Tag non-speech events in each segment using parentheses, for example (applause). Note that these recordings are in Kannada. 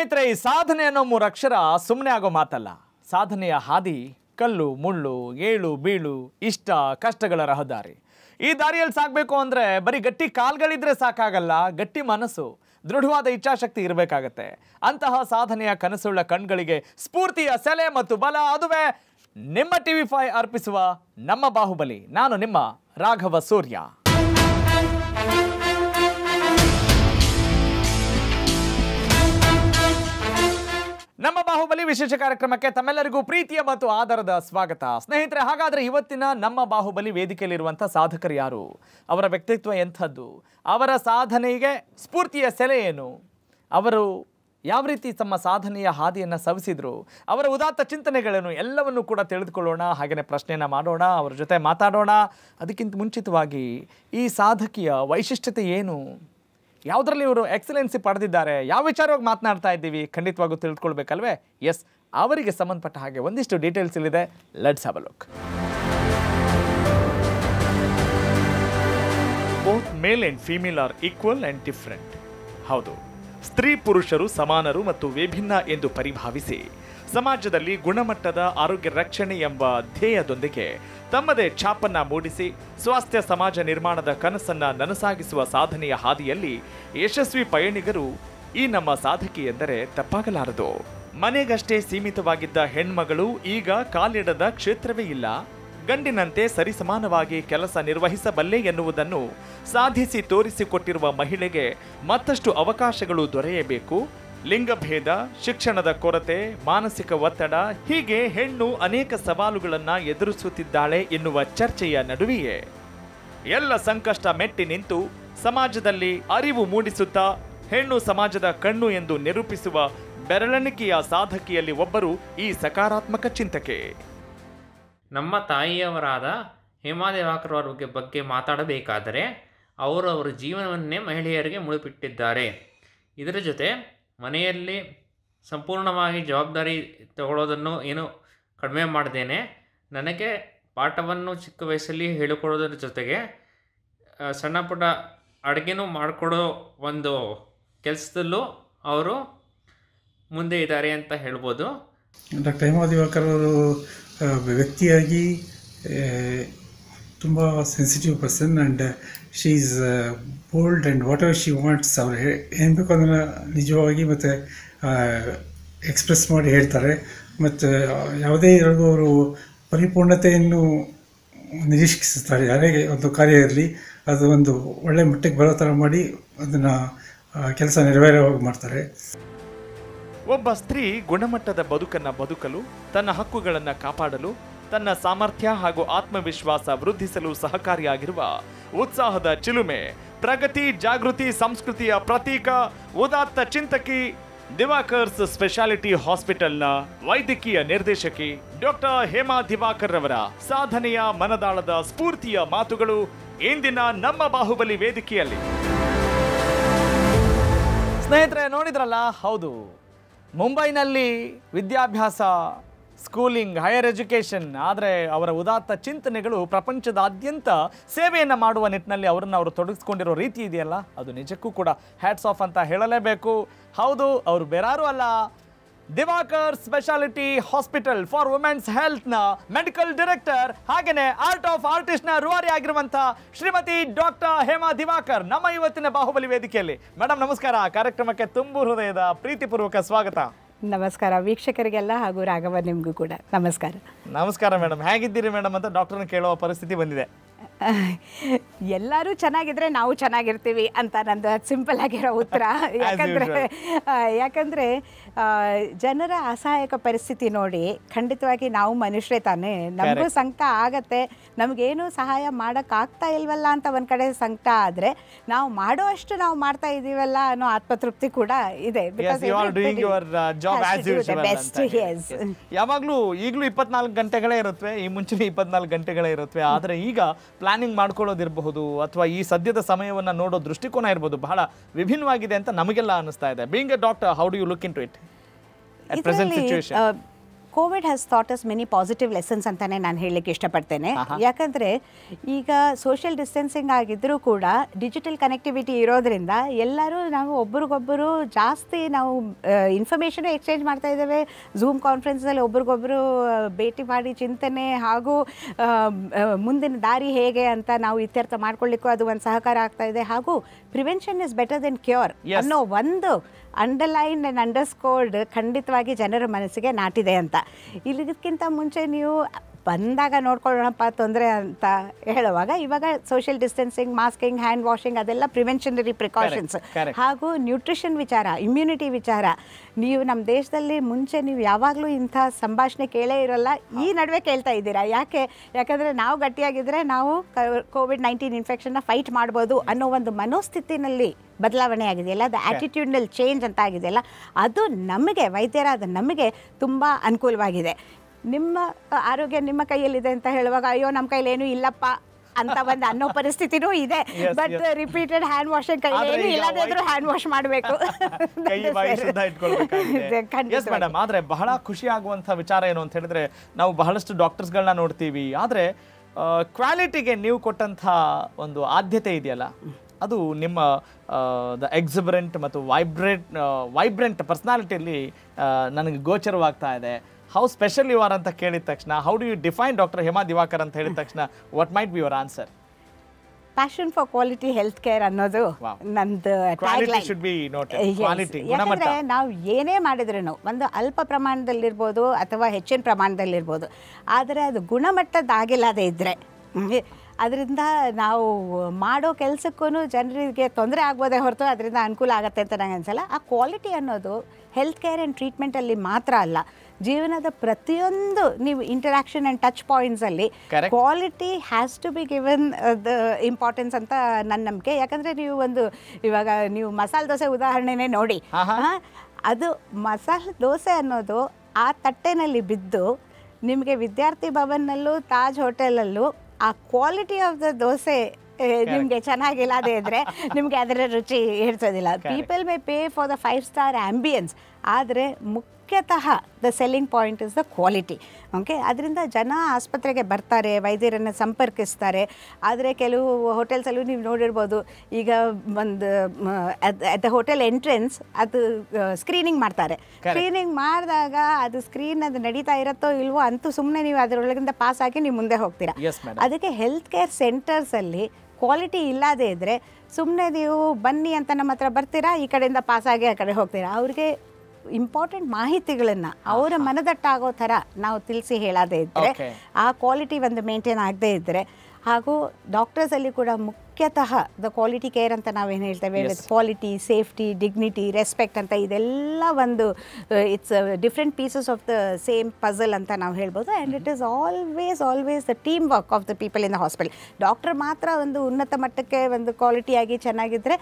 ಸ್ನೇಹಿತರೆ ಈ ಸಾಧನೆ ಅನ್ನೋ ಮೂರು ಅಕ್ಷರ ಸುಮ್ಮನೆ ಆಗೋ ಮಾತಲ್ಲ ಸಾಧನೆಯ ಹಾದಿ ಕಲ್ಲು ಮುಳ್ಳು ಏಳು ಬೀಳು ಇಷ್ಟ ಕಷ್ಟಗಳ ರಹದಾರಿ ಈ ದಾರಿಯಲ್ಲಿ ಸಾಕಬೇಕು ಅಂದರೆ ಬರೀ ಗಟ್ಟಿ ಕಾಲ್ಗಳಿದ್ರೆ ಸಾಕಾಗಲ್ಲ ಗಟ್ಟಿ ಮನಸ್ಸು ದೃಢವಾದ ಇಚ್ಛಾಶಕ್ತಿ ಇರಬೇಕಾಗತ್ತೆ ಅಂತಹ ಸಾಧನೆಯ ಕನಸುಳ್ಳ ಕಣ್ಗಳಿಗೆ ಸ್ಫೂರ್ತಿಯ ಸೆಲೆ ಮತ್ತು ಬಲ ಅದುವೇ ನಿಮ್ಮ ಟಿವಿ ಫೈ ಅರ್ಪಿಸುವ ನಮ್ಮ ಬಾಹುಬಲಿ ನಾನು ನಿಮ್ಮ ರಾಘವ ಸೂರ್ಯ ನಮ್ಮ ಬಾಹುಬಲಿ ವಿಶೇಷ ಕಾರ್ಯಕ್ರಮಕ್ಕೆ ತಮ್ಮೆಲ್ಲರಿಗೂ ಪ್ರೀತಿಯ ಮತ್ತು ಆಧಾರದ ಸ್ವಾಗತ ಸ್ನೇಹಿತರೆ ಹಾಗಾದರೆ ಇವತ್ತಿನ ನಮ್ಮ ಬಾಹುಬಲಿ ವೇದಿಕೆಯಲ್ಲಿರುವಂಥ ಸಾಧಕರು ಯಾರು ಅವರ ವ್ಯಕ್ತಿತ್ವ ಎಂಥದ್ದು ಅವರ ಸಾಧನೆಗೆ ಸ್ಫೂರ್ತಿಯ ಸೆಲೆ ಏನು ಅವರು ಯಾವ ರೀತಿ ತಮ್ಮ ಸಾಧನೆಯ ಹಾದಿಯನ್ನು ಸವಿಸಿದರು ಅವರ ಉದಾತ್ತ ಚಿಂತನೆಗಳನ್ನು ಎಲ್ಲವನ್ನು ಕೂಡ ತಿಳಿದುಕೊಳ್ಳೋಣ ಹಾಗೆಯೇ ಪ್ರಶ್ನೆಯನ್ನು ಮಾಡೋಣ ಅವರ ಜೊತೆ ಮಾತಾಡೋಣ ಅದಕ್ಕಿಂತ ಮುಂಚಿತವಾಗಿ ಈ ಸಾಧಕಿಯ ವೈಶಿಷ್ಟ್ಯತೆ ಏನು ಯಾವುದರಲ್ಲಿ ಇವರು ಎಕ್ಸಲೆನ್ಸಿ ಪಡೆದಿದ್ದಾರೆ ಯಾವ ವಿಚಾರವಾಗಿ ಮಾತನಾಡ್ತಾ ಇದ್ದೀವಿ ಖಂಡಿತವಾಗೂ ತಿಳ್ಕೊಳ್ಬೇಕಲ್ವೇ ಎಸ್ ಅವರಿಗೆ ಸಂಬಂಧಪಟ್ಟ ಹಾಗೆ ಒಂದಿಷ್ಟು ಡೀಟೇಲ್ಸ್ ಇಲ್ಲಿದೆ let's have look both male and female are equal and different ಹೌದು ಸ್ತ್ರೀ ಪುರುಷರು ಸಮಾನರು ಮತ್ತು ವಿಭಿನ್ನ ಎಂದು ಪರಿಭಾವಿಸಿ ಸಮಾಜದಲ್ಲಿ ಗುಣಮಟ್ಟದ ಆರೋಗ್ಯ ರಕ್ಷಣೆ ಎಂಬ ಧ್ಯೇಯದೊಂದಿಗೆ ತಮ್ಮದೇ ಛಾಪನ್ನ ಮೂಡಿಸಿ ಸ್ವಾಸ್ಥ್ಯ ಸಮಾಜ ನಿರ್ಮಾಣದ ಕನಸನ್ನ ನನಸಾಗಿಸುವ ಸಾಧನೆಯ ಹಾದಿಯಲ್ಲಿ ಯಶಸ್ವಿ ಪಯಣಿಗರು ಈ ನಮ್ಮ ಸಾಧಕಿ ಎಂದರೆ ತಪ್ಪಾಗಲಾರದು ಮನೆಗಷ್ಟೇ ಸೀಮಿತವಾಗಿದ್ದ ಹೆಣ್ಮಗಳು ಈಗ ಕಾಲಿಡದ ಕ್ಷೇತ್ರವೇ ಇಲ್ಲ ಗಂಡಿನಂತೆ ಸರಿಸಮಾನವಾಗಿ ಕೆಲಸ ನಿರ್ವಹಿಸಬಲ್ಲೆ ಎನ್ನುವುದನ್ನು ಸಾಧಿಸಿ ತೋರಿಸಿಕೊಟ್ಟಿರುವ ಮಹಿಳೆಗೆ ಮತ್ತಷ್ಟು ಅವಕಾಶಗಳು ದೊರೆಯಬೇಕು ಲಿಂಗಭೇದ ಶಿಕ್ಷಣದ ಕೊರತೆ ಮಾನಸಿಕ ಒತ್ತಡ ಹೀಗೆ ಹೆಣ್ಣು ಅನೇಕ ಸವಾಲುಗಳನ್ನು ಎದುರಿಸುತ್ತಿದ್ದಾಳೆ ಎನ್ನುವ ಚರ್ಚೆಯ ನಡುವೆಯೇ ಎಲ್ಲ ಸಂಕಷ್ಟ ಮೆಟ್ಟಿ ನಿಂತು ಸಮಾಜದಲ್ಲಿ ಅರಿವು ಮೂಡಿಸುತ್ತಾ ಹೆಣ್ಣು ಸಮಾಜದ ಕಣ್ಣು ಎಂದು ನಿರೂಪಿಸುವ ಬೆರಳೆಣಿಕೆಯ ಸಾಧಕಿಯಲ್ಲಿ ಒಬ್ಬರು ಈ ಸಕಾರಾತ್ಮಕ ಚಿಂತಕೆ ನಮ್ಮ ತಾಯಿಯವರಾದ ಹೇಮಾದೇವಾಕರ್ ಅವರಿಗೆ ಬಗ್ಗೆ ಮಾತಾಡಬೇಕಾದರೆ ಅವರವರ ಜೀವನವನ್ನೇ ಮಹಿಳೆಯರಿಗೆ ಮುಳುಪಿಟ್ಟಿದ್ದಾರೆ ಇದರ ಜೊತೆ ಮನೆಯಲ್ಲಿ ಸಂಪೂರ್ಣವಾಗಿ ಜವಾಬ್ದಾರಿ ತಗೊಳ್ಳೋದನ್ನು ಏನು ಕಡಿಮೆ ಮಾಡ್ದೇನೆ ನನಗೆ ಪಾಠವನ್ನು ಚಿಕ್ಕ ವಯಸ್ಸಲ್ಲಿ ಹೇಳಿಕೊಡೋದ್ರ ಜೊತೆಗೆ ಸಣ್ಣ ಪುಟ್ಟ ಅಡುಗೆನೂ ಮಾಡಿಕೊಡೋ ಒಂದು ಕೆಲಸದಲ್ಲೂ ಅವರು ಮುಂದೆ ಇದ್ದಾರೆ ಅಂತ ಹೇಳ್ಬೋದು ಡಾಕ್ಟರ್ ಹೇಮಾ ದಿವಾಕರ್ ಅವರು ವ್ಯಕ್ತಿಯಾಗಿ ತುಂಬ sensitive person and she's bold and whatever she wants ಅವ್ರು ಏನು ಬೇಕೋ ಅದನ್ನು ನಿಜವಾಗಿ ಮತ್ತು ಎಕ್ಸ್ಪ್ರೆಸ್ ಮಾಡಿ ಹೇಳ್ತಾರೆ ಮತ್ತು ಯಾವುದೇ ಇದ್ರಿಗೂ ಅವರು ಪರಿಪೂರ್ಣತೆಯನ್ನು ನಿರೀಕ್ಷಿಸುತ್ತಾರೆ ಯಾರೇ ಒಂದು ಕಾರ್ಯ ಇರಲಿ ಅದು ಒಂದು ಒಳ್ಳೆ ಮಟ್ಟಿಗೆ ಬರೋ ಥರ ಮಾಡಿ ಅದನ್ನು ಕೆಲಸ ನೆರವೇರವಾಗಿ ಮಾಡ್ತಾರೆ ಒಬ್ಬ ಸ್ತ್ರೀ ಗುಣಮಟ್ಟದ ಬದುಕನ್ನು ಬದುಕಲು ತನ್ನ ಹಕ್ಕುಗಳನ್ನು ಕಾಪಾಡಲು ತನ್ನ ಸಾಮರ್ಥ್ಯ ಹಾಗೂ ಆತ್ಮವಿಶ್ವಾಸ ವೃದ್ಧಿಸಲು ಸಹಕಾರಿಯಾಗಿರುವ ಉತ್ಸಾಹದ ಚಿಲುಮೆ ಪ್ರಗತಿ ಜಾಗೃತಿ ಸಂಸ್ಕೃತಿಯ ಪ್ರತೀಕ ಉದಾತ್ತ ಚಿಂತಕಿ ದಿವಾಕರ್ಸ್ ಸ್ಪೆಷಾಲಿಟಿ ಹಾಸ್ಪಿಟಲ್ನ ವೈದ್ಯಕೀಯ ನಿರ್ದೇಶಕಿ ಡಾಕ್ಟರ್ ಹೇಮಾ ದಿವಾಕರ್ ರವರ ಸಾಧನೆಯ ಮನದಾಳದ ಸ್ಫೂರ್ತಿಯ ಮಾತುಗಳು ಇಂದಿನ ನಮ್ಮ ಬಾಹುಬಲಿ ವೇದಿಕೆಯಲ್ಲಿ ಸ್ನೇಹಿತರೆ ನೋಡಿದ್ರಲ್ಲ ಹೌದು ಮುಂಬೈನಲ್ಲಿ ವಿದ್ಯಾಭ್ಯಾಸ ಸ್ಕೂಲಿಂಗ್ ಹೈಯರ್ ಎಜುಕೇಷನ್ ಆದರೆ ಅವರ ಉದಾತ್ತ ಚಿಂತನೆಗಳು ಪ್ರಪಂಚದಾದ್ಯಂತ ಸೇವೆಯನ್ನು ಮಾಡುವ ನಿಟ್ಟಿನಲ್ಲಿ ಅವರನ್ನು ಅವರು ತೊಡಗಿಸ್ಕೊಂಡಿರೋ ರೀತಿ ಇದೆಯಲ್ಲ ಅದು ನಿಜಕ್ಕೂ ಕೂಡ ಹ್ಯಾಟ್ಸ್ ಆಫ್ ಅಂತ ಹೇಳಲೇಬೇಕು ಹೌದು ಅವರು ಬೇರಾರು ಅಲ್ಲ Diwakar speciality hospital for women's ಹೆಲ್ತ್ನ ಮೆಡಿಕಲ್ ಡೈರೆಕ್ಟರ್ ಹಾಗೆಯೇ ಆರ್ಟ್ ಆಫ್ ಆರ್ಟಿಸ್ಟ್ನ ರೂವಾರಿ ಆಗಿರುವಂತಹ ಶ್ರೀಮತಿ ಡಾಕ್ಟರ್ ಹೇಮಾ ದಿವಾಕರ್ ನಮ್ಮ ಇವತ್ತಿನ ಬಾಹುಬಲಿ ವೇದಿಕೆಯಲ್ಲಿ ಮೇಡಮ್ ನಮಸ್ಕಾರ ಕಾರ್ಯಕ್ರಮಕ್ಕೆ ತುಂಬು ಹೃದಯದ ಪ್ರೀತಿಪೂರ್ವಕ ಸ್ವಾಗತ ನಮಸ್ಕಾರ ವೀಕ್ಷಕರಿಗೆಲ್ಲ ಹಾಗೂ ರಾಘವ ನಿಮಗೂ ಕೂಡ ನಮಸ್ಕಾರ ನಮಸ್ಕಾರ ಮೇಡಮ್ ಹೇಗಿದ್ದೀರಿ ಮೇಡಮ್ ಅಂತ ಡಾಕ್ಟರ್ನ ಕೇಳುವ ಪರಿಸ್ಥಿತಿ ಬಂದಿದೆ ಎಲ್ಲರೂ ಚೆನ್ನಾಗಿದ್ರೆ ನಾವು ಚೆನ್ನಾಗಿರ್ತೀವಿ ಅಂತ ನಂದು ಸಿಂಪಲ್ ಆಗಿರೋ ಉತ್ತರ ಯಾಕಂದ್ರೆ ಯಾಕಂದ್ರೆ ಜನರ ಅಸಹಾಯಕ ಪರಿಸ್ಥಿತಿ ನೋಡಿ ಖಂಡಿತವಾಗಿ ನಾವು ಮನುಷ್ಯರೇ ತಾನೇ ನಮಗೂ ಸಂಕಟ ಆಗತ್ತೆ ನಮಗೇನು ಸಹಾಯ ಮಾಡೋಕ್ಕಾಗ್ತಾ ಇಲ್ವಲ್ಲ ಅಂತ ಒಂದು ಕಡೆ ಸಂಕಟ ಆದರೆ ನಾವು ಮಾಡೋ ಅಷ್ಟು ನಾವು ಮಾಡ್ತಾ ಇದ್ದೀವಲ್ಲ ಅನ್ನೋ ಆತ್ಮತೃಪ್ತಿ ಕೂಡ ಇದೆ uh, ಯಾವಾಗಲೂ ಈಗಲೂ ಇಪ್ಪತ್ನಾಲ್ಕು ಗಂಟೆಗಳೇ ಇರುತ್ತವೆ ಈ ಮುಂಚೆ ಇಪ್ಪತ್ನಾಲ್ಕು ಗಂಟೆಗಳೇ ಇರುತ್ತವೆ ಆದರೆ ಈಗ ಪ್ಲಾನಿಂಗ್ ಮಾಡ್ಕೊಳ್ಳೋದಿರಬಹುದು ಅಥವಾ ಈ ಸದ್ಯದ ಸಮಯವನ್ನು ನೋಡೋ ದೃಷ್ಟಿಕೋನ ಇರ್ಬೋದು ಬಹಳ ವಿಭಿನ್ನವಾಗಿದೆ ಅಂತ ನಮಗೆಲ್ಲ ಅನಿಸ್ತಾ ಇದೆ being a doctor how do you look into it at present COVID has thought us many positive lessons ಅಂತಾನೆ ನಾನು ಹೇಳಲಿಕ್ಕೆ ಇಷ್ಟಪಡ್ತೇನೆ ಯಾಕಂದರೆ ಈಗ ಸೋಷಿಯಲ್ ಡಿಸ್ಟೆನ್ಸಿಂಗ್ ಆಗಿದ್ದರೂ ಕೂಡ ಡಿಜಿಟಲ್ ಕನೆಕ್ಟಿವಿಟಿ ಇರೋದ್ರಿಂದ ಎಲ್ಲರೂ ನಾವು ಒಬ್ರಿಗೊಬ್ಬರು ಜಾಸ್ತಿ ನಾವು ಇನ್ಫಾರ್ಮೇಷನು ಎಕ್ಸ್ಚೇಂಜ್ ಮಾಡ್ತಾ ಇದ್ದೇವೆ ಝೂಮ್ ಕಾನ್ಫರೆನ್ಸಲ್ಲಿ ಒಬ್ರಿಗೊಬ್ಬರು ಭೇಟಿ ಮಾಡಿ ಚಿಂತನೆ ಹಾಗೂ ಮುಂದಿನ ದಾರಿ ಹೇಗೆ ಅಂತ ನಾವು ಇತ್ಯರ್ಥ ಮಾಡ್ಕೊಳ್ಳಿಕ್ಕೂ ಅದು ಒಂದು ಸಹಕಾರ ಆಗ್ತಾ ಇದೆ ಹಾಗೂ prevention is better than cure ಅನ್ನೋ ಒಂದು ಅಂಡರ್ಲೈನ್ ಆ್ಯಂಡ್ ಅಂಡರ್ಸ್ಕೋರ್ಡ್ ಖಂಡಿತವಾಗಿ ಜನರ ಮನಸ್ಸಿಗೆ ನಾಟಿದೆ ಅಂತ ಇಲ್ಲಿದಕ್ಕಿಂತ ಮುಂಚೆ ನೀವು ಬಂದಾಗ ನೋಡ್ಕೊಳ್ಳೋಣಪ್ಪ ತೊಂದರೆ ಅಂತ ಹೇಳುವಾಗ ಇವಾಗ social distancing masking hand washing ಅದೆಲ್ಲ ಪ್ರಿವೆನ್ಷನರಿ ಪ್ರಿಕಾಷನ್ಸ್ ಹಾಗೂ ನ್ಯೂಟ್ರಿಷನ್ ವಿಚಾರ ಇಮ್ಯುನಿಟಿ ವಿಚಾರ ನೀವು ನಮ್ಮ ದೇಶದಲ್ಲಿ ಮುಂಚೆ ನೀವು ಯಾವಾಗಲೂ ಇಂಥ ಸಂಭಾಷಣೆ ಕೇಳೇ ಇರಲ್ಲ ಈ ನಡುವೆ ಕೇಳ್ತಾ ಇದ್ದೀರಾ ಯಾಕೆ ಯಾಕಂದರೆ ನಾವು ಗಟ್ಟಿಯಾಗಿದ್ದರೆ ನಾವು ಕೋವಿಡ್ ನೈನ್ಟೀನ್ ಇನ್ಫೆಕ್ಷನ್ನ ಫೈಟ್ ಮಾಡ್ಬೋದು ಅನ್ನೋ ಒಂದು ಮನೋಸ್ಥಿತಿನಲ್ಲಿ ಬದಲಾವಣೆ ಆಗಿದೆಯಲ್ಲ ಅದು ಆ್ಯಟಿಟ್ಯೂಡ್ನಲ್ಲಿ ಚೇಂಜ್ ಅಂತ ಆಗಿದೆಯಲ್ಲ ಅದು ನಮಗೆ ವೈದ್ಯರಾದ ನಮಗೆ ತುಂಬ ಅನುಕೂಲವಾಗಿದೆ ನಿಮ್ಮ ಆರೋಗ್ಯ ನಿಮ್ಮ ಕೈಯಲ್ಲಿದೆ ಅಂತ ಹೇಳುವಾಗ ಅಯ್ಯೋ ನಮ್ಮ ಕೈಯಲ್ಲಿ ಏನು ಇಲ್ಲಪ್ಪ ಅಂತ ಒಂದು ಅನ್ನೋ ಪರಿಸ್ಥಿತಿನೂ ಇದೆ ಬಟ್ ರಿಪೀಟೆಡ್ ಹ್ಯಾಂಡ್ ವಾಶಿಂಗ್ ಕೈ ಇಲ್ಲದಾದ್ರೂ ಹ್ಯಾಂಡ್ ವಾಶ್ ಮಾಡಬೇಕು ಮೇಡಮ್ ಆದ್ರೆ ಬಹಳ ಖುಷಿ ಆಗುವಂತ ವಿಚಾರ ಏನು ಅಂತ ಹೇಳಿದ್ರೆ ನಾವು ಬಹಳಷ್ಟು ಡಾಕ್ಟರ್ಸ್ಗಳನ್ನ ನೋಡ್ತೀವಿ ಆದ್ರೆ ಕ್ವಾಲಿಟಿಗೆ ನೀವು ಕೊಟ್ಟಂತ ಒಂದು ಆದ್ಯತೆ ಇದೆಯಲ್ಲ ಅದು ನಿಮ್ಮ ದ ಎಕ್ಸಿಬರೆಂಟ್ ಮತ್ತು ವೈಬ್ರೇಟ್ ವೈಬ್ರೆಂಟ್ ಪರ್ಸ್ನಾಲಿಟಿಯಲ್ಲಿ ನನಗೆ ಗೋಚರವಾಗ್ತಾ ಇದೆ ಹೌ ಸ್ಪೆಷಲ್ ಯು ಆರ್ ಅಂತ ಕೇಳಿದ ತಕ್ಷಣ how do you define doctor Hema Diwakar ಅಂತ ಹೇಳಿದ ತಕ್ಷಣ what might be your answer passion for quality health care ಅನ್ನೋದು ನಂದು ಯಾಕಂದ್ರೆ ನಾವು ಏನೇ ಮಾಡಿದ್ರೂ ಒಂದು ಅಲ್ಪ ಪ್ರಮಾಣದಲ್ಲಿರ್ಬೋದು ಅಥವಾ ಹೆಚ್ಚಿನ ಪ್ರಮಾಣದಲ್ಲಿರ್ಬೋದು ಆದರೆ ಅದು ಗುಣಮಟ್ಟದಾಗಿಲ್ಲದೇ ಇದ್ದರೆ ಅದರಿಂದ ನಾವು ಮಾಡೋ ಕೆಲಸಕ್ಕೂ ಜನರಿಗೆ ತೊಂದರೆ ಆಗ್ಬೋದೇ ಹೊರತು ಅದರಿಂದ ಅನುಕೂಲ ಆಗುತ್ತೆ ಅಂತ ನನಗೆ ಅನಿಸಲ್ಲ ಆ ಕ್ವಾಲಿಟಿ ಅನ್ನೋದು ಹೆಲ್ತ್ ಕೇರ್ ಆ್ಯಂಡ್ ಟ್ರೀಟ್ಮೆಂಟಲ್ಲಿ ಮಾತ್ರ ಅಲ್ಲ ಜೀವನದ ಪ್ರತಿಯೊಂದು ನೀವು ಇಂಟರಾಕ್ಷನ್ ಆ್ಯಂಡ್ ಟಚ್ ಪಾಯಿಂಟ್ಸಲ್ಲಿ quality has to be given the importance ಅಂತ ನನ್ನ ನಂಬಿಕೆ ಯಾಕಂದರೆ ನೀವು ಒಂದು ಇವಾಗ ನೀವು ಮಸಾಲೆ ದೋಸೆ ಉದಾಹರಣೆನೇ ನೋಡಿ ಅದು ಮಸಾಲೆ ದೋಸೆ ಅನ್ನೋದು ಆ ತಟ್ಟೆನಲ್ಲಿ ಬಿದ್ದು ನಿಮಗೆ ವಿದ್ಯಾರ್ಥಿ ಭವನ್ನಲ್ಲೂ ತಾಜ್ ಹೋಟೆಲಲ್ಲೂ ಆ ಕ್ವಾಲಿಟಿ ಆಫ್ ದ ದೋಸೆ ನಿಮಗೆ ಚೆನ್ನಾಗಿಲ್ಲದೆ ಇದ್ರೆ ಇದ್ದರೆ (laughs) ನಿಮಗೆ ಅದರ ರುಚಿ ಇರ್ತದಿಲ್ಲ people may pay for the five star ambience ಆದರೆ ಮುಖ್ಯ ಮುಖ್ಯತಃ the selling point is the quality okay ಅದರಿಂದ ಜನ ಆಸ್ಪತ್ರೆಗೆ ಬರ್ತಾರೆ ವೈದ್ಯರನ್ನು ಸಂಪರ್ಕಿಸ್ತಾರೆ ಆದರೆ ಕೆಲವು ಹೋಟೆಲ್ಸಲ್ಲೂ ನೀವು ನೋಡಿರ್ಬೋದು ಈಗ ಒಂದು ಅಟ್ ದ ಹೋಟೆಲ್ ಎಂಟ್ರೆನ್ಸ್ ಅದು ಸ್ಕ್ರೀನಿಂಗ್ ಮಾಡ್ತಾರೆ ಸ್ಕ್ರೀನಿಂಗ್ ಮಾಡಿದಾಗ ಅದು ಸ್ಕ್ರೀನ್ ಅದು ನಡೀತಾ ಇರುತ್ತೋ ಇಲ್ವೋ ಅಂತೂ ಸುಮ್ಮನೆ ನೀವು ಅದರೊಳಗಿಂದ ಪಾಸ್ ಆಗಿ ನೀವು ಮುಂದೆ ಹೋಗ್ತೀರಾ ಅದಕ್ಕೆ ಹೆಲ್ತ್ ಕೇರ್ ಸೆಂಟರ್ಸಲ್ಲಿ ಕ್ವಾಲಿಟಿ ಇಲ್ಲದೇ ಇದ್ದರೆ ಸುಮ್ಮನೆ ನೀವು ಬನ್ನಿ ಅಂತ ನಮ್ಮ ಹತ್ರ ಬರ್ತೀರಾ ಈ ಕಡೆಯಿಂದ ಪಾಸ್ ಆಗಿ ಆ ಕಡೆ ಹೋಗ್ತೀರಾ ಅವ್ರಿಗೆ ಇಂಪಾರ್ಟೆಂಟ್ ಮಾಹಿತಿಗಳನ್ನು ಅವರ ಮನದಟ್ಟಾಗೋ ಥರ ನಾವು ತಿಳಿಸಿ ಹೇಳದೇ ಇದ್ದರೆ ಆ ಕ್ವಾಲಿಟಿ ಒಂದು ಮೇಂಟೈನ್ ಆಗದೇ ಇದ್ದರೆ ಹಾಗೂ ಡಾಕ್ಟರ್ಸಲ್ಲಿ ಕೂಡ ಮುಖ್ಯತಃ ದ ಕ್ವಾಲಿಟಿ ಕೇರ್ ಅಂತ ನಾವು ಏನು ಹೇಳ್ತೇವೆ ಕ್ವಾಲಿಟಿ ಸೇಫ್ಟಿ ಡಿಗ್ನಿಟಿ ರೆಸ್ಪೆಕ್ಟ್ ಅಂತ ಇದೆಲ್ಲ ಒಂದು it's different pieces of the same puzzle ಅಂತ ನಾವು ಹೇಳ್ಬೋದು and it is always always the team work of the people in the hospital doctor ಮಾತ್ರ ಒಂದು ಉನ್ನತ ಮಟ್ಟಕ್ಕೆ ಒಂದು ಕ್ವಾಲಿಟಿಯಾಗಿ ಚೆನ್ನಾಗಿದ್ದರೆ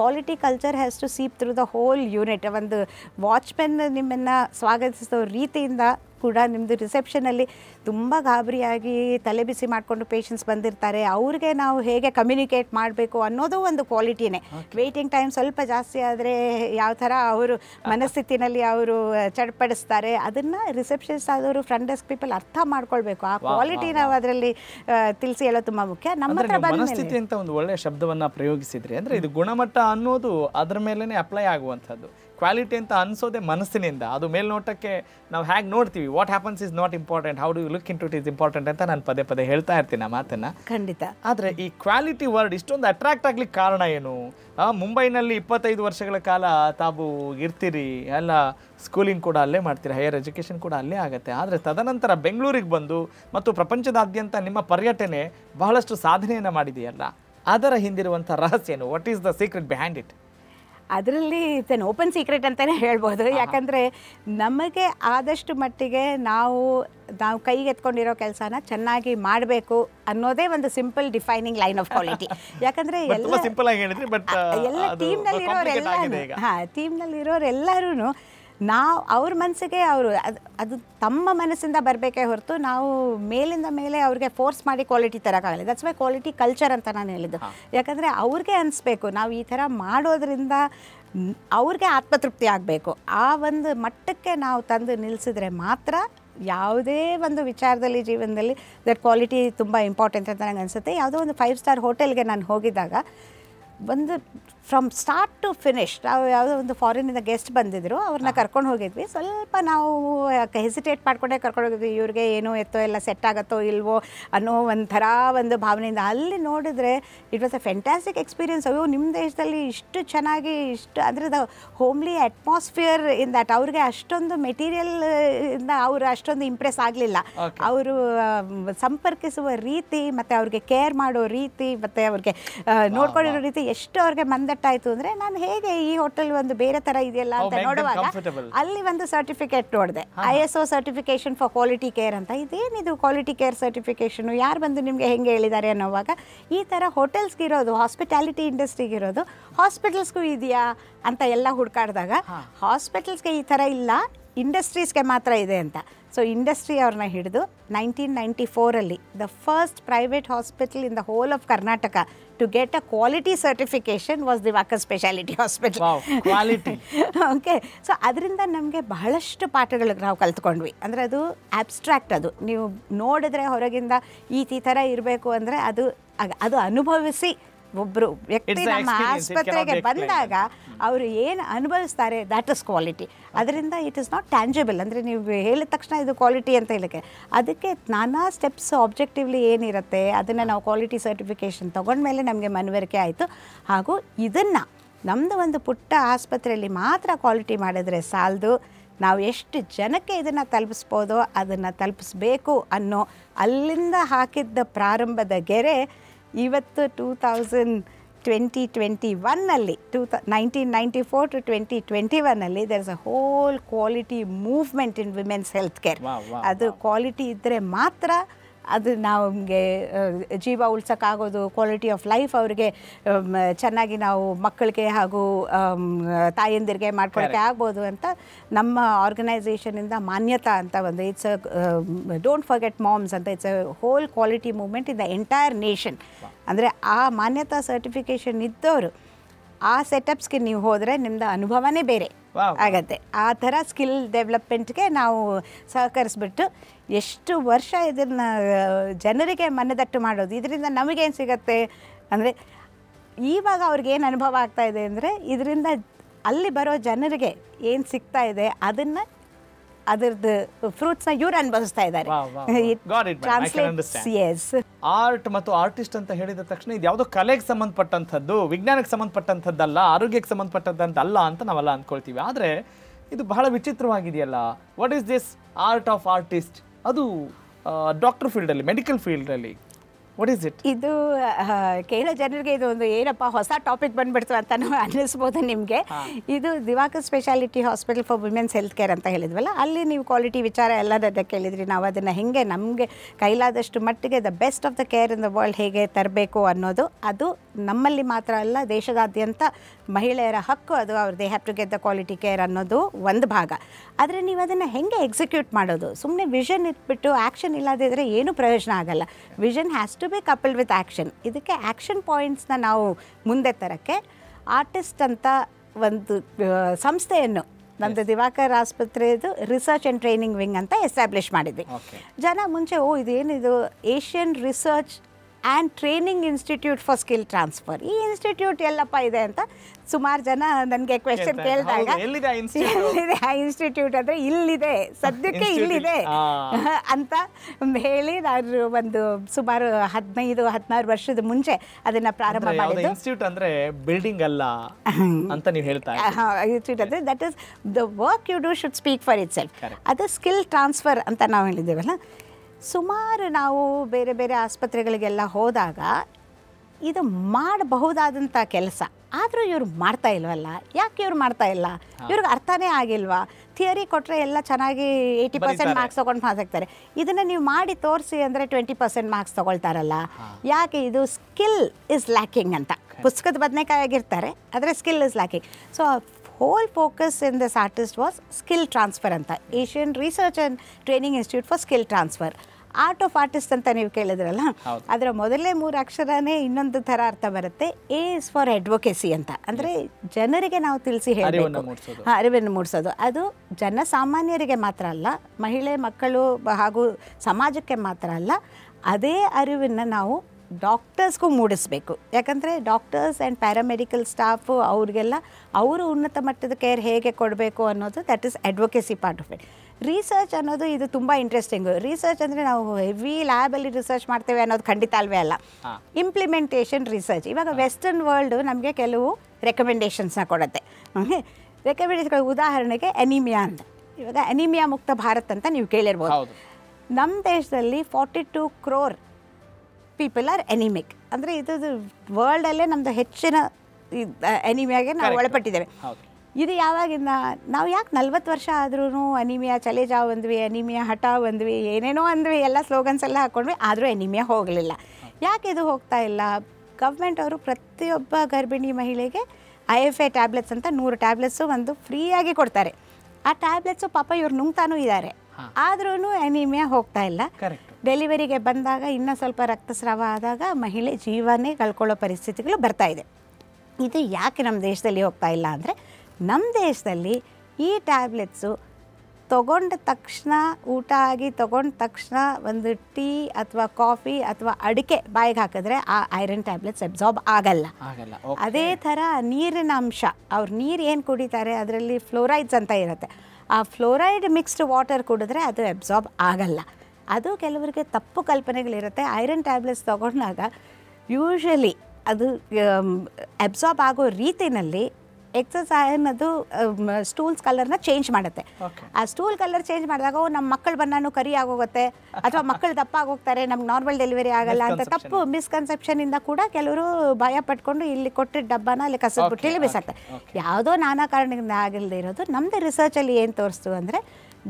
quality culture has to seep through the whole unit ಒಂದು ವಾಚ್ಮೆನ್ ನಿಮ್ಮನ್ನು ಸ್ವಾಗತಿಸೋ ರೀತಿಯಿಂದ ಕೂಡ ನಿಮ್ಮದು ರಿಸೆಪ್ಷನಲ್ಲಿ ತುಂಬ ಗಾಬರಿಯಾಗಿ ತಲೆ ಬಿಸಿ ಮಾಡಿಕೊಂಡು ಪೇಷಂಟ್ಸ್ ಬಂದಿರ್ತಾರೆ ಅವ್ರಿಗೆ ನಾವು ಹೇಗೆ ಕಮ್ಯುನಿಕೇಟ್ ಮಾಡಬೇಕು ಅನ್ನೋದು ಒಂದು ಕ್ವಾಲಿಟಿನೇ ವೆಯ್ಟಿಂಗ್ ಟೈಮ್ ಸ್ವಲ್ಪ ಜಾಸ್ತಿ ಆದರೆ ಯಾವ ಥರ ಅವರು ಮನಸ್ಥಿತಿನಲ್ಲಿ ಅವರು ಚಡ್ಪಡಿಸ್ತಾರೆ ಅದನ್ನು ರಿಸೆಪ್ಷನ್ಸ್ ಆದವರು ಫ್ರಂಟ್ ಡೆಸ್ಕ್ ಪೀಪಲ್ ಅರ್ಥ ಮಾಡ್ಕೊಳ್ಬೇಕು ಆ ಕ್ವಾಲಿಟಿ ನಾವು ಅದರಲ್ಲಿ ತಿಳಿಸಿ ಹೇಳೋದು ತುಂಬ ಮುಖ್ಯ ನಮ್ಮ ಹತ್ರ ಮನಸ್ಥಿತಿ ಅಂತ ಒಂದು ಒಳ್ಳೆಯ ಶಬ್ದವನ್ನು ಪ್ರಯೋಗಿಸಿದ್ರಿ ಅಂದರೆ ಇದು ಗುಣಮಟ್ಟ ಅನ್ನೋದು ಅದರ ಮೇಲೇ ಅಪ್ಲೈ ಆಗುವಂಥದ್ದು ಕ್ವಾಲಿಟಿ ಅಂತ ಅನಿಸೋದೇ ಮನಸ್ಸಿನಿಂದ ಅದು ಮೇಲ್ನೋಟಕ್ಕೆ ನಾವು ಹೇಗೆ ನೋಡ್ತೀವಿ what happens is not important how do look into it is important ಅಂತ ನಾನು ಪದೇ ಪದೇ ಹೇಳ್ತಾ ಇರ್ತೀನಿ ಆ ಮಾತನ್ನು ಖಂಡಿತ ಆದರೆ ಈ ಕ್ವಾಲಿಟಿ ವರ್ಡ್ ಇಷ್ಟೊಂದು ಅಟ್ರಾಕ್ಟ್ ಆಗ್ಲಿಕ್ಕೆ ಕಾರಣ ಏನು ಮುಂಬೈನಲ್ಲಿ ಇಪ್ಪತ್ತೈದು ವರ್ಷಗಳ ಕಾಲ ತಾವು ಇರ್ತೀರಿ ಎಲ್ಲ ಸ್ಕೂಲಿಂಗ್ ಕೂಡ ಅಲ್ಲೇ ಮಾಡ್ತೀರಿ ಹೈಯರ್ ಎಜುಕೇಷನ್ ಕೂಡ ಅಲ್ಲೇ ಆಗುತ್ತೆ ಆದರೆ ತದನಂತರ ಬೆಂಗಳೂರಿಗೆ ಬಂದು ಮತ್ತು ಪ್ರಪಂಚದಾದ್ಯಂತ ನಿಮ್ಮ ಪರ್ಯಟನೆ ಬಹಳಷ್ಟು ಸಾಧನೆಯನ್ನು ಮಾಡಿದೆಯಲ್ಲ ಅದರ ಹಿಂದಿರುವಂಥ ರಹಸ್ಯ ಏನು what is the secret behind it ಅದರಲ್ಲಿ ಇಟ್ಸ್ ಎನ್ ಓಪನ್ ಸೀಕ್ರೆಟ್ ಅಂತಲೇ ಹೇಳ್ಬೋದು ಯಾಕಂದರೆ ನಮಗೆ ಆದಷ್ಟು ಮಟ್ಟಿಗೆ ನಾವು ನಾವು ಕೈಗೆ ಎತ್ಕೊಂಡಿರೋ ಕೆಲಸನ ಚೆನ್ನಾಗಿ ಮಾಡಬೇಕು ಅನ್ನೋದೇ ಒಂದು simple defining line of quality ಯಾಕಂದರೆ ಎಲ್ಲ ಸಿಂಪಲ್ ಆಗಿ ಹೇಳಿದ್ರೆ ಬಟ್ ಎಲ್ಲ ಟೀಮ್ನಲ್ಲಿರೋರೆಲ್ಲ ಹಾಂ ಟೀಮ್ನಲ್ಲಿರೋರೆಲ್ಲರೂ ನಾವು ಅವ್ರ ಮನಸ್ಸಿಗೆ ಅವರು ಅದು ಅದು ತಮ್ಮ ಮನಸ್ಸಿಂದ ಬರಬೇಕೇ ಹೊರತು ನಾವು ಮೇಲಿಂದ ಮೇಲೆ ಅವ್ರಿಗೆ ಫೋರ್ಸ್ ಮಾಡಿ ಕ್ವಾಲಿಟಿ ತರೋಕ್ಕಾಗಲ್ಲ ದಟ್ಸ್ ಮೈ ಕ್ವಾಲಿಟಿ ಕಲ್ಚರ್ ಅಂತ ನಾನು ಹೇಳಿದ್ದು ಯಾಕಂದರೆ ಅವ್ರಿಗೆ ಅನಿಸ್ಬೇಕು ನಾವು ಈ ಥರ ಮಾಡೋದ್ರಿಂದ ಅವ್ರಿಗೆ ಆತ್ಮತೃಪ್ತಿ ಆಗಬೇಕು ಆ ಒಂದು ಮಟ್ಟಕ್ಕೆ ನಾವು ತಂದು ನಿಲ್ಲಿಸಿದ್ರೆ ಮಾತ್ರ ಯಾವುದೇ ಒಂದು ವಿಚಾರದಲ್ಲಿ ಜೀವನದಲ್ಲಿ ದಟ್ ಕ್ವಾಲಿಟಿ ತುಂಬ ಇಂಪಾರ್ಟೆಂಟ್ ಅಂತ ನನಗೆ ಅನಿಸುತ್ತೆ ಯಾವುದೋ ಒಂದು ಫೈವ್ ಸ್ಟಾರ್ ಹೋಟೆಲ್ಗೆ ನಾನು ಹೋಗಿದ್ದಾಗ ಒಂದು ಫ್ರಮ್ ಸ್ಟಾರ್ಟ್ ಟು ಫಿನಿಶ್ ನಾವು ಯಾವುದೋ ಒಂದು ಫಾರಿನಿಂದ ಗೆಸ್ಟ್ ಬಂದಿದ್ರು ಅವ್ರನ್ನ ಕರ್ಕೊಂಡು ಹೋಗಿದ್ವಿ ಸ್ವಲ್ಪ ನಾವು ಹೆಸಿಟೇಟ್ ಮಾಡಿಕೊಂಡೇ ಕರ್ಕೊಂಡು ಹೋಗಿದ್ವಿ ಇವ್ರಿಗೆ ಏನೋ ಎತ್ತೋ ಎಲ್ಲ ಸೆಟ್ ಆಗುತ್ತೋ ಇಲ್ವೋ ಅನ್ನೋ ಒಂಥರ ಒಂದು ಭಾವನೆಯಿಂದ ಅಲ್ಲಿ ನೋಡಿದ್ರೆ it was a fantastic experience ಅಯ್ಯೋ ನಿಮ್ಮ ದೇಶದಲ್ಲಿ ಇಷ್ಟು ಚೆನ್ನಾಗಿ ಇಷ್ಟು ಅಂದರೆ the homely atmosphere in that ಅವ್ರಿಗೆ ಅಷ್ಟೊಂದು ಮೆಟೀರಿಯಲ್ ಇಂದ ಅವರು ಅಷ್ಟೊಂದು ಇಂಪ್ರೆಸ್ ಆಗಲಿಲ್ಲ ಅವರು ಸಂಪರ್ಕಿಸುವ ರೀತಿ ಮತ್ತು ಅವ್ರಿಗೆ ಕೇರ್ ಮಾಡೋ ರೀತಿ ಮತ್ತು ಅವ್ರಿಗೆ ನೋಡ್ಕೊಂಡಿರೋ ರೀತಿ ಎಷ್ಟು ಅವ್ರಿಗೆ ಮಂದ ಆಯ್ತು ಅಂದ್ರೆ ನಾನು ಹೇಗೆ ಈ ಹೋಟೆಲ್ ಒಂದು ಬೇರೆ ತರ ಇದೆಯಲ್ಲ oh, ಅಂತ ನೋಡುವಾಗ ಅಲ್ಲಿ ಒಂದು ಸರ್ಟಿಫಿಕೇಟ್ ನೋಡಿದೆ I S O certification for quality care ಅಂತ ಇದೇನಿದು ಕ್ವಾಲಿಟಿ ಕೇರ್ ಸರ್ಟಿಫಿಕೇಶನ್ ಯಾರು ಬಂದು ನಿಮಗೆ ಹೆಂಗೆ ಹೇಳಿದ್ದಾರೆ ಅನ್ನೋವಾಗ ಈ ತರ ಹೋಟೆಲ್ಸ್ಗೆ ಇರೋದು ಹಾಸ್ಪಿಟಾಲಿಟಿ ಇಂಡಸ್ಟ್ರಿಗೆ ಇರೋದು ಹಾಸ್ಪಿಟಲ್ಸ್ಗೂ ಇದೆಯಾ ಅಂತ ಎಲ್ಲ ಹುಡ್ಕಾಡ್ದಾಗ ಹಾಸ್ಪಿಟಲ್ಸ್ಗೆ ಈ ತರ ಇಲ್ಲ ಇಂಡಸ್ಟ್ರೀಸ್ಗೆ ಮಾತ್ರ ಇದೆ ಅಂತ ಸೊ ಇಂಡಸ್ಟ್ರಿ ಅವ್ರನ್ನ ಹಿಡಿದು ನೈನ್ಟೀನ್ ನೈಂಟಿ ಫೋರಲ್ಲಿ the first private hospital in the whole of Karnataka to get a quality certification was Diwakar speciality hospital quality okay so ಅದರಿಂದ ನಮಗೆ ಬಹಳಷ್ಟು ಪಾಠಗಳು ನಾವು ಕಲ್ತ್ಕೊಂಡ್ವಿ ಅಂದರೆ ಅದು ಆಬ್ಸ್ಟ್ರಾಕ್ಟ್ ಅದು ನೀವು ನೋಡಿದ್ರೆ ಹೊರಗಿಂದ ಈ ಥರ ಇರಬೇಕು ಅಂದರೆ ಅದು ಅದು ಅನುಭವಿಸಿ ಒಬ್ಬರು ವ್ಯಕ್ತಿ ನಮ್ಮ ಆಸ್ಪತ್ರೆಗೆ ಬಂದಾಗ ಅವರು ಏನು ಅನುಭವಿಸ್ತಾರೆ ದ್ಯಾಟ್ ಇಸ್ ಕ್ವಾಲಿಟಿ ಅದರಿಂದ ಇಟ್ ಇಸ್ ನಾಟ್ ಟ್ಯಾಂಜಬಲ್ ಅಂದರೆ ನೀವು ಹೇಳಿದ ತಕ್ಷಣ ಇದು ಕ್ವಾಲಿಟಿ ಅಂತ ಹೇಳಕ್ಕೆ ಅದಕ್ಕೆ ನಾನಾ ಸ್ಟೆಪ್ಸ್ ಆಬ್ಜೆಕ್ಟಿವ್ಲಿ ಏನಿರುತ್ತೆ ಅದನ್ನು ನಾವು ಕ್ವಾಲಿಟಿ ಸರ್ಟಿಫಿಕೇಷನ್ ತೊಗೊಂಡ್ಮೇಲೆ ನಮಗೆ ಮನವರಿಕೆ ಆಯಿತು ಹಾಗೂ ಇದನ್ನು ನಮ್ಮದು ಒಂದು ಪುಟ್ಟ ಆಸ್ಪತ್ರೆಯಲ್ಲಿ ಮಾತ್ರ ಕ್ವಾಲಿಟಿ ಮಾಡಿದರೆ ಸಾಲದು ನಾವು ಎಷ್ಟು ಜನಕ್ಕೆ ಇದನ್ನು ತಲುಪಿಸ್ಬೋದೋ ಅದನ್ನು ತಲುಪಿಸ್ಬೇಕು ಅನ್ನೋ ಅಲ್ಲಿಂದ ಹಾಕಿದ್ದ ಪ್ರಾರಂಭದ ಗೆರೆ ಇವತ್ತು ಟೂ ತೌಸಂಡ್ ಟ್ವೆಂಟಿ ಟ್ವೆಂಟಿ ಒನ್ನಲ್ಲಿ ಟೂ ತ nineteen ninety four to twenty twenty ಒನ್ನಲ್ಲಿ there is a whole quality movement in women's health care ಅದು ಕ್ವಾಲಿಟಿ ಇದ್ದರೆ ಮಾತ್ರ ಅದು ನಮಗೆ ಜೀವ ಉಳ್ಸೋಕ್ಕಾಗೋದು ಕ್ವಾಲಿಟಿ ಆಫ್ ಲೈಫ್ ಅವರಿಗೆ ಚೆನ್ನಾಗಿ ನಾವು ಮಕ್ಕಳಿಗೆ ಹಾಗೂ ತಾಯಂದಿರಿಗೆ ಮಾಡ್ಕೊಳಕ್ಕೆ ಆಗ್ಬೋದು ಅಂತ ನಮ್ಮ ಆರ್ಗನೈಸೇಷನಿಂದ ಮಾನ್ಯತಾ ಅಂತ ಒಂದು it's a don't forget moms ಅಂತ it's a whole quality movement in the entire nation ಅಂದರೆ ಆ ಮಾನ್ಯತಾ ಸರ್ಟಿಫಿಕೇಷನ್ ಇದ್ದವರು ಆ ಸೆಟಪ್ಸ್ಗೆ ನೀವು ಹೋದರೆ ನಿಮ್ಮದು ಅನುಭವನೇ ಬೇರೆ ಆಗತ್ತೆ ಆ ಥರ ಸ್ಕಿಲ್ ಡೆವಲಪ್ಮೆಂಟ್ಗೆ ನಾವು ಸಹಕರಿಸ್ಬಿಟ್ಟು ಎಷ್ಟು ವರ್ಷ ಇದನ್ನು ಜನರಿಗೆ ಮನದಟ್ಟು ಮಾಡೋದು ಇದರಿಂದ ನಮಗೇನು ಸಿಗತ್ತೆ ಅಂದರೆ ಈವಾಗ ಅವ್ರಿಗೇನು ಅನುಭವ ಆಗ್ತಾಯಿದೆ ಅಂದರೆ ಇದರಿಂದ ಅಲ್ಲಿ ಬರೋ ಜನರಿಗೆ ಏನು ಸಿಗ್ತಾ ಇದೆ ಅದನ್ನು ಅದರದ್ದು ನ ಇವ್ರು ಅನುಭವಿಸ್ತಾ ಇದ್ದಾರೆ ಆರ್ಟ್ ಮತ್ತು ಆರ್ಟಿಸ್ಟ್ ಅಂತ ಹೇಳಿದ ತಕ್ಷಣ ಇದು ಯಾವುದೋ ಕಲೆಗೆ ಸಂಬಂಧಪಟ್ಟಂಥದ್ದು ವಿಜ್ಞಾನಕ್ಕೆ ಸಂಬಂಧಪಟ್ಟಂತದ್ದಲ್ಲ ಆರೋಗ್ಯಕ್ಕೆ ಸಂಬಂಧಪಟ್ಟದ್ದಂತಲ್ಲ ಅಂತ ನಾವೆಲ್ಲ ಅಂದ್ಕೊಳ್ತೀವಿ ಆದರೆ ಇದು ಬಹಳ ವಿಚಿತ್ರವಾಗಿದೆಯಲ್ಲ what is this art of artist ಅದು ಡಾಕ್ಟರ್ ಫೀಲ್ಡಲ್ಲಿ ಮೆಡಿಕಲ್ ಫೀಲ್ಡ್ ಅಲ್ಲಿ ವಾಟ್ ಇಸ್ ಇಟ್ ಇದು ಕೇರಳ ಜನರಿಗೆ ಇದು ಒಂದು ಏನಪ್ಪ ಹೊಸ ಟಾಪಿಕ್ ಬಂದ್ಬಿಡ್ತು ಅಂತ (laughs) ಅನ್ನಿಸ್ಬೋದು ನಿಮಗೆ ಇದು Diwakar speciality hospital for women's health care ಅಂತ ಹೇಳಿದ್ವಲ್ಲ ಅಲ್ಲಿ ನೀವು ಕ್ವಾಲಿಟಿ ವಿಚಾರ ಎಲ್ಲದಕ್ಕೆ ಕೇಳಿದ್ರಿ ನಾವು ಅದನ್ನು ಹೇಗೆ ನಮಗೆ ಕೈಲಾದಷ್ಟು ಮಟ್ಟಿಗೆ the best of the care in the world ಹೇಗೆ ತರಬೇಕು ಅನ್ನೋದು ಅದು ನಮ್ಮಲ್ಲಿ ಮಾತ್ರ ಅಲ್ಲ ದೇಶದಾದ್ಯಂತ ಮಹಿಳೆಯರ ಹಕ್ಕು ಅದು ಅವ್ರ they have to get the quality care ಅನ್ನೋದು ಒಂದು ಭಾಗ ಆದರೆ ನೀವು ಅದನ್ನು ಹೆಂಗೆ ಎಕ್ಸಿಕ್ಯೂಟ್ ಮಾಡೋದು ಸುಮ್ಮನೆ ವಿಷನ್ ಇಟ್ಬಿಟ್ಟು ಆ್ಯಕ್ಷನ್ ಇಲ್ಲದಿದ್ದರೆ ಏನೂ ಪ್ರಯೋಜನ ಆಗಲ್ಲ vision has to be couple with action ಇದಕ್ಕೆ ಆ್ಯಕ್ಷನ್ ಪಾಯಿಂಟ್ಸ್ನ ನಾವು ಮುಂದೆ ತರೋಕ್ಕೆ ಆರ್ಟಿಸ್ಟ್ ಅಂತ ಒಂದು ಸಂಸ್ಥೆಯನ್ನು ನಮ್ಮದು ದಿವಾಕರ್ ಆಸ್ಪತ್ರೆಯದು ರಿಸರ್ಚ್ ಆ್ಯಂಡ್ ಟ್ರೈನಿಂಗ್ ವಿಂಗ್ ಅಂತ ಎಸ್ಟಾಬ್ಲಿಷ್ ಮಾಡಿದ್ವಿ ಜನ ಮುಂಚೆ ಓ ಇದೇನಿದು Asian research and training institute for skill transfer ಈ ಇನ್ಸ್ಟಿಟ್ಯೂಟ್ ಎಲ್ಲಪ್ಪ ಇದೆ ಅಂತ ಸುಮಾರು ಜನ ನನಗೆ ಕ್ವೆಶನ್ ಕೇಳಿದಾಗ ಎಲ್ಲಿದೆ ಆ ಇನ್ಸ್ಟಿಟ್ಯೂಟ್ ಅಂದರೆ ಇಲ್ಲಿದೆ ಸದ್ಯಕ್ಕೆ ಇಲ್ಲಿದೆ (laughs) ಅಂತ ಹೇಳಿ ನಾನು ಒಂದು ಸುಮಾರು ಹದಿನೈದು ಹದಿನಾರು ವರ್ಷದ ಮುಂಚೆ ಅದನ್ನು ಪ್ರಾರಂಭ ಮಾಡಿದ್ದು ಇನ್ಸ್ಟಿಟ್ಯೂಟ್ ಅಂದರೆ ಬಿಲ್ಡಿಂಗ್ ಅಲ್ಲ (laughs) ಅಂತ ನೀವು ಹೇಳ್ತಾ ಇನ್ಸ್ಟಿಟ್ಯೂಟ್ ಅಂದರೆ that is the work you do should speak for itself ಅದು ಸ್ಕಿಲ್ ಟ್ರಾನ್ಸ್ಫರ್ ಅಂತ ನಾವು ಹೇಳಿದ್ದೇವಲ್ಲ ಸುಮಾರು ನಾವು ಬೇರೆ ಬೇರೆ ಆಸ್ಪತ್ರೆಗಳಿಗೆಲ್ಲ ಹೋದಾಗ ಇದು ಮಾಡಬಹುದಾದಂಥ ಕೆಲಸ ಆದರೂ ಇವ್ರು ಮಾಡ್ತಾ ಇಲ್ವಲ್ಲ ಯಾಕೆ ಇವ್ರು ಮಾಡ್ತಾ ಇಲ್ಲ ಇವ್ರಿಗೆ ಅರ್ಥನೇ ಆಗಿಲ್ವಾ ಥಿಯರಿ ಕೊಟ್ಟರೆ ಎಲ್ಲ ಚೆನ್ನಾಗಿ ಏಯ್ಟಿ ಪರ್ಸೆಂಟ್ ಮಾರ್ಕ್ಸ್ ತೊಗೊಂಡು ಪಾಸ್ ಇದನ್ನು ನೀವು ಮಾಡಿ ತೋರಿಸಿ ಅಂದರೆ ಟ್ವೆಂಟಿ ಪರ್ಸೆಂಟ್ ಮಾರ್ಕ್ಸ್ ತೊಗೊಳ್ತಾರಲ್ಲ ಯಾಕೆ ಇದು ಸ್ಕಿಲ್ ಇಸ್ ಲ್ಯಾಕಿಂಗ್ ಅಂತ ಪುಸ್ತಕದ ಬದನೇಕಾಯಿ ಆಗಿರ್ತಾರೆ ಆದರೆ skill is lacking so whole focus in this artist was skill transfer ಅಂತ Asian research and training institute for skill transfer art of artist ಅಂತ ನೀವು ಕೇಳಿದ್ರಲ್ಲ ಅದರ ಮೊದಲೇ ಮೂರು ಅಕ್ಷರನೇ ಇನ್ನೊಂದು ಥರ ಅರ್ಥ ಬರುತ್ತೆ ಎ ಇಸ್ ಫಾರ್ ಅಡ್ವೊಕೇಸಿ ಅಂತ ಅಂದರೆ ಜನರಿಗೆ ನಾವು ತಿಳಿಸಿ ಹೇಳಬೇಕು ಅರಿವನ್ನು ಮೂಡಿಸೋದು ಅದು ಜನಸಾಮಾನ್ಯರಿಗೆ ಮಾತ್ರ ಅಲ್ಲ ಮಹಿಳೆ ಮಕ್ಕಳು ಹಾಗೂ ಸಮಾಜಕ್ಕೆ ಮಾತ್ರ ಅಲ್ಲ ಅದೇ ಅರಿವನ್ನು ನಾವು ಡಾಕ್ಟರ್ಸ್ಗೂ ಮೂಡಿಸಬೇಕು ಯಾಕಂದರೆ ಡಾಕ್ಟರ್ಸ್ ಆ್ಯಂಡ್ ಪ್ಯಾರಾಮೆಡಿಕಲ್ ಸ್ಟಾಫು ಅವ್ರಿಗೆಲ್ಲ ಅವರು ಉನ್ನತ ಮಟ್ಟದ ಕೇರ್ ಹೇಗೆ ಕೊಡಬೇಕು ಅನ್ನೋದು that is advocacy part of it research ಅನ್ನೋದು ಇದು ತುಂಬ ಇಂಟ್ರೆಸ್ಟಿಂಗು ರಿಸರ್ಚ್ ಅಂದರೆ ನಾವು ಹೆವಿ ಲ್ಯಾಬಲ್ಲಿ ರಿಸರ್ಚ್ ಮಾಡ್ತೇವೆ ಅನ್ನೋದು ಖಂಡಿತ ಅಲ್ವೇ ಅಲ್ಲ ಇಂಪ್ಲಿಮೆಂಟೇಷನ್ ರಿಸರ್ಚ್ ಇವಾಗ ವೆಸ್ಟರ್ನ್ ವರ್ಲ್ಡು ನಮಗೆ ಕೆಲವು ರೆಕಮೆಂಡೇಷನ್ಸ್ನ ಕೊಡುತ್ತೆ ಓಕೆ ರೆಕಮೆಂಡೇಷನ್ ಉದಾಹರಣೆಗೆ ಅನಿಮಿಯಾ ಅಂತ ಇವಾಗ ಅನಿಮಿಯಾ ಮುಕ್ತ ಭಾರತ್ ಅಂತ ನೀವು ಕೇಳಿರ್ಬೋದು ನಮ್ಮ ದೇಶದಲ್ಲಿ forty two crore people are anemic ಅಂದರೆ ಇದು ವರ್ಲ್ಡಲ್ಲೇ ನಮ್ಮದು ಹೆಚ್ಚಿನ ಎನಿಮಿಯಾಗೆ ನಾವು ಒಳಪಟ್ಟಿದ್ದೇವೆ ಇದು ಯಾವಾಗಿಂದ ನಾವು ಯಾಕೆ ನಲ್ವತ್ತು ವರ್ಷ ಆದ್ರೂ ಅನಿಮಿಯಾ ಚಲೇಜಾ ಜಾವ್ ಅಂದ್ವಿ ಅನಿಮಿಯಾ ಹಠ ಬಂದ್ವಿ ಏನೇನೋ ಅಂದ್ವಿ ಎಲ್ಲ ಸ್ಲೋಗನ್ಸ್ ಎಲ್ಲ ಹಾಕ್ಕೊಂಡ್ವಿ ಆದರೂ ಎನಿಮಿಯಾ ಹೋಗಲಿಲ್ಲ ಯಾಕೆ ಇದು ಹೋಗ್ತಾ ಇಲ್ಲ ಗೌರ್ಮೆಂಟ್ ಅವರು ಪ್ರತಿಯೊಬ್ಬ ಗರ್ಭಿಣಿ ಮಹಿಳೆಗೆ ಐ ಎಫ್ ಐ ಟ್ಯಾಬ್ಲೆಟ್ಸ್ ಅಂತ ನೂರು ಟ್ಯಾಬ್ಲೆಟ್ಸು ಒಂದು ಫ್ರೀಯಾಗಿ ಕೊಡ್ತಾರೆ ಆ ಟ್ಯಾಬ್ಲೆಟ್ಸು ಪಾಪ ಇವ್ರು ನುಂಗ್ತಾನೂ ಇದ್ದಾರೆ ಆದ್ರೂ ಅನಿಮಿಯಾ ಹೋಗ್ತಾ ಇಲ್ಲ ಡೆಲಿವರಿಗೆ ಬಂದಾಗ ಇನ್ನೂ ಸ್ವಲ್ಪ ರಕ್ತಸ್ರಾವ ಆದಾಗ ಮಹಿಳೆ ಜೀವನೇ ಕಳ್ಕೊಳ್ಳೋ ಪರಿಸ್ಥಿತಿಗಳು ಬರ್ತಾ ಇದೆ ಇದು ಯಾಕೆ ನಮ್ಮ ದೇಶದಲ್ಲಿ ಹೋಗ್ತಾ ಇಲ್ಲ ಅಂದರೆ ನಮ್ಮ ದೇಶದಲ್ಲಿ ಈ ಟ್ಯಾಬ್ಲೆಟ್ಸು ತಗೊಂಡ ತಕ್ಷಣ ಊಟ ಆಗಿ ತಗೊಂಡ ತಕ್ಷಣ ಒಂದು ಟೀ ಅಥವಾ ಕಾಫಿ ಅಥವಾ ಅಡಿಕೆ ಬಾಯಿಗೆ ಹಾಕಿದ್ರೆ ಆ ಐರನ್ ಟ್ಯಾಬ್ಲೆಟ್ಸ್ ಅಬ್ಸಾರ್ಬ್ ಆಗಲ್ಲ ಅದೇ ಥರ ನೀರಿನ ಅಂಶ ಅವ್ರು ನೀರು ಏನು ಕುಡಿತಾರೆ ಅದರಲ್ಲಿ ಫ್ಲೋರೈಡ್ಸ್ ಅಂತ ಇರುತ್ತೆ ಆ ಫ್ಲೋರೈಡ್ ಮಿಕ್ಸ್ಡ್ ವಾಟರ್ ಕುಡಿದ್ರೆ ಅದು ಅಬ್ಸಾರ್ಬ್ ಆಗಲ್ಲ ಅದು ಕೆಲವರಿಗೆ ತಪ್ಪು ಕಲ್ಪನೆಗಳಿರುತ್ತೆ ಐರನ್ ಟ್ಯಾಬ್ಲೆಟ್ಸ್ ತೊಗೊಂಡಾಗ ಯೂಶಲಿ ಅದು ಅಬ್ಸಾರ್ಬ್ ಆಗೋ ರೀತಿಯಲ್ಲಿ ಎಕ್ಸಸೈನ್ ಅದು ಸ್ಟೂಲ್ಸ್ ಕಲರ್ನ ಚೇಂಜ್ ಮಾಡುತ್ತೆ ಆ ಸ್ಟೂಲ್ ಕಲರ್ ಚೇಂಜ್ ಮಾಡಿದಾಗ ನಮ್ಮ ಮಕ್ಕಳು ಬಣ್ಣನೂ ಕರಿ ಆಗೋಗುತ್ತೆ ಅಥವಾ ಮಕ್ಕಳು ದಪ್ಪ ಆಗೋಗ್ತಾರೆ ನಮ್ಗೆ ನಾರ್ಮಲ್ ಡೆಲಿವರಿ ಆಗಲ್ಲ ಅಂತ ತಪ್ಪು ಮಿಸ್ಕನ್ಸೆಪ್ಷನ್ ಇಂದ ಕೂಡ ಕೆಲವರು ಭಯ ಪಟ್ಕೊಂಡು ಇಲ್ಲಿ ಕೊಟ್ಟಿದ್ದ ಡಬ್ಬಾನ ಅಲ್ಲಿ ಕಸದ ಬುಟ್ಟಿಲಿ ಬಿಸಾಕ್ತಾರೆ ಯಾವುದೋ ನಾನಾ ಕಾರಣದಿಂದ ಆಗಿಲ್ಲದೆ ಇರೋದು ನಮ್ಮದು ರಿಸರ್ಚಲ್ಲಿ ಏನು ತೋರಿಸ್ತು ಅಂದರೆ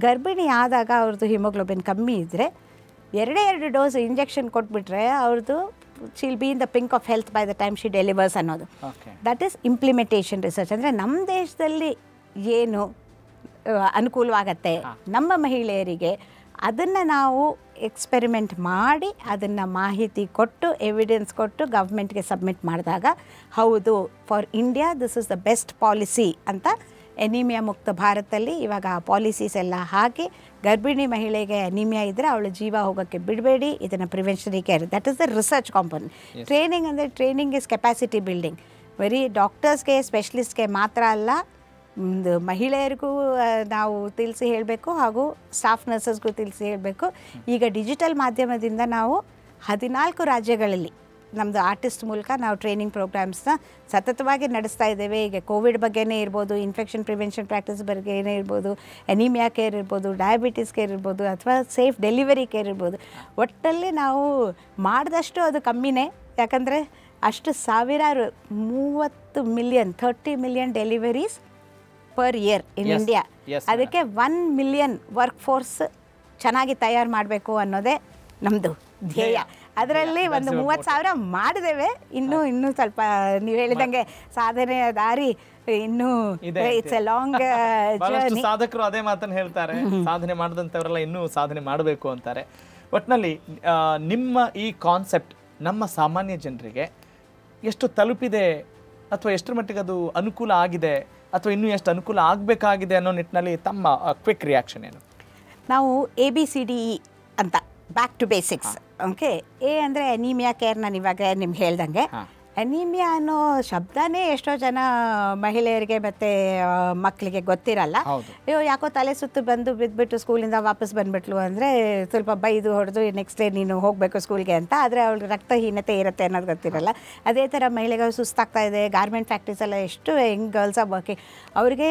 ಗರ್ಭಿಣಿ ಆದಾಗ ಅವ್ರದ್ದು ಹಿಮೋಗ್ಲೋಬಿನ್ ಕಮ್ಮಿ ಇದ್ದರೆ ಎರಡೇ ಎರಡು ಡೋಸ್ ಇಂಜೆಕ್ಷನ್ ಕೊಟ್ಬಿಟ್ರೆ ಅವ್ರದ್ದು she'll be in the pink of health by the time she delivers ಅನ್ನೋದು ದಟ್ ಈಸ್ ಇಂಪ್ಲಿಮೆಂಟೇಷನ್ ರಿಸರ್ಚ್ ಅಂದರೆ ನಮ್ಮ ದೇಶದಲ್ಲಿ ಏನು ಅನುಕೂಲವಾಗತ್ತೆ ನಮ್ಮ ಮಹಿಳೆಯರಿಗೆ ಅದನ್ನು ನಾವು ಎಕ್ಸ್ಪೆರಿಮೆಂಟ್ ಮಾಡಿ ಅದನ್ನು ಮಾಹಿತಿ ಕೊಟ್ಟು ಎವಿಡೆನ್ಸ್ ಕೊಟ್ಟು ಗೌರ್ಮೆಂಟ್ಗೆ ಸಬ್ಮಿಟ್ ಮಾಡಿದಾಗ ಹೌದು for India this is the best policy ಅಂತ ಎನಿಮಿಯಾ ಮುಕ್ತ ಭಾರತದಲ್ಲಿ ಇವಾಗ ಪಾಲಿಸೀಸ್ ಎಲ್ಲ ಹಾಕಿ ಗರ್ಭಿಣಿ ಮಹಿಳೆಗೆ ಅನಿಮಿಯಾ ಇದ್ದರೆ ಅವಳು ಜೀವ ಹೋಗೋಕ್ಕೆ ಬಿಡಬೇಡಿ ಇದನ್ನು preventionary care that is the research company training ಅಂದರೆ ಟ್ರೈನಿಂಗ್ ಇಸ್ ಕೆಪಾಸಿಟಿ ಬಿಲ್ಡಿಂಗ್ ಬರೀ ಡಾಕ್ಟರ್ಸ್ಗೆ ಸ್ಪೆಷಲಿಸ್ಟ್ಗೆ ಮಾತ್ರ ಅಲ್ಲ ಒಂದು ಮಹಿಳೆಯರಿಗೂ ನಾವು ತಿಳಿಸಿ ಹೇಳಬೇಕು ಹಾಗೂ ಸ್ಟಾಫ್ ನರ್ಸಸ್ಗೂ ತಿಳಿಸಿ ಹೇಳಬೇಕು ಈಗ ಡಿಜಿಟಲ್ ಮಾಧ್ಯಮದಿಂದ ನಾವು ಹದಿನಾಲ್ಕು ರಾಜ್ಯಗಳಲ್ಲಿ ನಮ್ಮದು ಆರ್ಟಿಸ್ಟ್ ಮೂಲಕ ನಾವು ಟ್ರೈನಿಂಗ್ ಪ್ರೋಗ್ರಾಮ್ಸ್ನ ಸತತವಾಗಿ ನಡೆಸ್ತಾ ಇದ್ದೇವೆ ಈಗ ಕೋವಿಡ್ ಬಗ್ಗೆನೇ ಇರ್ಬೋದು ಇನ್ಫೆಕ್ಷನ್ ಪ್ರಿವೆನ್ಷನ್ ಪ್ರಾಕ್ಟೀಸ್ ಬಗ್ಗೆನೇ ಇರ್ಬೋದು ಎನಿಮಿಯಾ ಕೇರ್ ಇರ್ಬೋದು ಡಯಾಬಿಟಿಸ್ ಕೇರ್ ಇರ್ಬೋದು ಅಥವಾ ಸೇಫ್ ಡೆಲಿವರಿ ಕೇರ್ ಇರ್ಬೋದು ಒಟ್ಟಲ್ಲಿ ನಾವು ಮಾಡಿದಷ್ಟು ಅದು ಕಮ್ಮಿನೇ ಯಾಕಂದರೆ ಅಷ್ಟು ಸಾವಿರಾರು ಮೂವತ್ತು million thirty million deliveries per year in India ಅದಕ್ಕೆ ಒನ್ ಮಿಲಿಯನ್ ವರ್ಕ್ ಫೋರ್ಸ್ ಚೆನ್ನಾಗಿ ತಯಾರು ಮಾಡಬೇಕು ಅನ್ನೋದೇ ನಮ್ಮದು ಧ್ಯೇಯ ಅದರಲ್ಲಿ ಒಂದು ಮೂವತ್ತು ಸಾವಿರ ಮಾಡಿದ್ದೇವೆ ಇನ್ನೂ ಇನ್ನೂ ಸ್ವಲ್ಪ ನೀವು ಹೇಳಿದಂಗೆ ಸಾಧನೆ ದಾರಿ ಇನ್ನು ಇಟ್ಸ್ ಎ ಲಾಂಗ್ ಸಾಧಕರು ಅದೇ ಮಾತನ್ನು ಹೇಳ್ತಾರೆ ಸಾಧನೆ ಮಾಡಿದಂಥವರೆಲ್ಲ ಇನ್ನೂ ಸಾಧನೆ ಮಾಡಬೇಕು ಅಂತಾರೆ ಒಟ್ಟಿನಲ್ಲಿ ನಿಮ್ಮ ಈ ಕಾನ್ಸೆಪ್ಟ್ ನಮ್ಮ ಸಾಮಾನ್ಯ ಜನರಿಗೆ ಎಷ್ಟು ತಲುಪಿದೆ ಅಥವಾ ಎಷ್ಟರ ಮಟ್ಟಿಗೆ ಅದು ಅನುಕೂಲ ಆಗಿದೆ ಅಥವಾ ಇನ್ನೂ ಎಷ್ಟು ಅನುಕೂಲ ಆಗಬೇಕಾಗಿದೆ ಅನ್ನೋ ನಿಟ್ಟಿನಲ್ಲಿ ತಮ್ಮ ಕ್ವಿಕ್ ರಿಯಾಕ್ಷನ್ ಏನು ನಾವು ಎ ಬಿ ಸಿ ಡಿ ಅಂತ back to basics okay A ಅಂದರೆ ಅನಿಮಿಯಾ ಕೇರ್ ನಾನು ಇವಾಗ ನಿಮ್ಗೆ ಹೇಳ್ದಂಗೆ ಅನಿಮಿಯಾ ಅನ್ನೋ ಶಬ್ದನೇ ಎಷ್ಟೋ ಜನ ಮಹಿಳೆಯರಿಗೆ ಮತ್ತೆ ಮಕ್ಕಳಿಗೆ ಗೊತ್ತಿರಲ್ಲ ಅಯ್ಯೋ ಯಾಕೋ ತಲೆ ಸುತ್ತು ಬಂದು ಬಿದ್ದುಬಿಟ್ಟು ಸ್ಕೂಲಿಂದ ವಾಪಸ್ ಬಂದುಬಿಟ್ಲು ಅಂದರೆ ಸ್ವಲ್ಪ ಬೈದು ಹೊಡೆದು ನೆಕ್ಸ್ಟ್ ಡೇ ನೀನು ಹೋಗಬೇಕು ಸ್ಕೂಲ್ಗೆ ಅಂತ ಆದರೆ ಅವಳು ರಕ್ತಹೀನತೆ ಇರುತ್ತೆ ಅನ್ನೋದು ಗೊತ್ತಿರಲ್ಲ ಅದೇ ಥರ ಮಹಿಳೆಗಳು ಸುಸ್ತಾಗ್ತಾ ಇದೆ ಗಾರ್ಮೆಂಟ್ ಫ್ಯಾಕ್ಟ್ರೀಸ್ ಎಲ್ಲ ಎಷ್ಟು ಹೆಂಗ್ ಗರ್ಲ್ಸ್ ಆರ್ ವರ್ಕಿಂಗ್ ಅವ್ರಿಗೆ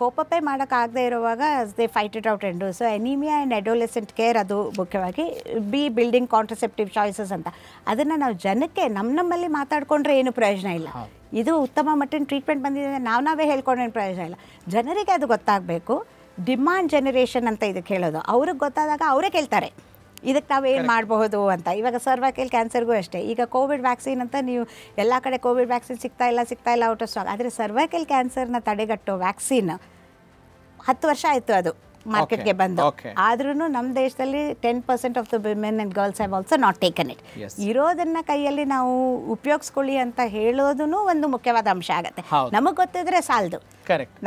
ಕೋಪಪ್ಪೇ ಮಾಡೋಕ್ಕಾಗದೇ ಇರುವಾಗ they fight it out and so anemia and adolescent care ಅದು ಮುಖ್ಯವಾಗಿ ಬಿ ಬಿಲ್ಡಿಂಗ್ ಕಾಂಟ್ರಸೆಪ್ಟಿವ್ ಚಾಯ್ಸಸ್ ಅಂತ ಅದನ್ನು ನಾವು ಜನಕ್ಕೆ ನಮ್ಮ ನಮ್ಮಲ್ಲಿ ಮಾತಾಡೋ ಮಾತಾಡ್ಕೊಂಡ್ರೆ ಏನು ಪ್ರಯೋಜನ ಇಲ್ಲ ಇದು ಉತ್ತಮ ಮಟ್ಟಿನ ಟ್ರೀಟ್ಮೆಂಟ್ ಬಂದಿದೆ ನಾವು ನಾವೇ ಹೇಳ್ಕೊಂಡ್ರೇನು ಪ್ರಯೋಜನ ಇಲ್ಲ ಜನರಿಗೆ ಅದು ಗೊತ್ತಾಗಬೇಕು ಡಿಮಾಂಡ್ ಜನರೇಷನ್ ಅಂತ ಇದಕ್ಕೆ ಹೇಳೋದು ಅವ್ರಿಗೆ ಗೊತ್ತಾದಾಗ ಅವರೇ ಕೇಳ್ತಾರೆ ಇದಕ್ಕೆ ನಾವು ಏನು ಮಾಡಬಹುದು ಅಂತ ಇವಾಗ ಸರ್ವೈಕಲ್ ಕ್ಯಾನ್ಸರ್ಗೂ ಅಷ್ಟೇ ಈಗ ಕೋವಿಡ್ ವ್ಯಾಕ್ಸಿನ್ ಅಂತ ನೀವು ಎಲ್ಲ ಕಡೆ ಕೋವಿಡ್ ವ್ಯಾಕ್ಸಿನ್ ಸಿಗ್ತಾ ಇಲ್ಲ ಸಿಗ್ತಾ ಇಲ್ಲ ಔಟ್ ಆಫ್ ಸ್ಟಾಕ್ ಆದರೆ ಸರ್ವೈಕಲ್ ಕ್ಯಾನ್ಸರ್ನ ತಡೆಗಟ್ಟೋ ವ್ಯಾಕ್ಸಿನ್ ಹತ್ತು ವರ್ಷ ಆಯಿತು ಅದು ಮಾರ್ಕೆಟ್ಗೆ ಬಂದು ಆದ್ರೂ ನಮ್ಮ ದೇಶದಲ್ಲಿ ten percent of the women and girls have also not taken it ಇರೋದನ್ನ ಕೈಯಲ್ಲಿ ನಾವು ಉಪಯೋಗಿಸ್ಕೊಳ್ಳಿ ಅಂತ ಹೇಳೋದೂ ಒಂದು ಮುಖ್ಯವಾದ ಅಂಶ ಆಗುತ್ತೆ ನಮಗೆ ಗೊತ್ತಿದ್ರೆ ಸಾಲದು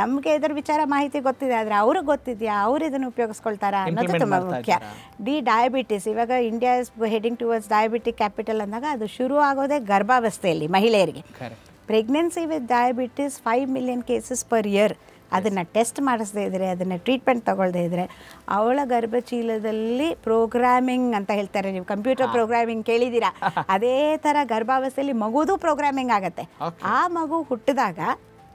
ನಮಗೆ ಇದರ ವಿಚಾರ ಮಾಹಿತಿ ಗೊತ್ತಿದೆ ಆದ್ರೆ ಅವ್ರಿಗೆ ಗೊತ್ತಿದ್ಯಾ ಅವ್ರು ಇದನ್ನು ಉಪಯೋಗಿಸ್ಕೊಳ್ತಾರ ಅನ್ನೋದು ತುಂಬಾ ಮುಖ್ಯ ಡಿ ಡಯಾಬಿಟಿಸ್ ಇವಾಗ India is heading towards diabetic capital ಅಂದಾಗ ಅದು ಶುರು ಆಗೋದೇ ಗರ್ಭಾವಸ್ಥೆಯಲ್ಲಿ ಮಹಿಳೆಯರಿಗೆ pregnancy with diabetes five million cases per year ಅದನ್ನು ಟೆಸ್ಟ್ ಮಾಡಿಸ್ದೇ ಇದ್ದರೆ ಅದನ್ನು ಟ್ರೀಟ್ಮೆಂಟ್ ತಗೊಳ್ಳದೇ ಇದ್ದರೆ ಅವಳ ಗರ್ಭಚೀಲದಲ್ಲಿ ಪ್ರೋಗ್ರಾಮಿಂಗ್ ಅಂತ ಹೇಳ್ತಾರೆ ನೀವು ಕಂಪ್ಯೂಟರ್ ಪ್ರೋಗ್ರಾಮಿಂಗ್ ಕೇಳಿದ್ದೀರಾ (laughs) ಅದೇ ಥರ ಗರ್ಭಾವಸ್ಥೆಯಲ್ಲಿ ಮಗುದು ಪ್ರೋಗ್ರಾಮಿಂಗ್ ಆಗುತ್ತೆ ಆ ಮಗು ಹುಟ್ಟಿದಾಗ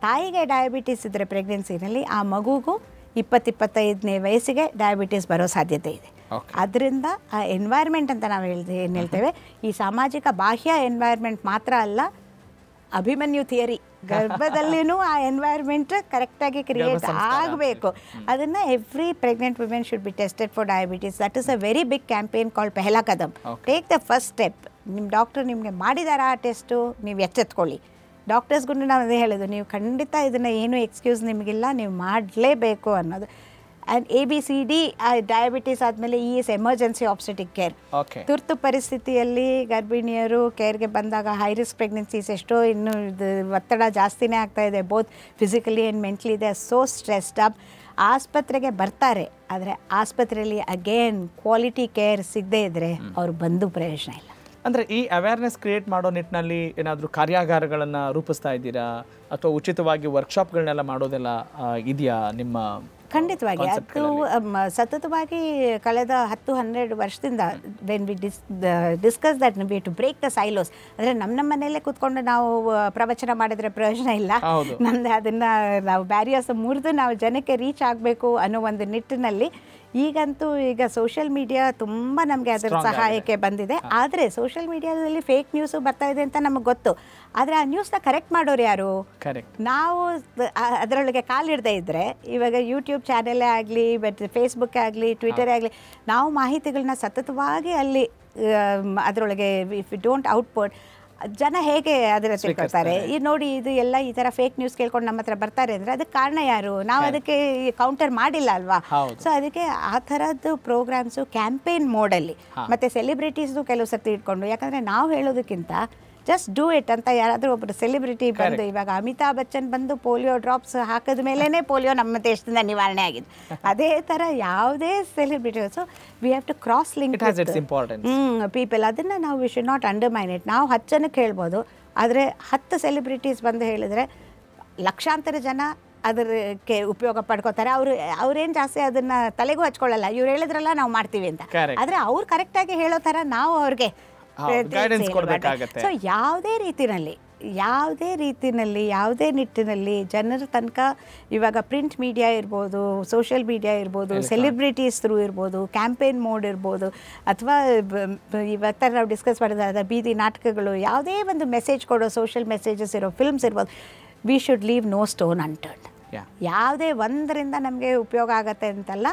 ತಾಯಿಗೆ ಡಯಾಬಿಟಿಸ್ ಇದ್ದರೆ ಪ್ರೆಗ್ನೆನ್ಸಿನಲ್ಲಿ ಆ ಮಗುಗೂ ಇಪ್ಪತ್ತಿಪ್ಪತ್ತೈದನೇ ವಯಸ್ಸಿಗೆ ಡಯಾಬಿಟೀಸ್ ಬರೋ ಸಾಧ್ಯತೆ ಇದೆ ಅದರಿಂದ ಆ ಎನ್ವೈರ್ಮೆಂಟ್ ಅಂತ ನಾವು ಹೇಳ್ತೀವಿ ಏನು ಹೇಳ್ತೇವೆ ಈ ಸಾಮಾಜಿಕ ಬಾಹ್ಯ ಎನ್ವೈರ್ಮೆಂಟ್ ಮಾತ್ರ ಅಲ್ಲ ಅಭಿಮನ್ಯು ಥಿಯರಿ ಗರ್ಭದಲ್ಲಿನೂ ಆ ಎನ್ವೈರ್ಮೆಂಟ್ ಕರೆಕ್ಟಾಗಿ ಕ್ರಿಯೇಟ್ ಆಗಬೇಕು ಅದನ್ನು every pregnant women should be tested for diabetes that is a very big campaign call Pehla Kadam take the first step ನಿಮ್ಮ ಡಾಕ್ಟರ್ ನಿಮಗೆ ಮಾಡಿದಾರ ಆ ಟೆಸ್ಟು ನೀವು ಎಚ್ಚೆತ್ಕೊಳ್ಳಿ ಡಾಕ್ಟರ್ಸ್ಗೂ ನಾವು ಅದೇ ಹೇಳೋದು ನೀವು ಖಂಡಿತ ಇದನ್ನು ಏನೂ ಎಕ್ಸ್ಕ್ಯೂಸ್ ನಿಮಗಿಲ್ಲ ನೀವು ಮಾಡಲೇಬೇಕು ಅನ್ನೋದು and A B C D diabetes ಆದಮೇಲೆ E S emergency obstetric care ತುರ್ತು ಪರಿಸ್ಥಿತಿಯಲ್ಲಿ ಗರ್ಭಿಣಿಯರು ಕೇರ್ಗೆ ಬಂದಾಗ ಹೈ ರಿಸ್ಕ್ ಪ್ರೆಗ್ನೆನ್ಸೀಸ್ ಎಷ್ಟೋ ಇನ್ನು ಒತ್ತಡ ಜಾಸ್ತಿನೇ ಆಗ್ತಾ ಇದೆ ಬೋತ್ ಫಿಸಿಕಲಿ ಆ್ಯಂಡ್ ಮೆಂಟ್ಲಿ ಇದೆ ಸೋ ಸ್ಟ್ರೆಸ್ಡ್ ಅಪ್ ಆಸ್ಪತ್ರೆಗೆ ಬರ್ತಾರೆ ಆದರೆ ಆಸ್ಪತ್ರೆಯಲ್ಲಿ ಅಗೇನ್ ಕ್ವಾಲಿಟಿ ಕೇರ್ ಸಿಗದೇ ಇದ್ದರೆ ಅವರು ಬಂದು ಪ್ರಯೋಜನ ಇಲ್ಲ ಅಂದರೆ ಈ ಅವೇರ್ನೆಸ್ ಕ್ರಿಯೇಟ್ ಮಾಡೋ ನಿಟ್ಟಿನಲ್ಲಿ ಏನಾದರೂ ಕಾರ್ಯಾಗಾರಗಳನ್ನು ರೂಪಿಸ್ತಾ ಇದ್ದೀರಾ ಅಥವಾ ಉಚಿತವಾಗಿ ವರ್ಕ್ಶಾಪ್ಗಳನ್ನೆಲ್ಲ ಮಾಡೋದೆಲ್ಲ ಇದೆಯಾ ನಿಮ್ಮ ಖಂಡಿತವಾಗಿ ಅದು ಸತತವಾಗಿ ಕಳೆದ ಹತ್ತು ಹನ್ನೆರಡು ವರ್ಷದಿಂದ when we dis discuss that be to break the silos ಅಂದರೆ ನಮ್ಮ ನಮ್ಮ ಮನೆಯಲ್ಲೇ ಕೂತ್ಕೊಂಡು ನಾವು ಪ್ರವಚನ ಮಾಡಿದ್ರೆ ಪ್ರಯೋಜನ ಇಲ್ಲ ನಮ್ದು ಅದನ್ನು ನಾವು ಬ್ಯಾರಿಯರ್ಸ್ ಮುರಿದು ನಾವು ಜನಕ್ಕೆ ರೀಚ್ ಆಗಬೇಕು ಅನ್ನೋ ಒಂದು ನಿಟ್ಟಿನಲ್ಲಿ ಈಗಂತೂ ಈಗ ಸೋಷಿಯಲ್ ಮೀಡಿಯಾ ತುಂಬ ನಮಗೆ ಅದರ ಸಹಾಯಕ್ಕೆ ಬಂದಿದೆ ಆದರೆ ಸೋಷಿಯಲ್ ಮೀಡಿಯಾದಲ್ಲಿ ಫೇಕ್ ನ್ಯೂಸು ಬರ್ತಾ ಇದೆ ಅಂತ ನಮಗೆ ಗೊತ್ತು ಆದರೆ ಆ ನ್ಯೂಸ್ನ ಕರೆಕ್ಟ್ ಮಾಡೋರು ಯಾರು ಕರೆಕ್ಟ್ ನಾವು ಅದರೊಳಗೆ ಕಾಲಿಡದೇ ಇದ್ದರೆ ಇವಾಗ ಯೂಟ್ಯೂಬ್ ಚಾನಲೇ ಆಗಲಿ ಬಟ್ ಫೇಸ್ಬುಕ್ ಆಗಲಿ ಟ್ವಿಟರೇ ಆಗಲಿ ನಾವು ಮಾಹಿತಿಗಳನ್ನ ಸತತವಾಗಿ ಅಲ್ಲಿ ಅದರೊಳಗೆ ಇಫ್ ಯು ಡೋಂಟ್ ಔಟ್ಪುಟ್ ಜನ ಹೇಗೆ ಅದರ ತಿಳ್ಕೊಳ್ತಾರೆ ಈ ನೋಡಿ ಇದು ಎಲ್ಲ ಈ ಥರ ಫೇಕ್ ನ್ಯೂಸ್ ಕೇಳ್ಕೊಂಡು ನಮ್ಮ ಹತ್ರ ಬರ್ತಾರೆ ಅಂದರೆ ಅದಕ್ಕೆ ಕಾರಣ ಯಾರು ನಾವು ಅದಕ್ಕೆ ಕೌಂಟರ್ ಮಾಡಿಲ್ಲ ಅಲ್ವಾ ಸೊ ಅದಕ್ಕೆ ಆ ಥರದ್ದು ಪ್ರೋಗ್ರಾಮ್ಸು ಕ್ಯಾಂಪೇನ್ ಮೋಡಲ್ಲಿ ಮತ್ತು ಸೆಲೆಬ್ರಿಟೀಸ್ದು ಕೆಲವು ಸರ್ತಿ ಇಟ್ಕೊಂಡು ಯಾಕಂದರೆ ನಾವು ಹೇಳೋದಕ್ಕಿಂತ ಜಸ್ಟ್ ಡೂ ಇಟ್ ಅಂತ ಯಾರಾದರೂ ಒಬ್ಬರು ಸೆಲೆಬ್ರಿಟಿ ಬಂದು ಇವಾಗ ಅಮಿತಾಬ್ ಬಚ್ಚನ್ ಬಂದು ಪೋಲಿಯೋ ಡ್ರಾಪ್ಸ್ ಹಾಕಿದ ಮೇಲೇ ಪೋಲಿಯೋ ನಮ್ಮ ದೇಶದಿಂದ ನಿವಾರಣೆ ಆಗಿದೆ (laughs) ಅದೇ ಥರ ಯಾವುದೇ celebrity so we have to cross link people ಅದನ್ನು ನಾವು we should not undermine it ನಾವು ಹತ್ತು ಜನಕ್ಕೆ ಹೇಳ್ಬೋದು ಆದರೆ ಹತ್ತು ಸೆಲೆಬ್ರಿಟೀಸ್ ಬಂದು ಹೇಳಿದರೆ ಲಕ್ಷಾಂತರ ಜನ ಅದಕ್ಕೆ ಉಪಯೋಗ ಪಡ್ಕೋತಾರೆ ಅವರು ಅವ್ರೇನು ಜಾಸ್ತಿ ಅದನ್ನ ತಲೆಗೂ ಹಚ್ಕೊಳ್ಳಲ್ಲ ಇವ್ರು ಹೇಳಿದ್ರಲ್ಲ ನಾವು ಮಾಡ್ತೀವಿ ಅಂತ ಆದರೆ ಅವ್ರು ಕರೆಕ್ಟಾಗಿ ಹೇಳೋ ಥರ ನಾವು ಅವ್ರಿಗೆ ಗೈಡೆನ್ಸ್ ಕೊಡಬೇಕಾಗತ್ತೆ ಸೊ ಯಾವುದೇ ರೀತಿಯಲ್ಲಿ ಯಾವುದೇ ರೀತಿಯಲ್ಲಿ ಯಾವುದೇ ನಿಟ್ಟಿನಲ್ಲಿ ಜನರ ತನಕ ಇವಾಗ ಪ್ರಿಂಟ್ ಮೀಡಿಯಾ ಇರ್ಬೋದು ಸೋಷಿಯಲ್ ಮೀಡಿಯಾ ಇರ್ಬೋದು ಸೆಲೆಬ್ರಿಟೀಸ್ ಥ್ರೂ ಇರ್ಬೋದು ಕ್ಯಾಂಪೇನ್ ಮೋಡ್ ಇರ್ಬೋದು ಅಥವಾ ಇವಾಗ ಥರ ನಾವು ಡಿಸ್ಕಸ್ ಮಾಡಿದಾದ ಬೀದಿ ನಾಟಕಗಳು ಯಾವುದೇ ಒಂದು ಮೆಸೇಜ್ ಕೊಡೋ ಸೋಷಿಯಲ್ ಮೆಸೇಜಸ್ ಇರೋ ಫಿಲ್ಮ್ಸ್ ಇರ್ಬೋದು we should leave no stone unturned ಯಾವುದೇ ಒಂದರಿಂದ ನಮಗೆ ಉಪಯೋಗ ಆಗತ್ತೆ ಅಂತಲ್ಲ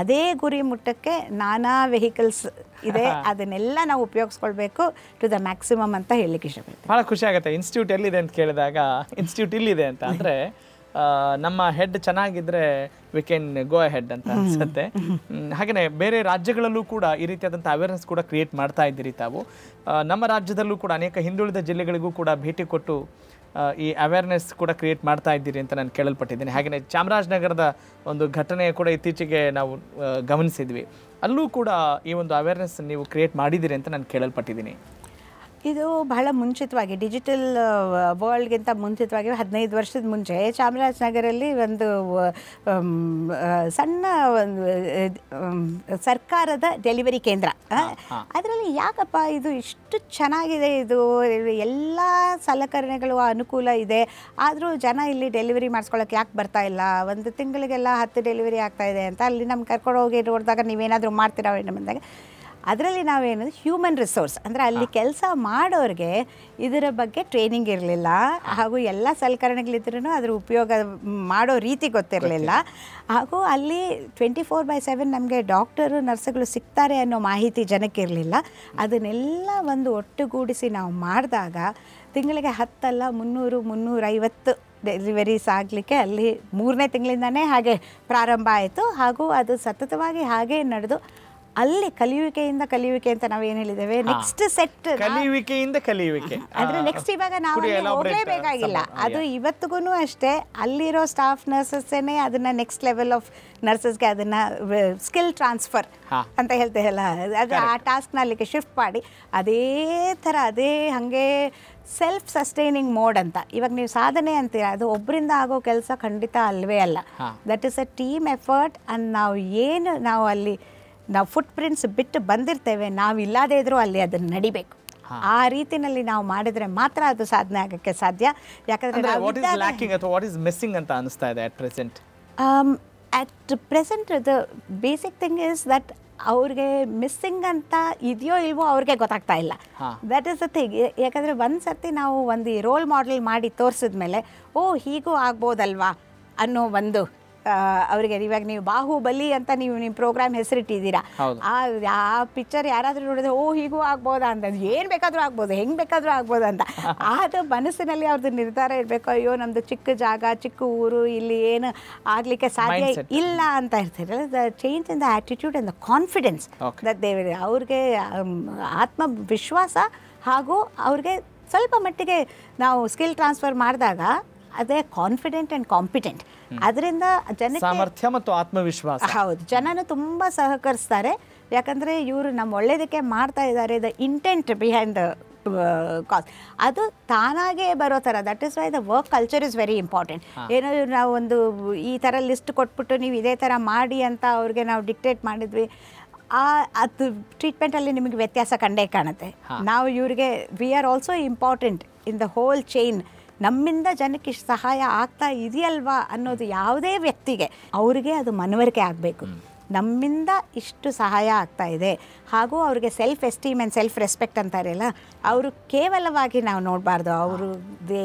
ಅದೇ ಗುರಿ ಮುಟ್ಟಕ್ಕೆ ನಾನಾ ವೆಹಿಕಲ್ಸ್ ಇದೆ ಅದನ್ನೆಲ್ಲ ನಾವು ಉಪಯೋಗಿಸ್ಕೊಳ್ಬೇಕು ಟು ದ ಮ್ಯಾಕ್ಸಿಮಮ್ ಅಂತ ಹೇಳಲಿಕ್ಕೆ ಇಷ್ಟಪಡ್ತೀನಿ ಭಾಳ ಖುಷಿ ಆಗುತ್ತೆ ಇನ್ಸ್ಟಿಟ್ಯೂಟ್ ಎಲ್ಲಿದೆ ಅಂತ ಕೇಳಿದಾಗ ಇನ್ಸ್ಟಿಟ್ಯೂಟ್ ಇಲ್ಲಿದೆ ಅಂತ ಅಂದರೆ ನಮ್ಮ ಹೆಡ್ ಚೆನ್ನಾಗಿದ್ರೆ ವಿ ಕೆನ್ ಗೋ ಹೆಡ್ ಅಂತ ಅನ್ಸುತ್ತೆ ಹಾಗೆಯೇ ಬೇರೆ ರಾಜ್ಯಗಳಲ್ಲೂ ಕೂಡ ಈ ರೀತಿಯಾದಂಥ ಅವೇರ್ನೆಸ್ ಕೂಡ ಕ್ರಿಯೇಟ್ ಮಾಡ್ತಾ ಇದ್ದೀರಿ ತಾವು ನಮ್ಮ ರಾಜ್ಯದಲ್ಲೂ ಕೂಡ ಅನೇಕ ಹಿಂದುಳಿದ ಜಿಲ್ಲೆಗಳಿಗೂ ಕೂಡ ಭೇಟಿ ಕೊಟ್ಟು ಈ ಅವೇರ್ನೆಸ್ ಕೂಡ ಕ್ರಿಯೇಟ್ ಮಾಡ್ತಾ ಇದ್ದೀರಿ ಅಂತ ನಾನು ಕೇಳಲ್ಪಟ್ಟಿದ್ದೀನಿ ಹಾಗೆಯೇ ಚಾಮರಾಜನಗರದ ಒಂದು ಘಟನೆ ಕೂಡ ಇತ್ತೀಚೆಗೆ ನಾವು ಗಮನಿಸಿದ್ವಿ ಅಲ್ಲೂ ಕೂಡ ಈ ಒಂದು ಅವೇರ್ನೆಸ್ ನೀವು ಕ್ರಿಯೇಟ್ ಮಾಡಿದ್ದೀರಿ ಅಂತ ನಾನು ಕೇಳಲ್ಪಟ್ಟಿದ್ದೀನಿ ಇದು ಬಹಳ ಮುಂಚಿತವಾಗಿ ಡಿಜಿಟಲ್ ವರ್ಲ್ಡ್ಗಿಂತ ಮುಂಚಿತವಾಗಿ ಹದಿನೈದು ವರ್ಷದ ಮುಂಚೆ ಚಾಮರಾಜನಗರಲ್ಲಿ ಒಂದು ಸಣ್ಣ ಒಂದು ಸರ್ಕಾರದ ಡೆಲಿವರಿ ಕೇಂದ್ರ ಅದರಲ್ಲಿ ಯಾಕಪ್ಪ ಇದು ಇಷ್ಟು ಚೆನ್ನಾಗಿದೆ ಇದು ಎಲ್ಲ ಸಲಕರಣೆಗಳು ಅನುಕೂಲ ಇದೆ ಆದರೂ ಜನ ಇಲ್ಲಿ ಡೆಲಿವರಿ ಮಾಡಿಸ್ಕೊಳ್ಳೋಕೆ ಯಾಕೆ ಬರ್ತಾ ಇಲ್ಲ ಒಂದು ತಿಂಗಳಿಗೆಲ್ಲ ಹತ್ತು ಡೆಲಿವರಿ ಆಗ್ತಾ ಇದೆ ಅಂತ ಅಲ್ಲಿ ನಮ್ಗೆ ಕರ್ಕೊಂಡು ಹೋಗಿ ನೋಡಿದಾಗ ನೀವೇನಾದರೂ ಮಾಡ್ತೀರಾ ಬಂದಾಗ ಅದರಲ್ಲಿ ನಾವೇನಂದ್ರೆ ಹ್ಯೂಮನ್ ರಿಸೋರ್ಸ್ ಅಂದರೆ ಅಲ್ಲಿ ಕೆಲಸ ಮಾಡೋರಿಗೆ ಇದರ ಬಗ್ಗೆ ಟ್ರೈನಿಂಗ್ ಇರಲಿಲ್ಲ ಹಾಗೂ ಎಲ್ಲ ಸಲಕರಣೆಗಳಿದ್ರೂ ಅದರ ಉಪಯೋಗ ಮಾಡೋ ರೀತಿ ಗೊತ್ತಿರಲಿಲ್ಲ ಹಾಗೂ ಅಲ್ಲಿ ಟ್ವೆಂಟಿ ಫೋರ್ ಬೈ ಸೆವೆನ್ ನಮಗೆ ಡಾಕ್ಟರು ನರ್ಸ್ಗಳು ಸಿಗ್ತಾರೆ ಅನ್ನೋ ಮಾಹಿತಿ ಜನಕ್ಕಿರಲಿಲ್ಲ ಅದನ್ನೆಲ್ಲ ಒಂದು ಒಟ್ಟುಗೂಡಿಸಿ ನಾವು ಮಾಡಿದಾಗ ತಿಂಗಳಿಗೆ ಹತ್ತಲ್ಲ ಮುನ್ನೂರು ಮುನ್ನೂರೈವತ್ತು ಡೆಲಿವರೀಸ್ ಆಗಲಿಕ್ಕೆ ಅಲ್ಲಿ ಮೂರನೇ ತಿಂಗಳಿಂದನೇ ಹಾಗೆ ಪ್ರಾರಂಭ ಆಯಿತು ಹಾಗೂ ಅದು ಸತತವಾಗಿ ಹಾಗೇ ನಡೆದು ಅಲ್ಲಿ ಕಲಿಯುವಿಕೆಯಿಂದ ಕಲಿಯುವಿಕೆ ಅಂತ ನಾವು ಏನ್ ಹೇಳಿದ್ದೇವೆ ನೆಕ್ಸ್ಟ್ ಸೆಟ್ ಕಲಿಯುವಿಕೆಯಿಂದ ಕಲಿಯುವಿಕೆ ಆದ್ರೆ ನೆಕ್ಸ್ಟ್ ಇವಾಗ ನಾವು ಹೋಗಲೇಬೇಕಾಗಿಲ್ಲ ಅದು ಇವತ್ತಿಗೂ ಅಷ್ಟೇ ಅಲ್ಲಿರೋ ಸ್ಟಾಫ್ ನರ್ಸಸ್ಸೇನೆ ಅದನ್ನ ನೆಕ್ಸ್ಟ್ ಲೆವೆಲ್ ಆಫ್ ನರ್ಸಸ್ಗೆ ಅದನ್ನ ಸ್ಕಿಲ್ ಟ್ರಾನ್ಸ್ಫರ್ ಅಂತ ಹೇಳ್ತೇವೆ ಅಲ್ಲ ಅದು ಆ ಟಾಸ್ಕ್ನ ಅಲ್ಲಿಗೆ ಶಿಫ್ಟ್ ಮಾಡಿ ಅದೇ ಥರ ಅದೇ ಹಂಗೆ ಸೆಲ್ಫ್ ಸಸ್ಟೈನಿಂಗ್ ಮೋಡ್ ಅಂತ ಇವಾಗ ನೀವು ಸಾಧನೆ ಅಂತೀರ ಅದು ಒಬ್ಬರಿಂದ ಆಗೋ ಕೆಲಸ ಖಂಡಿತ ಅಲ್ವೇ ಅಲ್ಲ that is a team effort and ನಾವು ಏನು ನಾವು ಅಲ್ಲಿ ನಾವು ಫುಟ್ ಪ್ರಿಂಟ್ಸ್ ಬಿಟ್ಟು ಬಂದಿರ್ತೇವೆ ನಾವು ಇಲ್ಲದೇ ಇದ್ದರೂ ಅಲ್ಲಿ ಅದನ್ನು ನಡಿಬೇಕು ಆ ರೀತಿನಲ್ಲಿ ನಾವು ಮಾಡಿದ್ರೆ ಮಾತ್ರ ಅದು ಸಾಧನೆ ಆಗಕ್ಕೆ ಸಾಧ್ಯ ಯಾಕಂದ್ರೆ ಅಂತ ಇದೆ at present at present the basic thing is that ಅವ್ರಿಗೆ ಮಿಸ್ಸಿಂಗ್ ಅಂತ ಇದೆಯೋ ಇಲ್ವೋ ಅವ್ರಿಗೆ ಗೊತ್ತಾಗ್ತಾ ಇಲ್ಲ ದಟ್ ಇಸ್ ಅ ಥಿಂಗ್ ಯಾಕಂದರೆ ಒಂದು ನಾವು ಒಂದು ರೋಲ್ ಮಾಡೆಲ್ ಮಾಡಿ ತೋರಿಸಿದ್ಮೇಲೆ ಓ ಹೀಗೂ ಆಗ್ಬೋದಲ್ವಾ ಅನ್ನೋ ಒಂದು ಅವರಿಗೆ ಇವಾಗ ನೀವು ಬಾಹುಬಲಿ ಅಂತ ನೀವು ನಿಮ್ಮ ಪ್ರೋಗ್ರಾಮ್ ಹೆಸರಿಟ್ಟಿದ್ದೀರಾ ಆ ಆ ಪಿಕ್ಚರ್ ಯಾರಾದರೂ ನೋಡಿದ್ರೆ ಓ ಹೀಗೂ ಆಗ್ಬೋದಾ ಅಂತ ಏನು ಬೇಕಾದರೂ ಆಗ್ಬೋದು ಹೆಂಗೆ ಬೇಕಾದರೂ ಆಗ್ಬೋದು ಅಂತ ಅದು (laughs) ಮನಸ್ಸಿನಲ್ಲಿ ಅವ್ರದ್ದು ನಿರ್ಧಾರ ಇರಬೇಕು ಅಯ್ಯೋ ನಮ್ಮದು ಚಿಕ್ಕ ಜಾಗ ಚಿಕ್ಕ ಊರು ಇಲ್ಲಿ ಏನು ಆಗಲಿಕ್ಕೆ ಸಾಧ್ಯ ಇಲ್ಲ ಅಂತ ಇರ್ತಾರೆ the change in the attitude and the confidence that ಅವ್ರಿಗೆ ಆತ್ಮವಿಶ್ವಾಸ ಹಾಗೂ ಅವ್ರಿಗೆ ಸ್ವಲ್ಪ ಮಟ್ಟಿಗೆ ನಾವು ಸ್ಕಿಲ್ ಟ್ರಾನ್ಸ್ಫರ್ ಮಾಡಿದಾಗ ಅದೇ ಕಾನ್ಫಿಡೆಂಟ್ ಆ್ಯಂಡ್ ಕಾಂಪಿಟೆಂಟ್ ಅದರಿಂದ ಜನ ಸಾಮರ್ಥ್ಯ ಮತ್ತು ಆತ್ಮವಿಶ್ವಾಸ ಹೌದು ಜನನು ತುಂಬ ಸಹಕರಿಸ್ತಾರೆ ಯಾಕಂದರೆ ಇವರು ನಮ್ಮ ಒಳ್ಳೆಯದಕ್ಕೆ ಮಾಡ್ತಾ ಇದ್ದಾರೆ the intent behind the cause ಅದು ತಾನಾಗೇ ಬರೋ ಥರ that is why the work culture is very important ಏನೋ ನಾವು ಒಂದು ಈ ಥರ ಲಿಸ್ಟ್ ಕೊಟ್ಬಿಟ್ಟು ನೀವು ಇದೇ ಥರ ಮಾಡಿ ಅಂತ ಅವ್ರಿಗೆ ನಾವು ಡಿಕ್ಟೇಟ್ ಮಾಡಿದ್ವಿ ಆ ಅದು ಟ್ರೀಟ್ಮೆಂಟಲ್ಲಿ ನಿಮಗೆ ವ್ಯತ್ಯಾಸ ಕಂಡೇ ಕಾಣುತ್ತೆ ನಾವು ಇವ್ರಿಗೆ we are also important in the whole chain ನಮ್ಮಿಂದ ಜನಕ್ಕೆ ಸಹಾಯ ಆಗ್ತಾ ಇದೆಯಲ್ವಾ ಅನ್ನೋದು ಯಾವುದೇ ವ್ಯಕ್ತಿಗೆ ಅವರಿಗೆ ಅದು ಮನವರಿಕೆ ಆಗಬೇಕು ನಮ್ಮಿಂದ ಇಷ್ಟು ಸಹಾಯ ಆಗ್ತಾ ಇದೆ ಹಾಗೂ ಅವ್ರಿಗೆ self esteem and self respect ಅಂತಾರಲ್ಲ ಅವರು ಕೇವಲವಾಗಿ ನಾವು ನೋಡಬಾರ್ದು ಅವರು they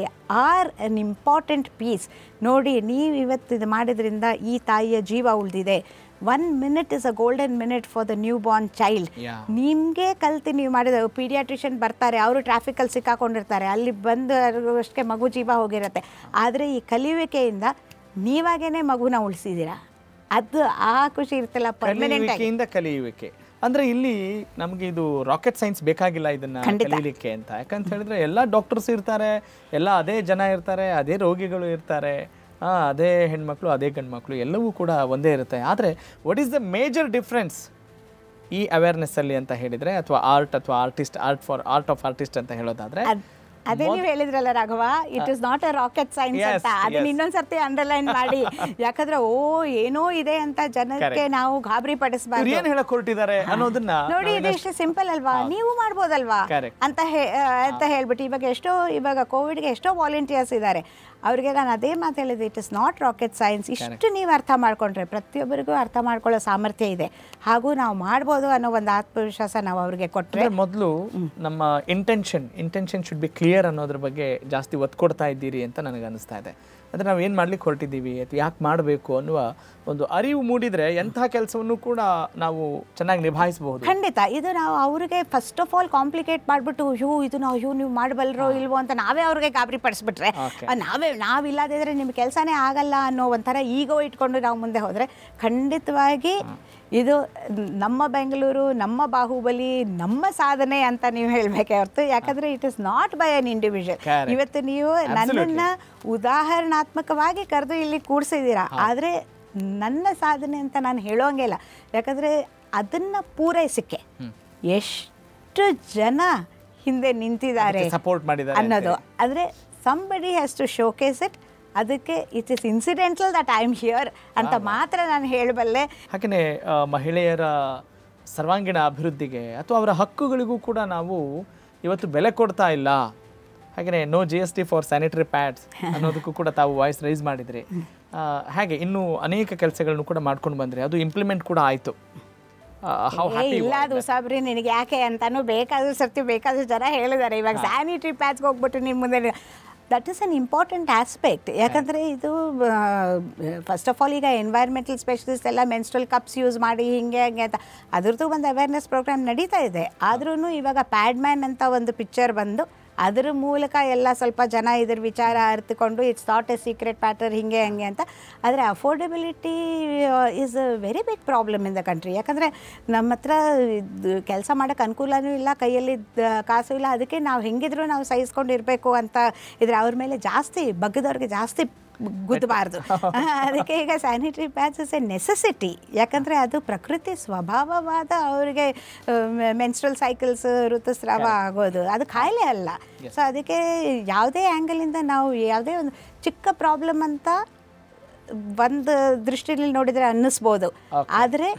are an important piece ನೋಡಿ ನೀವು ಇವತ್ತು ಇದು ಮಾಡಿದ್ರಿಂದ ಈ ತಾಯಿಯ ಜೀವ ಉಳಿದಿದೆ one minute is a golden minute for the newborn child ನಿಮಗೆ ಕಲ್ತಿ ನೀವು ಮಾಡಿದ ಪೀಡಿಯಾಟ್ರಿಷನ್ ಬರ್ತಾರೆ ಅವರು ಟ್ರಾಫಿಕಲ್ಲಿ ಸಿಕ್ಕಾಕೊಂಡಿರ್ತಾರೆ ಅಲ್ಲಿ ಬಂದು ಅಷ್ಟಕ್ಕೆ ಮಗು ಜೀವ ಹೋಗಿರುತ್ತೆ ಆದರೆ ಈ ಕಲಿಯುವಿಕೆಯಿಂದ ನೀವಾಗೇನೆ ಮಗುನ ಉಳಿಸಿದ್ದೀರಾ ಅದು ಆ ಖುಷಿ ಇರ್ತಲ್ಲ ಪರ್ಮನೆಂಟ್ ಕಲಿಯುವಿಕೆ ಅಂದ್ರೆ ಇಲ್ಲಿ ನಮಗೆ ಇದು ರಾಕೆಟ್ ಸೈನ್ಸ್ ಬೇಕಾಗಿಲ್ಲ ಇದನ್ನ ಕಲಿಲಿಕ್ಕೆ ಅಂತ ಯಾಕಂತ ಹೇಳಿದ್ರೆ ಎಲ್ಲ ಡಾಕ್ಟರ್ಸ್ ಇರ್ತಾರೆ ಎಲ್ಲ ಅದೇ ಜನ ಇರ್ತಾರೆ ಅದೇ ರೋಗಿಗಳು ಇರ್ತಾರೆ ಅದೇ ಹೆಣ್ಮಕ್ಳು ಅದೇ ಗಂಡು ಎಲ್ಲವೂ ಕೂಡ ಒಂದೇ ಇರುತ್ತೆ ಆದರೆ what is the major difference ಈ ಅವೇರ್ನೆಸ್ಸಲ್ಲಿ ಅಂತ ಹೇಳಿದರೆ ಅಥವಾ ಆರ್ಟ್ ಅಥವಾ artist art for art of artist ಅಂತ ಹೇಳೋದಾದರೆ ಅದೇ ನೀವು ಹೇಳಿದ್ರಲ್ಲ Raghava it is not a rocket science ಅಂತ ಅದನ್ನ ಇನ್ನೊಂದ್ಸರ್ತಿ ಅಂಡರ್ಲೈನ್ ಮಾಡಿ (laughs) ಯಾಕಂದ್ರೆ ಓ ಏನೋ ಇದೆ ಅಂತ ಜನಕ್ಕೆ ನಾವು ಗಾಬರಿ ಪಡಿಸಬಾರ್ದು ಹೇಳಕ್ ಹೊರಟಿದ್ದಾರೆ ಅನ್ನೋದನ್ನ ನೋಡಿ ಇದು ಎಷ್ಟು ಸಿಂಪಲ್ ಅಲ್ವಾ ನೀವು ಮಾಡ್ಬೋದಲ್ವಾ ಅಂತ ಅಂತ ಹೇಳ್ಬಿಟ್ಟು ಇವಾಗ ಎಷ್ಟೋ ಇವಾಗ ಕೋವಿಡ್ಗೆ ಎಷ್ಟೋ ವಾಲಂಟಿಯರ್ಸ್ ಇದ್ದಾರೆ ಅವರಿಗೆ ನಾನು ಅದೇ ಮಾತು ಹೇಳಿದೆ it is not rocket science ಇಷ್ಟು ನೀವು ಅರ್ಥ ಮಾಡ್ಕೊಂಡ್ರೆ ಪ್ರತಿಯೊಬ್ಬರಿಗೂ ಅರ್ಥ ಮಾಡ್ಕೊಳ್ಳೋ ಸಾಮರ್ಥ್ಯ ಇದೆ ಹಾಗೂ ನಾವು ಮಾಡ್ಬೋದು ಅನ್ನೋ ಒಂದು ಆತ್ಮವಿಶ್ವಾಸ ನಾವು ಅವರಿಗೆ ಕೊಟ್ಟರೆ ಮೊದಲು ನಮ್ಮ intention intention should be clear ಅನ್ನೋದ್ರ ಬಗ್ಗೆ ಜಾಸ್ತಿ ಒತ್ತು ಕೊಡ್ತಾ ಇದ್ದೀರಿ ಅಂತ ನನಗೆ ಅನಿಸ್ತಾ ಇದೆ ಅಂದರೆ ನಾವು ಏನು ಮಾಡ್ಲಿಕ್ಕೆ ಹೊರಟಿದ್ದೀವಿ ಅಥವಾ ಯಾಕೆ ಮಾಡಬೇಕು ಅನ್ನುವ ಒಂದು ಅರಿವು ಮೂಡಿದರೆ ಎಂಥ ಕೆಲಸವನ್ನು ಕೂಡ ನಾವು ಚೆನ್ನಾಗಿ ನಿಭಾಯಿಸಬಹುದು ಖಂಡಿತ ಇದು ನಾವು ಅವ್ರಿಗೆ ಫಸ್ಟ್ ಆಫ್ ಆಲ್ ಕಾಂಪ್ಲಿಕೇಟ್ ಮಾಡಿಬಿಟ್ಟು ಅಯ್ಯೋ ಇದು ನಾವು ಅಯ್ಯೋ ನೀವು ಮಾಡಬಲ್ಲರೋ ಇಲ್ವೋ ಅಂತ ನಾವೇ ಅವ್ರಿಗೆ ಗಾಬರಿ ಪಡಿಸ್ಬಿಟ್ರೆ ನಾವೇ ನಾವಿಲ್ಲದಿದ್ದರೆ ನಿಮ್ಮ ಕೆಲಸನೇ ಆಗಲ್ಲ ಅನ್ನೋ ಒಂಥರ ಈಗೋ ಇಟ್ಕೊಂಡು ನಾವು ಮುಂದೆ ಹೋದರೆ ಖಂಡಿತವಾಗಿ ಇದು ನಮ್ಮ ಬೆಂಗಳೂರು ನಮ್ಮ ಬಾಹುಬಲಿ ನಮ್ಮ ಸಾಧನೆ ಅಂತ ನೀವು ಹೇಳಬೇಕೆ ಹೊರತು ಯಾಕಂದರೆ it is not by an individual ಇವತ್ತು ನೀವು ನನ್ನನ್ನು ಉದಾಹರಣಾತ್ಮಕವಾಗಿ ಕರೆದು ಇಲ್ಲಿ ಕೂಡಿಸಿದ್ದೀರಾ ಆದರೆ ನನ್ನ ಸಾಧನೆ ಅಂತ ನಾನು ಹೇಳೋಂಗಿಲ್ಲ ಯಾಕಂದರೆ ಅದನ್ನು ಪೂರೈಸಕ್ಕೆ ಎಷ್ಟು ಜನ ಹಿಂದೆ ನಿಂತಿದ್ದಾರೆ ಸಪೋರ್ಟ್ ಮಾಡಿದ್ದಾರೆ ಅನ್ನೋದು ಅಂದರೆ somebody has to showcase it ಅದಕ್ಕೆ it is incidental that I am here ಅಂತ ಮಾತ್ರ ನಾನು ಹೇಳಬಲ್ಲೆ ಹಾಗೆಯೇ ಮಹಿಳೆಯರ ಸರ್ವಾಂಗೀಣ ಅಭಿವೃದ್ಧಿಗೆ ಅಥವಾ ಅವರ ಹಕ್ಕುಗಳಿಗೂ ಕೂಡ ನಾವು ಇವತ್ತು ಬೆಲೆ ಕೊಡ್ತಾ ಇಲ್ಲ ಹಾಗೇನೆ no G S T for sanitary pads ಅನ್ನೋದಕ್ಕೂ ಕೂಡ ತಾವು ವಾಯ್ಸ್ ರೈಸ್ ಮಾಡಿದ್ರಿ ಹಾಗೆ ಇನ್ನೂ ಅನೇಕ ಕೆಲಸಗಳನ್ನು ಕೂಡ ಮಾಡ್ಕೊಂಡು ಬಂದ್ರಿ ಅದು ಇಂಪ್ಲಿಮೆಂಟ್ ಕೂಡ ಆಯಿತು ಇಲ್ಲ ಅದು ಸಾಬ್ರಿ ನಿನಗೆ ಯಾಕೆ ಅಂತಾನು ಬೇಕಾದ್ರೂ ಸರ್ತಿ ಬೇಕಾದ್ರೂ ಜನ ಹೇಳಿದ್ದಾರೆ ಇವಾಗ ಸ್ಯಾನಿಟರಿ ಪ್ಯಾಡ್ಸ್ಗೆ ಹೋಗ್ಬಿಟ್ಟು ನಿಮ್ಮ ಮುಂದೆ that is an important aspect ಯಾಕಂದರೆ ಇದು ಫಸ್ಟ್ ಆಫ್ ಆಲ್ ಈಗ ಎನ್ವೈರ್ಮೆಂಟಲ್ ಸ್ಪೆಷಲಿಸ್ಟ್ ಎಲ್ಲ ಮೆನ್ಸ್ಟ್ರಲ್ ಕಪ್ಸ್ ಯೂಸ್ ಮಾಡಿ ಹಿಂಗೆ ಹಂಗೆ ಅಂತ ಅದ್ರದ್ದು ಒಂದು ಅವೇರ್ನೆಸ್ ಪ್ರೋಗ್ರಾಮ್ ನಡೀತಾ ಇದೆ ಆದ್ರೂ ಇವಾಗ ಪ್ಯಾಡ್ ಮ್ಯಾನ್ ಅಂತ ಒಂದು ಪಿಕ್ಚರ್ ಬಂದು ಅದರ ಮೂಲಕ ಎಲ್ಲ ಸ್ವಲ್ಪ ಜನ ಇದ್ರ ವಿಚಾರ ಅರ್ಥಕೊಂಡು it's not a secret matter ಹಿಂಗೆ ಹಂಗೆ ಅಂತ ಆದರೆ affordability is a very big problem in the country ಯಾಕಂದರೆ ನಮ್ಮ ಹತ್ರ ಕೆಲಸ ಮಾಡೋಕ್ಕೆ ಅನುಕೂಲನೂ ಇಲ್ಲ ಕೈಯಲ್ಲಿ ಕಾಸು ಇಲ್ಲ ಅದಕ್ಕೆ ನಾವು ಹೆಂಗಿದ್ರು ನಾವು ಸಹಿಸ್ಕೊಂಡಿರಬೇಕು ಅಂತ ಇದ್ರೆ ಅವ್ರ ಮೇಲೆ ಜಾಸ್ತಿ ಬಗ್ಗದವ್ರಿಗೆ ಜಾಸ್ತಿ ಗುದ್ದಬಾರ್ದು ಅದಕ್ಕೆ ಈಗ sanitary pads is a necessity ಯಾಕಂದರೆ ಅದು ಪ್ರಕೃತಿ ಸ್ವಭಾವವಾದ ಅವರಿಗೆ ಮೆನ್ಸ್ಟ್ರಲ್ ಸೈಕಲ್ಸ್ ಋತುಸ್ರಾವ ಆಗೋದು ಅದು ಖಾಯಿಲೆ ಅಲ್ಲ ಸೊ ಅದಕ್ಕೆ ಯಾವುದೇ ಆ್ಯಂಗಲಿಂದ ನಾವು ಯಾವುದೇ ಒಂದು ಚಿಕ್ಕ ಪ್ರಾಬ್ಲಮ್ ಅಂತ ಒಂದು ದೃಷ್ಟಿಯಲ್ಲಿ ನೋಡಿದರೆ ಅನ್ನಿಸ್ಬೋದು ಆದರೆ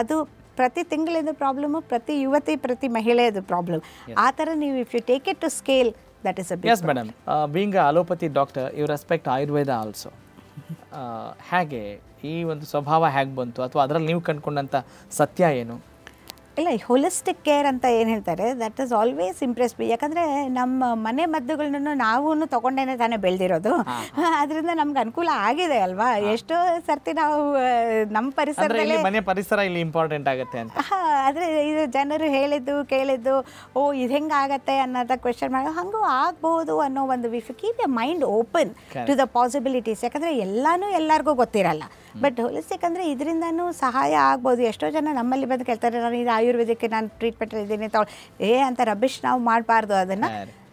ಅದು ಪ್ರತಿ ತಿಂಗಳಿಂದ ಪ್ರಾಬ್ಲಮ್ಮು ಪ್ರತಿ ಯುವತಿ ಪ್ರತಿ ಮಹಿಳೆಯದು ಪ್ರಾಬ್ಲಮ್ ಆ ಥರ ನೀವು if you take it to scale That is a big Yes, problem. madam. Uh, being a allopathy doctor, you respect Ayurveda also. ಹಾಗೆ ಈ ಒಂದು ಸ್ವಭಾವ ಹೇಗೆ ಬಂತು ಅಥವಾ ಅದರಲ್ಲಿ ನೀವು ಕಂಡುಕೊಂಡಂಥ ಸತ್ಯ ಏನು ಇಲ್ಲ ಹೋಲಿಸ್ಟಿಕ್ ಕೇರ್ ಅಂತ ಏನು ಹೇಳ್ತಾರೆ that is always impress be ಯಾಕಂದರೆ ನಮ್ಮ ಮನೆ ಮದ್ದುಗಳನ್ನ ನಾವು ತಗೊಂಡೇನೆ ತಾನೇ ಬೆಳೆದಿರೋದು ಅದರಿಂದ ನಮ್ಗೆ ಅನುಕೂಲ ಆಗಿದೆ ಅಲ್ವಾ ಎಷ್ಟೋ ಸರ್ತಿ ನಾವು ನಮ್ಮ ಪರಿಸರದಲ್ಲಿ ಮನೆ ಪರಿಸರ ಇಲ್ಲಿ ಇಂಪಾರ್ಟೆಂಟ್ ಆಗುತ್ತೆ ಅಂತ ಆದರೆ ಇದು ಜನರು ಹೇಳಿದ್ದು ಕೇಳಿದ್ದು ಓ ಇದು ಹೆಂಗೆ ಆಗತ್ತೆ ಅನ್ನೋದ ಕ್ವೆಶನ್ ಮಾಡೋ ಹಂಗೂ ಆಗ್ಬೋದು ಅನ್ನೋ ಒಂದು we've keep a mind open to the possibilities ಯಾಕಂದರೆ ಎಲ್ಲಾನು ಎಲ್ಲರಿಗೂ ಗೊತ್ತಿರಲ್ಲ ಬಟ್ ಹೋಲಿಸ್ಟಿಕ್ ಅಂದರೆ ಸಹಾಯ ಆಗ್ಬೋದು ಎಷ್ಟೋ ಜನ ನಮ್ಮಲ್ಲಿ ಬಂದು ಕೇಳ್ತಾರೆ ನಾನು ಇದು ಆಯುರ್ವೇದಕ್ಕೆ ನಾನು ಟ್ರೀಟ್ಮೆಂಟ್ ಇದ್ದೀನಿ ತಗೊಳ್ಳಿ ಏ ಅಂತ ರಬ್ಬಿಷ್ ನಾವು ಮಾಡಬಾರ್ದು ಅದನ್ನು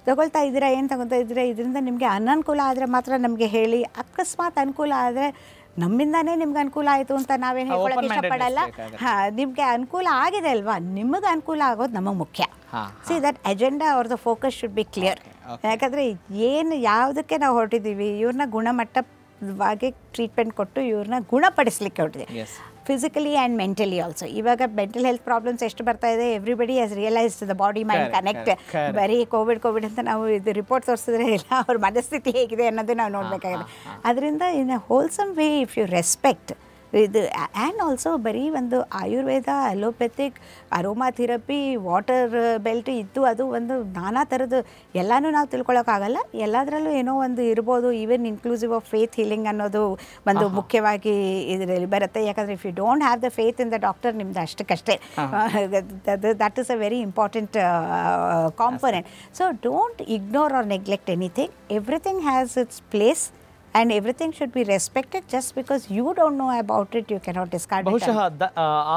ತಗೊಳ್ತಾ ಇದ್ದೀರಾ ಏನು ತಗೊತಾ ಇದ್ದೀರಾ ಇದರಿಂದ ನಿಮಗೆ ಅನನುಕೂಲ ಆದರೆ ಮಾತ್ರ ನಮಗೆ ಹೇಳಿ ಅಕಸ್ಮಾತ್ ಅನುಕೂಲ ಆದರೆ ನಮ್ಮಿಂದಾನೇ ನಿಮ್ಗೆ ಅನುಕೂಲ ಆಯಿತು ಅಂತ ನಾವೇನು ಹೇಳ್ಕೊಳಕ್ಕೆ ಇಷ್ಟಪಡಲ್ಲ ಹಾಂ ನಿಮಗೆ ಅನುಕೂಲ ಆಗಿದೆ ಅಲ್ವಾ ನಿಮಗೆ ಅನುಕೂಲ ಆಗೋದು ನಮಗೆ ಮುಖ್ಯ ಸಿ ದಟ್ ಅಜೆಂಡಾ ಅವ್ರದ್ದು ಫೋಕಸ್ ಶುಡ್ ಬಿ ಕ್ಲಿಯರ್ ಯಾಕಂದರೆ ಏನು ಯಾವುದಕ್ಕೆ ನಾವು ಹೊರಟಿದ್ದೀವಿ ಇವ್ರನ್ನ ಗುಣಮಟ್ಟ ವಾಗಿ ಟ್ರೀಟ್ಮೆಂಟ್ ಕೊಟ್ಟು ಇವ್ರನ್ನ ಗುಣಪಡಿಸ್ಲಿಕ್ಕೆ ಹೊರಟಿದೆ ಫಿಸಿಕಲಿ ಆ್ಯಂಡ್ ಮೆಂಟಲಿ ಆಲ್ಸೋ ಇವಾಗ ಮೆಂಟಲ್ ಹೆಲ್ತ್ ಪ್ರಾಬ್ಲಮ್ಸ್ ಎಷ್ಟು ಬರ್ತಾ ಇದೆ everybody as realise the body mind connect ಬರೀ ಕೋವಿಡ್ ಕೋವಿಡ್ ಅಂತ ನಾವು ಇದು ರಿಪೋರ್ಟ್ ತೋರಿಸಿದ್ರೆ ಇಲ್ಲ ಅವ್ರ ಮನಸ್ಥಿತಿ ಹೇಗಿದೆ ಅನ್ನೋದು ನಾವು ನೋಡಬೇಕಾಗಿದೆ ಅದರಿಂದ in a wholesome way if you respect ಇದು ಆ್ಯಂಡ್ ಆಲ್ಸೋ ಬರೀ ಒಂದು Ayurveda allopathic aromatherapy water belt ಇದ್ದು ಅದು ಒಂದು ನಾನಾ ಥರದ್ದು ಎಲ್ಲನೂ ನಾವು ತಿಳ್ಕೊಳ್ಳೋಕ್ಕಾಗಲ್ಲ ಎಲ್ಲದರಲ್ಲೂ ಏನೋ ಒಂದು ಇರ್ಬೋದು even inclusive of faith healing ಅನ್ನೋದು ಒಂದು ಮುಖ್ಯವಾಗಿ ಇದರಲ್ಲಿ ಬರುತ್ತೆ ಯಾಕಂದರೆ if you don't have the faith in the doctor ನಿಮ್ದು ಅಷ್ಟಕ್ಕಷ್ಟೇ that is a very important component so don't ignore or neglect anything everything has its place and everything should be respected just because you don't know about it you cannot discard ಬಹುಶಃ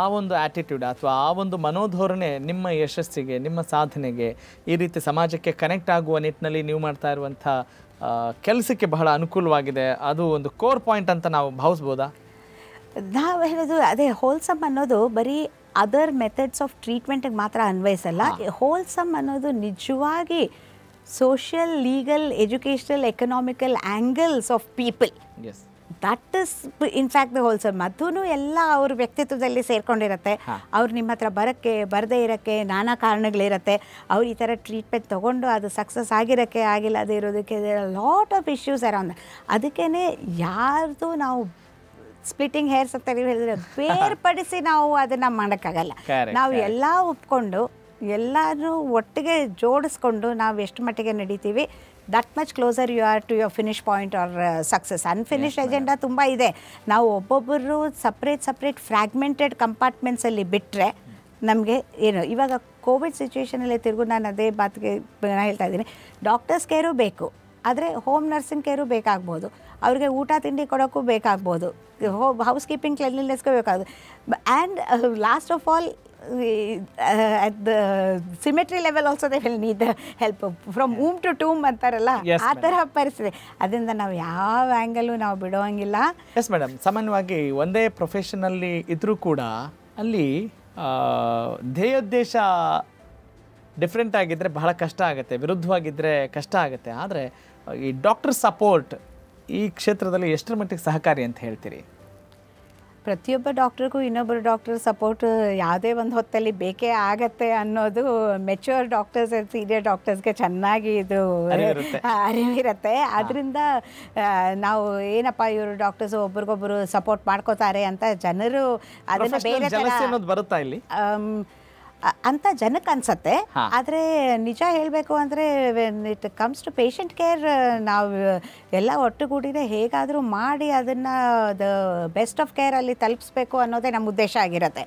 ಆ ಒಂದು ಆಟಿಟ್ಯೂಡ್ ಅಥವಾ ಆ ಒಂದು ಮನೋಧೋರಣೆ ನಿಮ್ಮ ಯಶಸ್ಸಿಗೆ ನಿಮ್ಮ ಸಾಧನೆಗೆ ಈ ರೀತಿ ಸಮಾಜಕ್ಕೆ ಕನೆಕ್ಟ್ ಆಗುವ ನಿಟ್ಟಿನಲ್ಲಿ ನೀವು ಮಾಡ್ತಾ ಇರುವಂಥ ಕೆಲಸಕ್ಕೆ ಬಹಳ ಅನುಕೂಲವಾಗಿದೆ ಅದು ಒಂದು ಕೋರ್ ಪಾಯಿಂಟ್ ಅಂತ ನಾವು ಭಾವಿಸ್ಬೋದಾ ನಾವು ಹೇಳೋದು ಅದೇ ಹೋಲ್ಸಮ್ ಅನ್ನೋದು ಬರೀ ಅದರ್ ಮೆಥಡ್ಸ್ ಆಫ್ ಟ್ರೀಟ್ಮೆಂಟಿಗೆ ಮಾತ್ರ ಅನ್ವಯಿಸಲ್ಲ ಹೋಲ್ಸಮ್ ಅನ್ನೋದು ನಿಜವಾಗಿ social legal educational, economical angles of people. Yes. That is in fact the whole sir ಎಲ್ಲ ಅವ್ರ ವ್ಯಕ್ತಿತ್ವದಲ್ಲಿ ಸೇರ್ಕೊಂಡಿರತ್ತೆ ಅವ್ರು ನಿಮ್ಮ ಹತ್ರ ಬರೋಕ್ಕೆ ಬರದೇ ಇರೋಕ್ಕೆ ನಾನಾ ಕಾರಣಗಳಿರತ್ತೆ ಅವ್ರು ಈ ಥರ ಟ್ರೀಟ್ಮೆಂಟ್ ತೊಗೊಂಡು ಅದು ಸಕ್ಸಸ್ ಆಗಿರೋಕ್ಕೆ ಅದು ಇರೋದಕ್ಕೆ ಲಾಟ್ ಆಫ್ ಇಶ್ಯೂಸ್ ಅರೌಂಡ್ ಅದಕ್ಕೇ ಯಾರ್ದು ನಾವು ಸ್ಪ್ಲಿಟಿಂಗ್ ಹೇರ್ಸ್ ಅಂತ (laughs) ಬೇರ್ಪಡಿಸಿ ನಾವು ಅದನ್ನು ಮಾಡೋಕ್ಕಾಗಲ್ಲ ನಾವು ಎಲ್ಲ ಒಪ್ಕೊಂಡು ಎಲ್ಲರೂ ಒಟ್ಟಿಗೆ ಜೋಡಿಸ್ಕೊಂಡು ನಾವು ಎಷ್ಟು ಮಟ್ಟಿಗೆ ನಡೀತೀವಿ that much closer you are to your finish point or success unfinished agenda ತುಂಬ ಇದೆ ನಾವು ಒಬ್ಬೊಬ್ಬರು ಸಪ್ರೇಟ್ ಸಪ್ರೇಟ್ ಫ್ರ್ಯಾಗ್ಮೆಂಟೆಡ್ ಕಂಪಾರ್ಟ್ಮೆಂಟ್ಸಲ್ಲಿ ಬಿಟ್ಟರೆ ನಮಗೆ ಏನು ಇವಾಗ ಕೋವಿಡ್ ಸಿಚುವೇಷನಲ್ಲಿ ತಿರುಗು ನಾನು ಅದೇ ಮಾತಿಗೆ ಹೇಳ್ತಾ ಇದ್ದೀನಿ ಡಾಕ್ಟರ್ಸ್ ಕೇರು ಬೇಕು ಆದರೆ ಹೋಮ್ ನರ್ಸಿಂಗ್ ಕೇರು ಬೇಕಾಗ್ಬೋದು ಅವ್ರಿಗೆ ಊಟ ತಿಂಡಿ ಕೊಡೋಕ್ಕೂ ಬೇಕಾಗ್ಬೋದು ಹೋ ಹೌಸ್ ಕೀಪಿಂಗ್ ಕ್ಲೆನ್ಲಿನೆಸ್ಗೂ ಬೇಕಾಗ್ಬೋದು and last of all we, uh, at the symmetry level also they will need the help from yeah. womb ಅಂತಾರಲ್ಲ ಆ ಥರ ಪರಿಸ್ಥಿತಿ ಅದರಿಂದ ನಾವು ಯಾವ ಆ್ಯಂಗಲ್ಲು ನಾವು ಬಿಡೋಂಗಿಲ್ಲ ಎಸ್ ಮೇಡಮ್ ಸಾಮಾನ್ಯವಾಗಿ ಒಂದೇ ಪ್ರೊಫೆಷನಲ್ಲಿ ಇದ್ದರೂ ಕೂಡ ಅಲ್ಲಿ ಧ್ಯೇಯೋದ್ದೇಶ ಡಿಫ್ರೆಂಟ್ ಆಗಿದ್ರೆ ಬಹಳ ಕಷ್ಟ ಆಗುತ್ತೆ ವಿರುದ್ಧವಾಗಿದ್ದರೆ ಕಷ್ಟ ಆಗುತ್ತೆ ಆದರೆ ಈ ಡಾಕ್ಟರ್ ಸಪೋರ್ಟ್ ಈ ಕ್ಷೇತ್ರದಲ್ಲಿ ಎಷ್ಟರ ಮಟ್ಟಿಗೆ ಸಹಕಾರಿ ಅಂತ ಹೇಳ್ತೀರಿ ಪ್ರತಿಯೊಬ್ಬ ಡಾಕ್ಟರ್ಗೂ ಇನ್ನೊಬ್ಬರು ಡಾಕ್ಟರ್ ಸಪೋರ್ಟ್ ಯಾವುದೇ ಒಂದು ಹೊತ್ತಲ್ಲಿ ಬೇಕೇ ಆಗತ್ತೆ ಅನ್ನೋದು ಮೆಚೂರ್ ಡಾಕ್ಟರ್ಸ್ ಸೀನಿಯರ್ ಡಾಕ್ಟರ್ಸ್ಗೆ ಚೆನ್ನಾಗಿ ಇದು ಅರಿವಿರುತ್ತೆ ಅದರಿಂದ ನಾವು ಏನಪ್ಪ ಇವರು ಡಾಕ್ಟರ್ಸ್ ಒಬ್ರಿಗೊಬ್ರು ಸಪೋರ್ಟ್ ಮಾಡ್ಕೋತಾರೆ ಅಂತ ಜನರು ಅದನ್ನ ಬೇರೆ ಬರುತ್ತಾ ಇಲ್ಲಿ ಅಂತ ಜನಕ್ಕೆ ಅನ್ಸತ್ತೆ ಆದರೆ ನಿಜ ಹೇಳಬೇಕು ಅಂದರೆ it comes to patient care ನಾವು ಎಲ್ಲ ಒಟ್ಟುಗೂಡಿನೇ ಹೇಗಾದರೂ ಮಾಡಿ ಅದನ್ನ ದ ಬೆಸ್ಟ್ ಆಫ್ ಕೇರ್ ಅಲ್ಲಿ ತಲುಪಿಸ್ಬೇಕು ಅನ್ನೋದೇ ನಮ್ಮ ಉದ್ದೇಶ ಆಗಿರುತ್ತೆ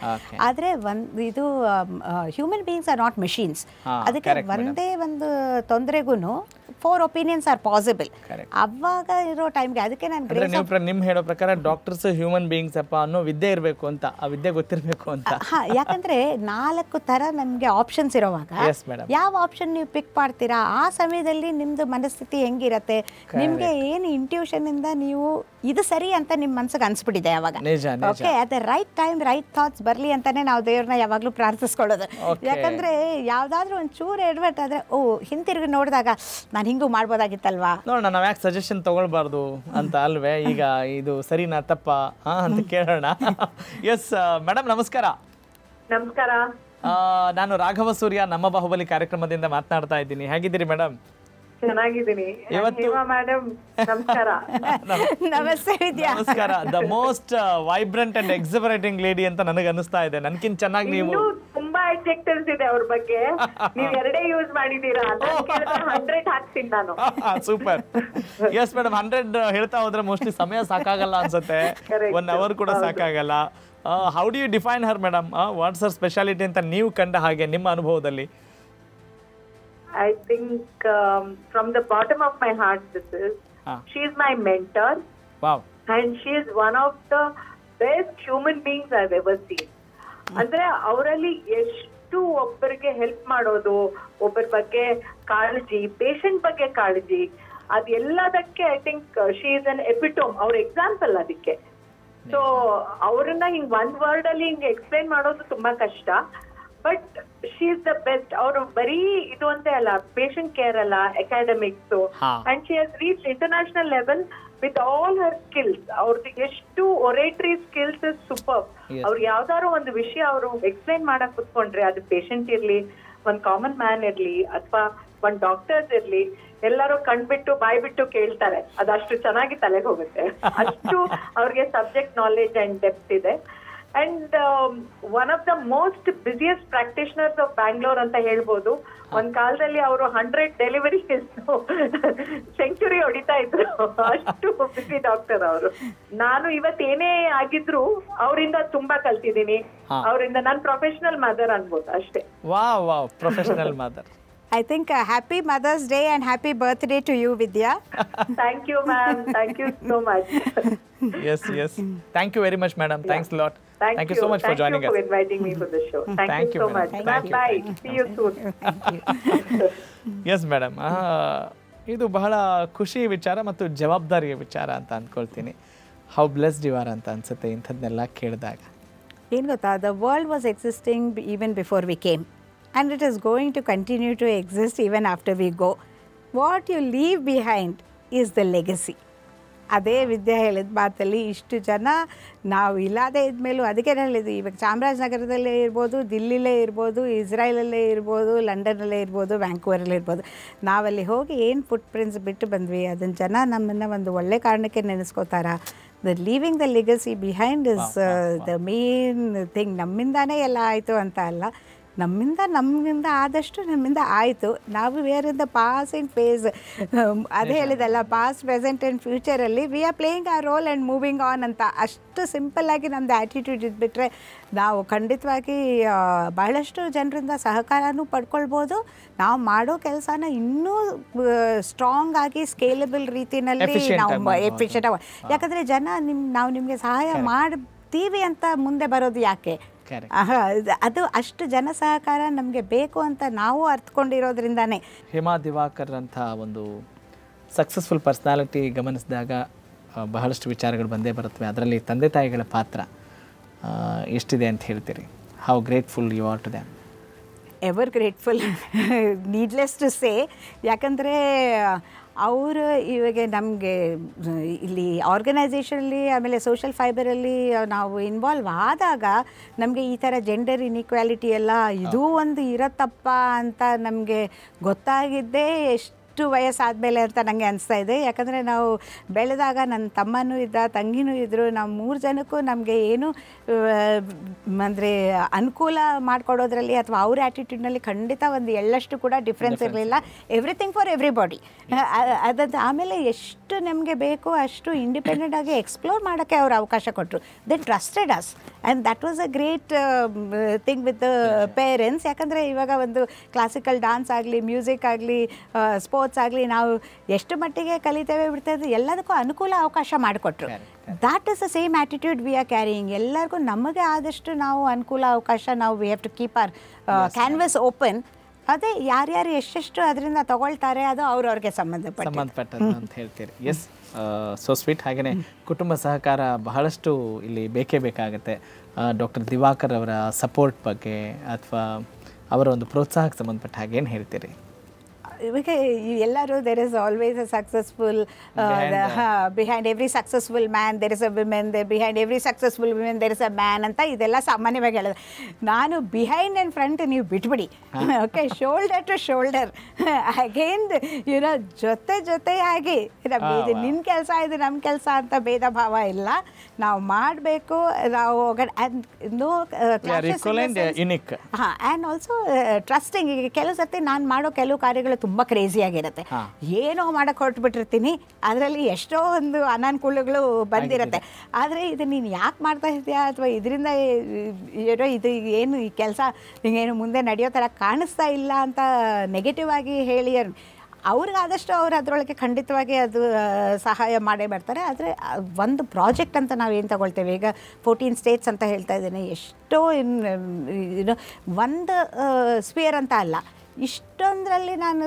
ಆದರೆ ಒಂದು ಇದು human beings are not machines ಅದಕ್ಕೆ ಒಂದೇ ಒಂದು ತೊಂದರೆಗೂ ಫೋರ್ ಒಪಿನಿಯನ್ಸ್ ಆರ್ ಪಾಸಿಬಲ್ ಅವಾಗ ಇರೋ ಟೈಮ್ಗೆ ಅದಕ್ಕೆ ನಾನು ನಿಮ್ಮ ಹೇಳೋ ಪ್ರಕಾರ ಡಾಕ್ಟರ್ಸ್ ಹ್ಯೂಮನ್ ಬೀಯಿಂಗ್ಸ್ ಅಪ್ಪ ಅನ್ನೋ ವಿದ್ಯೆ ಇರಬೇಕು ಅಂತ ಆ ವಿದ್ಯೆ ಗೊತ್ತಿರಬೇಕು ಅಂತ ಹಾ ಯಾಕಂದ್ರೆ ನಾಲ್ಕು ತರ ನಮಗೆ ಆಪ್ಷನ್ಸ್ ಇರೋವಾಗ ಯಾವ ಆಪ್ಷನ್ ನೀವು ಪಿಕ್ ಮಾಡ್ತೀರಾ ಆ ಸಮಯದಲ್ಲಿ ನಿಮ್ದು ಮನಸ್ಥಿತಿ ಹೆಂಗಿರತ್ತೆ ನಿಮ್ಗೆ ಏನು ಇಂಟ್ಯೂಷನ್ ಇಂದ ನೀವು ಇದು ಸರಿ ಅಂತ ನಿಮ್ ಮನ್ಸಿಗೆ ಅನ್ಸ್ಬಿಟ್ಟಿದೆ ಯಾವಾಗ okay at right time right thoughts ಬರ್ಲಿ ಅಂತಾನೆ ನಾವು ದೇವ್ರನ್ನ ಯಾವಾಗ್ಲೂ ಪ್ರಾರ್ಥಿಸ್ಕೊಳ್ಳೋದು ಯಾಕಂದ್ರೆ ಯಾವ್ದಾದ್ರು ಒಂದು ಚೂರು ಎಡ್ವರ್ಟ್ ಆದ್ರೆ ಓ ಹಿಂತಿರುಗಿ ನೋಡಿದಾಗ ನಾನು ಹಿಂಗೂ ಮಾಡ್ಬೋದಾಗಿತ್ತಲ್ವಾ ನೋಡೋಣ ನಾವ್ ಯಾಕೆ ಸಜೆಷನ್ ತಗೊಳ್ಬಾರ್ದು ಅಂತ ಅಲ್ವೇ ಈಗ ಇದು ಸರಿನಾ ತಪ್ಪ ಅಂತ ಕೇಳೋಣ ಎಸ್ ಮೇಡಮ್ ನಮಸ್ಕಾರ ನಮಸ್ಕಾರ ನಾನು ರಾಘವ ಸೂರ್ಯ ನಮ್ಮ ಬಾಹುಬಲಿ ಕಾರ್ಯಕ್ರಮದಿಂದ ಮಾತನಾಡ್ತಾ ಇದ್ದೀನಿ ಹೇಗಿದ್ದೀರಿ ಮೇಡಮ್ ನಮಸ್ಕಾರ the most vibrant and exhilarating lady ಅಂತ ನನಗೆ ಅನಿಸ್ತಾ ಇದೆ ಚೆನ್ನಾಗಿ ನೀವು ಸೂಪರ್ ಎಸ್ ಮೇಡಮ್ ಹಂಡ್ರೆಡ್ ಹೇಳ್ತಾ ಹೋದ್ರೆ ಮೋಸ್ಟ್ಲಿ ಸಮಯ ಸಾಕಾಗಲ್ಲ ಅನ್ಸುತ್ತೆ ಒನ್ ಅವರ್ ಕೂಡ ಸಾಕಾಗಲ್ಲ how do you define her madam what's her speciality ಅಂತ ನೀವು ಕಂಡ ಹಾಗೆ ನಿಮ್ಮ ಅನುಭವದಲ್ಲಿ I think from the bottom of my my heart, this is. Ah. She is my mentor. Wow. And she is best human beings I ever seen ಅಂದ್ರೆ ಅವರಲ್ಲಿ ಎಷ್ಟು ಒಬ್ಬರಿಗೆ ಹೆಲ್ಪ್ ಮಾಡೋದು ಒಬ್ಬರ ಬಗ್ಗೆ ಕಾಳಜಿ ಪೇಷಂಟ್ ಬಗ್ಗೆ ಕಾಳಜಿ ಅದೆಲ್ಲದಕ್ಕೆ I think she is an epitome ಅವ್ರ ಎಕ್ಸಾಂಪಲ್ ಅದಕ್ಕೆ ಸೊ ಅವ್ರನ್ನ ಹಿಂಗ್ ಒಂದ್ ವರ್ಡ್ ಅಲ್ಲಿ ಹಿಂಗ್ ಎಕ್ಸ್ಪ್ಲೈನ್ ಮಾಡೋದು ತುಂಬಾ ಕಷ್ಟ but she is the best ಅವರು ಬರೀ ಇದು ಅಂತೆ ಅಲ್ಲ ಪೇಷಂಟ್ ಕೇರ್ ಅಲ್ಲ academics and she has reach international level with all her skills ಅವ್ರದ್ದು ಎಷ್ಟು ಒರೇಟ್ರಿ ಸ್ಕಿಲ್ಸ್ ಸೂಪರ್ ಅವ್ರು ಯಾವ್ದಾರು ಒಂದು ವಿಷಯ ಅವರು ಎಕ್ಸ್ಪ್ಲೈನ್ ಮಾಡಕ್ ಕುತ್ಕೊಂಡ್ರೆ ಅದು ಪೇಷಂಟ್ ಇರ್ಲಿ ಒಂದ್ ಕಾಮನ್ ಮ್ಯಾನ್ ಇರ್ಲಿ ಅಥವಾ ಒಂದ್ ಡಾಕ್ಟರ್ಸ್ ಇರ್ಲಿ ಎಲ್ಲಾರು ಕಣ್ಬಿಟ್ಟು ಬಾಯ್ ಬಿಟ್ಟು ಕೇಳ್ತಾರೆ ಅದಷ್ಟು ಚೆನ್ನಾಗಿ ತಲೆಗೆ ಹೋಗುತ್ತೆ (laughs) ಅಷ್ಟು ಅವ್ರಿಗೆ ಸಬ್ಜೆಕ್ಟ್ ನಾಲೆಜ್ ಅಂಡ್ ಡೆಪ್ತ್ ಇದೆ and one of the most busiest practitioners of Bangalore ಅಂತ ಹೇಳ್ಬೋದು ಒಂದ್ ಕಾಲದಲ್ಲಿ ಅವರು ಹಂಡ್ರೆಡ್ ಡೆಲಿವರಿ ಸೆಂಚುರಿ ಹೊಡಿತಾ ಇದ್ರು ಅಷ್ಟು ಬಿಸಿ ಡಾಕ್ಟರ್ ಅವರು ನಾನು ಏನೇ ಆಗಿದ್ರು ಅವರಿಂದ ತುಂಬಾ ಕಲ್ತಿದ್ದೀನಿ ಅವರಿಂದ ನಾನು ಪ್ರೊಫೆಷನಲ್ ಮದರ್ ಅನ್ಬೋದು ಅಷ್ಟೇ ವಾ professional mother I think happy happy Mother's Day and happy birthday to you, Vidya. Thank you, ma'am. Thank you so much. yes, yes. Thank you very much, madam. Yeah. Thanks a lot. Thank, Thank you. so much for joining us. Thank me for the show. Thank, you, so much. Bye See you soon. Thank you. ಇದು ಬಹಳ ಖುಷಿ ವಿಚಾರ ಮತ್ತು ಜವಾಬ್ದಾರಿಯ ವಿಚಾರ ಅಂತ ಅಂದ್ಕೊಳ್ತೀನಿ ಹೌ ಬ್ಲೆಸ್ಡ್ ಯು ಆರ್ ಅಂತ ಅನ್ಸುತ್ತೆ ಇಂಥದ್ದನ್ನೆಲ್ಲ ಕೇಳಿದಾಗ ಏನು ಗೊತ್ತಾ the world was existing even before we came and it is going to continue to exist even after we go. What you leave behind is the legacy ಅದೇ ವಿದ್ಯೆ ಹೇಳಿದ ಮಾತಲ್ಲಿ ಇಷ್ಟು ಜನ ನಾವು ಇಲ್ಲದೇ ಇದ್ಮೇಲೂ ಅದಕ್ಕೆ ಹೇಳಿದ್ವಿ ಇವಾಗ ಚಾಮರಾಜನಗರದಲ್ಲೇ ಇರ್ಬೋದು ದಿಲ್ಲಿಲೇ ಇರ್ಬೋದು ಇಸ್ರಾಯೇಲಲ್ಲೇ ಇರ್ಬೋದು ಲಂಡನಲ್ಲೇ ಇರ್ಬೋದು ವ್ಯಾಂಕೂವರಲ್ಲೇ ಇರ್ಬೋದು ನಾವಲ್ಲಿ ಹೋಗಿ ಏನು ಫುಟ್ ಪ್ರಿಂಟ್ಸ್ ಬಿಟ್ಟು ಬಂದ್ವಿ ಅದನ್ನು ಜನ ನಮ್ಮನ್ನು ಒಂದು ಒಳ್ಳೆ ಕಾರಣಕ್ಕೆ ನೆನೆಸ್ಕೋತಾರ the leaving the legacy behind is the main thing ನಮ್ಮಿಂದಾನೇ ಎಲ್ಲ ಆಯಿತು ಅಂತ ಅಲ್ಲ ನಮ್ಮಿಂದ ನಮ್ಮಿಂದ ಆದಷ್ಟು ನಮ್ಮಿಂದ ಆಯಿತು ನಾವು in the past in phase ಅದೇ ಹೇಳಿದಲ್ಲ ಪಾಸ್ ಪ್ರೆಸೆಂಟ್ ಆ್ಯಂಡ್ ಫ್ಯೂಚರಲ್ಲಿ we are playing a role and moving on ಅಂತ ಅಷ್ಟು ಸಿಂಪಲ್ಲಾಗಿ ನಮ್ಮದು ಆ್ಯಟಿಟ್ಯೂಡ್ ಇದ್ಬಿಟ್ರೆ ನಾವು ಖಂಡಿತವಾಗಿ ಬಹಳಷ್ಟು ಜನರಿಂದ ಸಹಕಾರನೂ ಪಡ್ಕೊಳ್ಬೋದು ನಾವು ಮಾಡೋ ಕೆಲಸನ ಇನ್ನೂ ಸ್ಟ್ರಾಂಗ್ ಆಗಿ ಸ್ಕೇಲೆಬಲ್ ರೀತಿಯಲ್ಲಿ ನಾವು ಎಫಿಷಿಯಂಟ್ ಯಾಕಂದರೆ ಜನ ನಿಮ್ಮ ನಾವು ನಿಮಗೆ ಸಹಾಯ ಮಾಡ್ತೀವಿ ಅಂತ ಮುಂದೆ ಬರೋದು ಯಾಕೆ ಅದು ಅಷ್ಟು ಜನ ಸಹಕಾರ ನಮಗೆ ಬೇಕು ಅಂತ ನಾವು ಅರ್ಥಕೊಂಡಿರೋದ್ರಿಂದಾನೆ ಹೇಮಾ ದಿವಾಕರ್ ಅಂತ ಒಂದು ಸಕ್ಸಸ್ಫುಲ್ ಪರ್ಸ್ನಾಲಿಟಿ ಗಮನಿಸಿದಾಗ ಬಹಳಷ್ಟು ವಿಚಾರಗಳು ಬಂದೇ ಬರುತ್ತವೆ ಅದರಲ್ಲಿ ತಂದೆ ತಾಯಿಗಳ ಪಾತ್ರ ಎಷ್ಟಿದೆ ಅಂತ ಹೇಳ್ತೀರಿ how grateful you are to them ever grateful needless to say ಯಾಕಂದರೆ ಅವರು ಇವಾಗ ನಮಗೆ ಇಲ್ಲಿ ಆರ್ಗನೈಸೇಷನಲ್ಲಿ ಆಮೇಲೆ ಸೋಷಲ್ ಫೈಬರಲ್ಲಿ ನಾವು ಇನ್ವಾಲ್ವ್ ಆದಾಗ ನಮಗೆ ಈ ಥರ ಜೆಂಡರ್ ಇನ್ಇಕ್ವಾಲಿಟಿ ಎಲ್ಲ ಇದೂ ಒಂದು ಇರತ್ತಪ್ಪ ಅಂತ ನಮಗೆ ಗೊತ್ತಾಗಿದ್ದೇ ಎಷ್ಟು ಇಷ್ಟು ವಯಸ್ಸಾದ ಮೇಲೆ ಅಂತ ನನಗೆ ಅನಿಸ್ತಾ ಇದೆ ಯಾಕಂದರೆ ನಾವು ಬೆಳೆದಾಗ ನನ್ನ ತಮ್ಮನೂ ಇದ್ದ ತಂಗಿನೂ ಇದ್ದರು ನಾವು ಮೂರು ಜನಕ್ಕೂ ನಮಗೆ ಏನು ಅಂದರೆ ಅನುಕೂಲ ಮಾಡಿಕೊಡೋದ್ರಲ್ಲಿ ಅಥವಾ ಅವ್ರ ಆ್ಯಟಿಟ್ಯೂಡ್ನಲ್ಲಿ ಖಂಡಿತ ಒಂದು ಎಳ್ಳಷ್ಟು ಕೂಡ ಡಿಫ್ರೆನ್ಸ್ ಇರಲಿಲ್ಲ ಎವ್ರಿಥಿಂಗ್ ಫಾರ್ ಬಾಡಿ ಅದಂತ ಆಮೇಲೆ ಎಷ್ಟು ನಮಗೆ ಬೇಕು ಅಷ್ಟು ಇಂಡಿಪೆಂಡೆಂಟ್ ಆಗಿ ಎಕ್ಸ್ಪ್ಲೋರ್ ಮಾಡೋಕ್ಕೆ ಅವರು ಅವಕಾಶ ಕೊಟ್ಟರು they trusted us and that was a great thing with parents ಯಾಕಂದರೆ ಇವಾಗ ಒಂದು ಕ್ಲಾಸಿಕಲ್ ಡಾನ್ಸ್ ಆಗಲಿ ಮ್ಯೂಸಿಕ್ ಆಗಲಿ ಸ್ಪೋರ್ಟ್ಸ್ ಸ್ಪೋರ್ಟ್ಸ್ ಆಗಲಿ ನಾವು ಎಷ್ಟು ಮಟ್ಟಿಗೆ ಕಲಿತೇವೆ ಬಿಡ್ತೇವೆ ಎಲ್ಲದಕ್ಕೂ ಅನುಕೂಲ ಅವಕಾಶ ಮಾಡಿಕೊಟ್ರು that is the same attitude we are carrying ಎಲ್ಲರಿಗೂ ನಮಗೆ ಆದಷ್ಟು ನಾವು ಅನುಕೂಲ ಅವಕಾಶ ನಾವು we have to keep our canvas open ಅದೇ ಯಾರ್ಯಾರು ಎಷ್ಟೆಷ್ಟು ಅದರಿಂದ ತಗೊಳ್ತಾರೆ ಅದು ಅವ್ರವ್ರಿಗೆ ಸಂಬಂಧಪಟ್ಟ ಸಂಬಂಧಪಟ್ಟದ್ದು ಅಂತ ಹೇಳ್ತೀರಿ ಎಸ್ ಸೊ ಸ್ವೀಟ್ ಹಾಗೆಯೇ ಕುಟುಂಬ ಸಹಕಾರ ಬಹಳಷ್ಟು ಇಲ್ಲಿ ಬೇಕೇ ಬೇಕಾಗುತ್ತೆ ಡಾಕ್ಟರ್ ದಿವಾಕರ್ ಅವರ ಸಪೋರ್ಟ್ ಬಗ್ಗೆ ಅಥವಾ ಅವರ ಒಂದು ಪ್ರೋತ್ಸಾಹಕ್ಕೆ ಸಂಬಂಧಪಟ್ಟ ಹಾಗೇನು ಹೇಳ್ತೀರಿ ಎಲ್ಲರೂ there is always a successful behind every successful man there is a women they behind every successful women there is a man ಅಂತ ಇದೆಲ್ಲ ಸಾಮಾನ್ಯವಾಗಿ ಹೇಳೋದು ನಾನು ಬಿಹೈಂಡ್ ಆ್ಯಂಡ್ ಫ್ರಂಟ್ ನೀವು ಬಿಟ್ಬಿಡಿ okay shoulder to shoulder again you know ಜೊತೆ ಜೊತೆಯಾಗಿ ಇದು ನಿನ್ನ ಕೆಲಸ ಇದು ನಮ್ಮ ಕೆಲಸ ಅಂತ ಭೇದ ಭಾವ ಇಲ್ಲ ನಾವು ಮಾಡಬೇಕು ನಾವು ನೋ ಆ್ಯಂಡ್ ಆಲ್ಸೋ ಟ್ರಸ್ಟಿಂಗ್ ಈಗ ಕೆಲವು ಸರ್ತಿ ನಾನು ಮಾಡೋ ಕೆಲವು ಕಾರ್ಯಗಳು ತುಂಬ ಆಗಿರುತ್ತೆ ಏನೋ ಮಾಡಕ್ ಹೊರಟು ಬಿಟ್ಟಿರ್ತೀನಿ ಅದರಲ್ಲಿ ಎಷ್ಟೋ ಒಂದು ಅನಾನುಕೂಲಗಳು ಬಂದಿರತ್ತೆ ಆದರೆ ಇದು ನೀನು ಯಾಕೆ ಮಾಡ್ತಾ ಇದ್ದೀಯಾ ಅಥವಾ ಇದರಿಂದ ಏನೋ ಇದು ಏನು ಈ ಕೆಲಸ ನಿಂಗೇನು ಮುಂದೆ ನಡೆಯೋ ಥರ ಕಾಣಿಸ್ತಾ ಇಲ್ಲ ಅಂತ ನೆಗೆಟಿವ್ ಆಗಿ ಹೇಳಿ ಅವ್ರಿಗಾದಷ್ಟು ಅವ್ರು ಅದರೊಳಗೆ ಖಂಡಿತವಾಗಿ ಅದು ಸಹಾಯ ಮಾಡೇ ಬರ್ತಾರೆ ಆದರೆ ಒಂದು ಪ್ರಾಜೆಕ್ಟ್ ಅಂತ ನಾವು ಏನು ತಗೊಳ್ತೇವೆ ಈಗ ಫೋರ್ಟೀನ್ ಸ್ಟೇಟ್ಸ್ ಅಂತ ಹೇಳ್ತಾ ಇದ್ದೇನೆ ಎಷ್ಟೋ ಏನು ಒಂದು ಸ್ಪಿಯರ್ ಅಂತ ಅಲ್ಲ ಇಷ್ಟು ಅಷ್ಟೊಂದರಲ್ಲಿ ನಾನು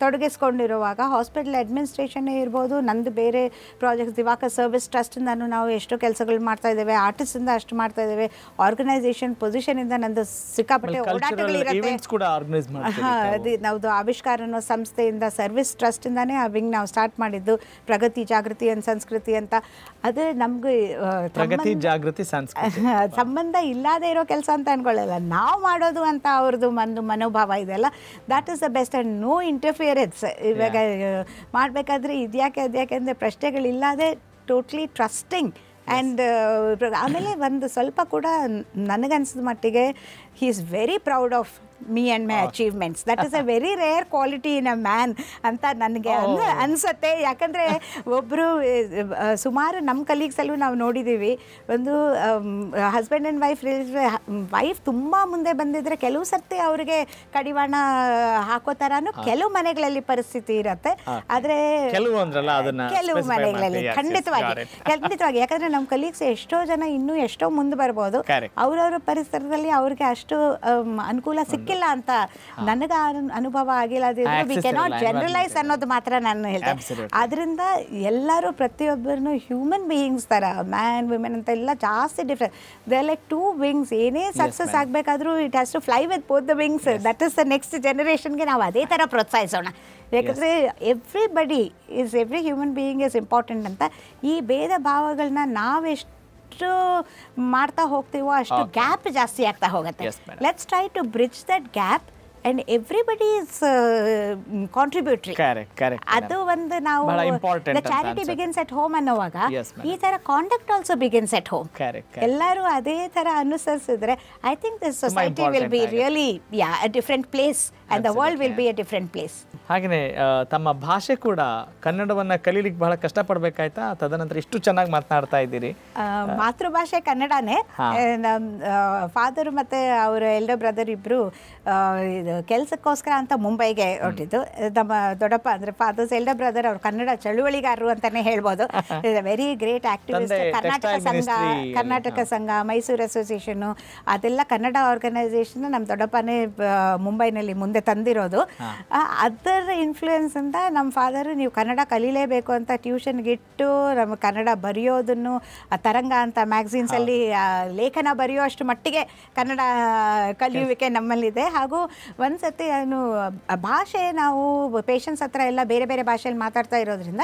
ತೊಡಗಿಸ್ಕೊಂಡಿರುವಾಗ ಹಾಸ್ಪಿಟಲ್ ಅಡ್ಮಿನಿಸ್ಟ್ರೇಷನ್ ಇರ್ಬೋದು ನಂದು ಬೇರೆ ಪ್ರಾಜೆಕ್ಟ್ ದಿವಾಕರ್ ಸರ್ವಿಸ್ ಟ್ರಸ್ಟಿಂದನೂ ನಾವು ಎಷ್ಟು ಕೆಲಸಗಳು ಮಾಡ್ತಾ ಇದ್ದೇವೆ ಆರ್ಟಿಸ್ಟಿಂದ ಅಷ್ಟು ಮಾಡ್ತಾ ಇದ್ದೇವೆ ಆರ್ಗನೈಸೇಷನ್ ಪೊಸಿಷನಿಂದ ನಂದು ಸಿಕ್ಕಾಪಟ್ಟೆ ಓಡಾಟಗಳಿರುತ್ತೆ ನಾವು ಆವಿಷ್ಕಾರ ಅನ್ನೋ ಸಂಸ್ಥೆಯಿಂದ ಸರ್ವಿಸ್ ಟ್ರಸ್ಟಿಂದನೇ ಆ ವಿಂಗ್ ನಾವು ಸ್ಟಾರ್ಟ್ ಮಾಡಿದ್ದು ಪ್ರಗತಿ ಜಾಗೃತಿ ಅಂದ್ ಸಂಸ್ಕೃತಿ ಅಂತ ಅದೇ ನಮಗೆ ಪ್ರಗತಿ ಜಾಗೃತಿ (laughs) ಸಂಬಂಧ ಇಲ್ಲದೆ ಇರೋ ಕೆಲಸ ಅಂತ ಅನ್ಕೊಳ್ಳಲ್ಲ ನಾವು ಮಾಡೋದು ಅಂತ ಅವ್ರದ್ದು ಒಂದು ಮನೋಭಾವ ಇದೆಲ್ಲ that is the best and no interference ಇವಾಗ ಮಾಡಬೇಕಾದ್ರೆ ಇದ್ಯಾಕೆ ಅದ್ಯಾಕೆ ಅಂದರೆ ಪ್ರಶ್ನೆಗಳಿಲ್ಲದೆ ಟೋಟ್ಲಿ ಟ್ರಸ್ಟಿಂಗ್ ಆ್ಯಂಡ್ uh, ಆಮೇಲೆ ಒಂದು ಸ್ವಲ್ಪ ಕೂಡ ನನಗನ್ಸಿದ ಮಟ್ಟಿಗೆ he is very proud of me and my achievements that is a very rare quality in a man ಅಂತ ನನಗೆ oh. ಅನ್ಸುತ್ತೆ ಯಾಕಂದ್ರೆ ಒಬ್ರು ಸುಮಾರು ನಮ್ಮ ಕಲೀಗ್ಸಲ್ಲೂ ನಾವು ನೋಡಿದ್ದೀವಿ ಒಂದು ಹಸ್ಬೆಂಡ್ ಅಂಡ್ ವೈಫ್ ವೈಫ್ ತುಂಬಾ ಮುಂದೆ ಬಂದಿದ್ರೆ ಕೆಲವು ಸರ್ತಿ ಅವರಿಗೆ ಕಡಿವಾಣ ಹಾಕೋ ಥರನೂ ಕೆಲವು ಮನೆಗಳಲ್ಲಿ ಪರಿಸ್ಥಿತಿ ಇರುತ್ತೆ ಆದರೆ ಕೆಲವು ಮನೆಗಳಲ್ಲಿ ಖಂಡಿತವಾಗಿ (laughs) ಖಂಡಿತವಾಗಿ ಯಾಕಂದ್ರೆ ನಮ್ಮ ಕಲೀಗ್ಸ್ ಎಷ್ಟೋ ಜನ ಇನ್ನೂ ಎಷ್ಟೋ ಮುಂದೆ ಬರ್ಬೋದು ಅವರವರ ಪರಿಸರದಲ್ಲಿ ಅವ್ರಿಗೆ ಅಷ್ಟು ಅನುಕೂಲ ಸಿಕ್ಕ ಆಗಿಲ್ಲ ಅಂತ ನನಗೆ ಅನುಭವ ಆಗಿಲ್ಲ ವಿ ಕೆನಾಟ್ ಜನರಲೈಸ್ ಅನ್ನೋದು ಮಾತ್ರ ನಾನು ಹೇಳ್ತೇನೆ ಅದರಿಂದ ಎಲ್ಲರೂ ಪ್ರತಿಯೊಬ್ಬರನ್ನು ಹ್ಯೂಮನ್ ಬೀಯಿಂಗ್ಸ್ ತರ ಮ್ಯಾನ್ ವಿಮೆನ್ ಅಂತ ಎಲ್ಲ ಜಾಸ್ತಿ different they like two wings ಏನೇ ಸಕ್ಸಸ್ ಆಗಬೇಕಾದ್ರೂ it has to fly with both the wings that is the next ಜನರೇಷನ್ಗೆ ನಾವು ಅದೇ ತರ ಪ್ರೋತ್ಸಾಹಿಸೋಣ ಯಾಕಂದರೆ everybody is every human being is important ಅಂತ ಈ ಭೇದ ಭಾವಗಳನ್ನ ನಾವೆಷ್ಟು ಎಷ್ಟು ಮಾಡ್ತಾ ಹೋಗ್ತೀವೋ ಅಷ್ಟು ಗ್ಯಾಪ್ ಜಾಸ್ತಿ ಆಗ್ತಾ ಹೋಗುತ್ತೆ let's try to bridge that gap and everybody is contributory ಅದು ಒಂದು ನಾವು ಚಾರಿಟಿ ಬಿಗಿನ್ಸ್ ಎಟ್ ಹೋಮ್ ಅನ್ನೋವಾಗ ಈ ತರ conduct also begins at home ಎಲ್ಲರೂ ಅದೇ ತರ ಅನುಸರಿಸಿದ್ರೆ I think this society will be really different place and the world will be a different place ಹಾಗೆಯೇ ತಮ್ಮ ಭಾಷೆ ಕೂಡ ಕನ್ನಡವನ್ನು ಕಲೀಲಿಕ್ಕೆ ಬಹಳ ಕಷ್ಟಪಡಬೇಕಾಯ್ತಾ ತದನಂತರ ಇಷ್ಟು ಚೆನ್ನಾಗಿ ಮಾತನಾಡ್ತಾ ಇದ್ದೀರಿ ಮಾತೃಭಾಷೆ ಕನ್ನಡನೇ ಫಾದರ್ ಮತ್ತು ಅವರ ಎಲ್ಡರ್ ಬ್ರದರ್ ಇಬ್ಬರು ಕೆಲಸಕ್ಕೋಸ್ಕರ ಅಂತ ಮುಂಬೈಗೆ ಹೊರಟಿದ್ದು ನಮ್ಮ ದೊಡ್ಡಪ್ಪ ಅಂದರೆ ಫಾದರ್ಸ್ ಎಲ್ಡರ್ ಬ್ರದರ್ ಅವರು ಕನ್ನಡ ಚಳುವಳಿಗಾರರು ಅಂತಲೇ ಹೇಳ್ಬೋದು ವೆರಿ ಗ್ರೇಟ್ ಆಕ್ಟಿವಿಸ್ಟ್ ಕರ್ನಾಟಕ ಸಂಘ ಕರ್ನಾಟಕ ಸಂಘ ಮೈಸೂರು ಅಸೋಸಿಯೇಷನ್ ಅದೆಲ್ಲ ಕನ್ನಡ ಆರ್ಗನೈಸೇಷನ್ ನಮ್ಮ ದೊಡ್ಡಪ್ಪನೇ ಮುಂಬೈನಲ್ಲಿ ಮುಂದೆ ತಂದಿರೋದು ಅದರ ಇನ್ಫ್ಲೂಯೆನ್ಸ್ ಅಂತ ನಮ್ಮ ಫಾದರು ನೀವು ಕನ್ನಡ ಕಲೀಲೇಬೇಕು ಅಂತ ಟ್ಯೂಷನ್ಗಿಟ್ಟು ನಮ್ಮ ಕನ್ನಡ ಬರೆಯೋದನ್ನು ತರಂಗ ಅಂತ ಮ್ಯಾಗ್ಝಿನ್ಸಲ್ಲಿ ಲೇಖನ ಬರೆಯೋ ಅಷ್ಟು ಮಟ್ಟಿಗೆ ಕನ್ನಡ ಕಲಿಯುವಿಕೆ ನಮ್ಮಲ್ಲಿದೆ ಹಾಗೂ ಒಂದು ಸತಿ ಏನು ಭಾಷೆ ನಾವು ಪೇಷನ್ಸ್ ಹತ್ರ ಎಲ್ಲ ಬೇರೆ ಬೇರೆ ಭಾಷೆಯಲ್ಲಿ ಮಾತಾಡ್ತಾ ಇರೋದ್ರಿಂದ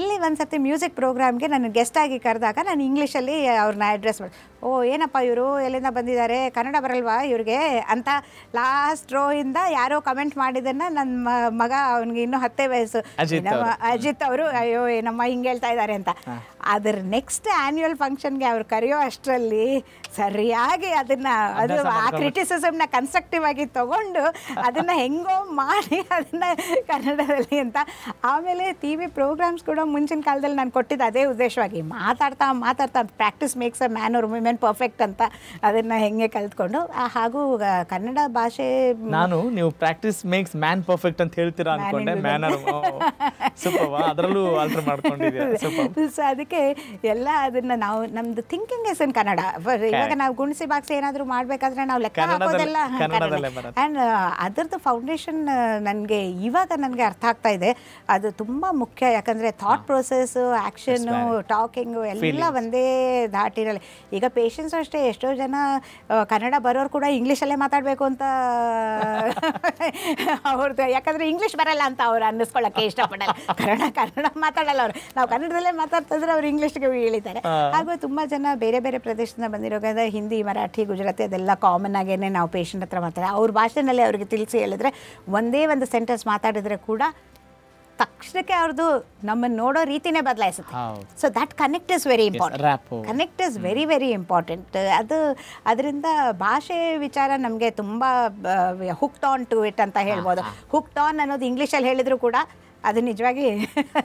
ಇಲ್ಲಿ ಒಂದು ಸತಿ ಮ್ಯೂಸಿಕ್ ಪ್ರೋಗ್ರಾಮ್ಗೆ ನಾನು ಆಗಿ ಕರೆದಾಗ ನಾನು ಇಂಗ್ಲೀಷಲ್ಲಿ ಅವ್ರನ್ನ ಅಡ್ರೆಸ್ ಮಾಡಿ ಓ ಏನಪ್ಪ ಇವರು ಎಲ್ಲಿಂದ ಬಂದಿದ್ದಾರೆ ಕನ್ನಡ ಬರಲ್ವಾ ಇವ್ರಿಗೆ ಅಂತ ಲಾಸ್ಟ್ ಇಂದ ಯಾರೋ ಕಮೆಂಟ್ ಮಾಡಿದನ್ನ ನನ್ನ ಮಗ ಅವನಿಗೆ ಇನ್ನೂ ಹತ್ತೇ ವಯಸ್ಸು ಅಜಿತ್ ಅವರು ಅಯ್ಯೋ ಏನಮ್ಮ ಹಿಂಗೆ ಹೇಳ್ತಾ ಇದ್ದಾರೆ ಅಂತ ಅದರ ನೆಕ್ಸ್ಟ್ ಆ್ಯನ್ಯುವಲ್ ಫಂಕ್ಷನ್ಗೆ ಅವ್ರು ಕರೆಯೋ ಅಷ್ಟರಲ್ಲಿ ಸರಿಯಾಗಿ ಅದನ್ನ ಅದು ಆ ಕ್ರಿಟಿಸಿಸಮ್ನ ಕನ್ಸ್ಟ್ರಕ್ಟಿವ್ ಆಗಿ ತಗೊಂಡು ಅದನ್ನು ಹೆಂಗೋ ಮಾಡಿ ಅದನ್ನ ಕನ್ನಡದಲ್ಲಿ ಅಂತ ಆಮೇಲೆ ಟಿ ವಿ ಪ್ರೋಗ್ರಾಮ್ಸ್ ಕೂಡ ಮುಂಚಿನ ಕಾಲದಲ್ಲಿ ನಾನು ಕೊಟ್ಟಿದ್ದ ಅದೇ ಉದ್ದೇಶವಾಗಿ ಮಾತಾಡ್ತಾ ಮಾತಾಡ್ತಾ ಪ್ರಾಕ್ಟೀಸ್ ಮೇಕ್ಸ್ ಅ ಮ್ಯಾನ್ ಅವ್ರ ವುಮೆನ್ ಪರ್ಫೆಕ್ಟ್ ಅಂತ ಅದನ್ನು ಹೆಂಗೆ ಕಲ್ತ್ಕೊಂಡು ಹಾಗೂ ಕನ್ನಡ ಭಾಷೆ ನಾನು ನೀವು ಪ್ರಾಕ್ಟೀಸ್ ಮೇಕ್ಸ್ ಮ್ಯಾನ್ ಪರ್ಫೆಕ್ಟ್ ಅಂತ ಹೇಳ್ತೀರಾ ಅನ್ಕೊಂಡೆ ಮ್ಯಾನ್ ಅದರಲ್ಲೂ (laughs) ಅದಕ್ಕೆ ಅದಕ್ಕೆ ಎಲ್ಲ ಅದನ್ನ ನಾವು ನಮ್ದು ಥಿಂಕಿಂಗ್ ಎಸ್ ಇನ್ ಕನ್ನಡ ಇವಾಗ ನಾವು ಗುಣಿಸಿ ಬಾಕ್ಸ್ ಏನಾದರೂ ಮಾಡ್ಬೇಕಾದ್ರೆ ನಾವು ಲೆಕ್ಕ ಹಾಕೋದಿಲ್ಲ ಅಂಡ್ ಅದರದ್ದು ಫೌಂಡೇಶನ್ ನನಗೆ ಇವಾಗ ನನಗೆ ಅರ್ಥ ಆಗ್ತಾ ಇದೆ ಅದು ತುಂಬಾ ಮುಖ್ಯ ಯಾಕಂದ್ರೆ ಥಾಟ್ ಪ್ರೋಸೆಸ್ ಆಕ್ಷನ್ ಟಾಕಿಂಗ್ ಎಲ್ಲ ಒಂದೇ ದಾಟಿರಲ್ಲ ಈಗ ಪೇಶೆನ್ಸ್ ಅಷ್ಟೇ ಎಷ್ಟೋ ಜನ ಕನ್ನಡ ಬರೋರು ಕೂಡ ಇಂಗ್ಲೀಷಲ್ಲೇ ಮಾತಾಡಬೇಕು ಅಂತ (laughs) ಅವ್ರದ್ದು ಯಾಕಂದ್ರೆ ಇಂಗ್ಲಿಷ್ ಬರಲ್ಲ ಅಂತ ಅವ್ರು ಅನ್ನಿಸ್ಕೊಳ್ಳೋಕ್ಕೆ ಇಷ್ಟಪಡಲ್ಲ ಕನ್ನಡ ಕನ್ನಡ ಮಾತಾಡಲ್ಲ ಅವ್ರು ನಾವು ಕನ್ನಡದಲ್ಲೇ ಮಾತಾಡ್ತಿದ್ರೆ ಇಂಗ್ಲಿಷ್ ಗೆ ಹೇಳಿದ್ದಾರೆ ಹಾಗೂ ತುಂಬಾ ಜನ ಬೇರೆ ಬೇರೆ ಪ್ರದೇಶದಿಂದ ಬಂದಿರೋದ ಹಿಂದಿ ಮರಾಠಿ ಗುಜರಾತಿ ಅದೆಲ್ಲ ಕಾಮನ್ ಆಗೇನೆ ನಾವು ಪೇಷಂಟ್ ಹತ್ರ ಮಾತಾಡ ಅವ್ರ ಭಾಷೆನಲ್ಲಿ ಅವ್ರಿಗೆ ತಿಳಿಸಿ ಹೇಳಿದ್ರೆ ಒಂದೇ ಒಂದು ಸೆಂಟೆನ್ಸ್ ಮಾತಾಡಿದ್ರೆ ಕೂಡ ತಕ್ಷಣಕ್ಕೆ ಅವ್ರದ್ದು ನಮ್ಮನ್ನು ನೋಡೋ ರೀತಿನೇ ಬದಲಾಯಿಸುತ್ತೆ so that connect is very important connect is very very important ಅದು ಅದರಿಂದ ಭಾಷೆ ವಿಚಾರ ನಮಗೆ ತುಂಬ ಹುಕ್ಟ್ ಆನ್ ಟು ಇಟ್ ಅಂತ ಹೇಳ್ಬೋದು ಹುಕ್ಟ್ ಆನ್ ಅನ್ನೋದು ಇಂಗ್ಲೀಷಲ್ಲಿ ಹೇಳಿದ್ರು ಕೂಡ ಅದು ನಿಜವಾಗಿ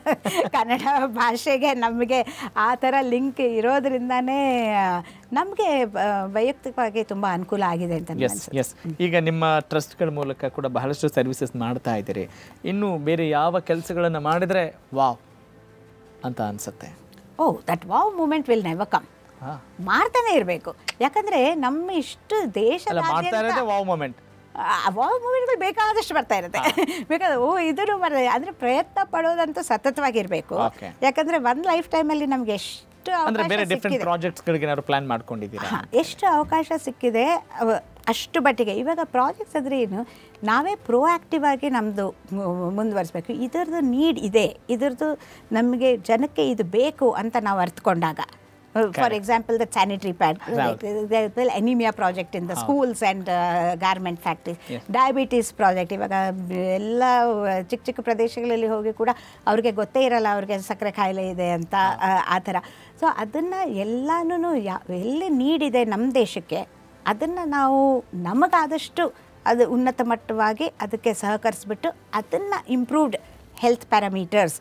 (laughs) ಕನ್ನಡ ಭಾಷೆಗೆ ನಮಗೆ ಆ ಥರ ಲಿಂಕ್ ಇರೋದ್ರಿಂದನೇ ನಮಗೆ ವೈಯಕ್ತಿಕವಾಗಿ ತುಂಬ ಅನುಕೂಲ ಆಗಿದೆ ಅಂತ ಎಸ್ ಎಸ್ ಈಗ ನಿಮ್ಮ ಟ್ರಸ್ಟ್ಗಳ ಮೂಲಕ ಕೂಡ ಬಹಳಷ್ಟು ಸರ್ವಿಸಸ್ ಮಾಡ್ತಾ ಇದ್ದೀರಿ ಇನ್ನು ಬೇರೆ ಯಾವ ಕೆಲಸಗಳನ್ನು ಮಾಡಿದರೆ ವಾವ್ ಅಂತ ಅನಿಸುತ್ತೆ oh that wow moment will never come ಮಾಡ್ತಾನೆ ಇರಬೇಕು ಯಾಕಂದರೆ ನಮ್ಮ ಇಷ್ಟು ದೇಶ ವಾವ್ ಮೂಮೆಂಟ್ ಅವಾಗ ಮೂವಿಗಳು ಬೇಕಾದಷ್ಟು ಬರ್ತಾ ಇರುತ್ತೆ ಬೇಕಾದ ಓ ಇದನ್ನು ಬರ್ತದೆ ಅಂದರೆ ಪ್ರಯತ್ನ ಪಡೋದಂತೂ ಸತತವಾಗಿರಬೇಕು ಯಾಕಂದರೆ ಒಂದು ಲೈಫ್ ಟೈಮಲ್ಲಿ ನಮ್ಗೆ ಎಷ್ಟು ಅಂದ್ರೆ ಪ್ಲಾನ್ ಮಾಡ್ಕೊಂಡಿದ್ದೀರಾ ಎಷ್ಟು ಅವಕಾಶ ಸಿಕ್ಕಿದೆ ಅಷ್ಟು ಬಟ್ಟಿಗೆ ಇವಾಗ ಪ್ರಾಜೆಕ್ಟ್ಸ್ ಅಂದರೆ ಏನು ನಾವೇ ಆ್ಯಕ್ಟಿವ್ ಆಗಿ ನಮ್ಮದು ಮುಂದುವರಿಸ್ಬೇಕು ಇದರದ್ದು ನೀಡ್ ಇದೆ ಇದರದ್ದು ನಮಗೆ ಜನಕ್ಕೆ ಇದು ಬೇಕು ಅಂತ ನಾವು ಅರ್ಥಕೊಂಡಾಗ Uh, for example, the sanitary pad, right. like, uh, the anemia project in the oh. schools and uh, garment factories, yes. diabetes project, ಇವಾಗ ಎಲ್ಲ uh, ಚಿಕ್ಕ ಚಿಕ್ಕ ಪ್ರದೇಶಗಳಲ್ಲಿ ಹೋಗಿ ಕೂಡ ಅವ್ರಿಗೆ ಗೊತ್ತೇ ಇರಲ್ಲ ಅವ್ರಿಗೆ ಸಕ್ಕರೆ ಕಾಯಿಲೆ ಇದೆ ಅಂತ ಆ ಥರ ಸೊ ಅದನ್ನು ಎಲ್ಲನೂ ಯಾ ಎಲ್ಲಿ ನೀಡಿದೆ ನಮ್ಮ ದೇಶಕ್ಕೆ ಅದನ್ನು ನಾವು ನಮಗಾದಷ್ಟು ಅದು ಉನ್ನತ ಮಟ್ಟವಾಗಿ ಅದಕ್ಕೆ ಸಹಕರಿಸ್ಬಿಟ್ಟು ಅದನ್ನು ಇಂಪ್ರೂವ್ಡ್ ಹೆಲ್ತ್ ಪ್ಯಾರಾಮೀಟರ್ಸ್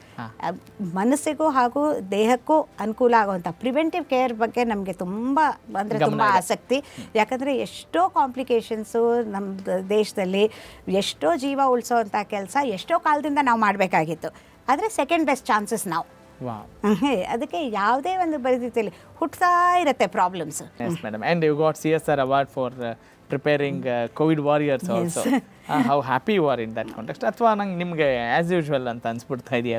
ಮನಸ್ಸಿಗೂ ಹಾಗೂ ದೇಹಕ್ಕೂ ಅನುಕೂಲ ಆಗುವಂಥ ಪ್ರಿವೆಂಟಿವ್ ಕೇರ್ ಬಗ್ಗೆ ನಮಗೆ ತುಂಬ ಅಂದರೆ ತುಂಬ ಆಸಕ್ತಿ ಯಾಕಂದರೆ ಎಷ್ಟೋ ಕಾಂಪ್ಲಿಕೇಶನ್ಸು ನಮ್ಮ ದೇಶದಲ್ಲಿ ಎಷ್ಟೋ ಜೀವ ಉಳಿಸೋವಂಥ ಕೆಲಸ ಎಷ್ಟೋ ಕಾಲದಿಂದ ನಾವು ಮಾಡಬೇಕಾಗಿತ್ತು ಆದರೆ ಸೆಕೆಂಡ್ ಬೆಸ್ಟ್ ಚಾನ್ಸಸ್ ನಾವು ಅದಕ್ಕೆ ಯಾವುದೇ ಒಂದು ಪರಿಸ್ಥಿತಿಯಲ್ಲಿ ಹುಟ್ತಾ ಇರುತ್ತೆ problems madam and you got C S award for preparing Covid warriors also how happy you are in that context ಅಥವಾ ನಂಗೆ ನಿಮಗೆ ಆ್ಯಸ್ ಯೂಶ್ವಲ್ ಅಂತ ಅನ್ಸ್ಬಿಡ್ತಾ ಇದೆಯಾ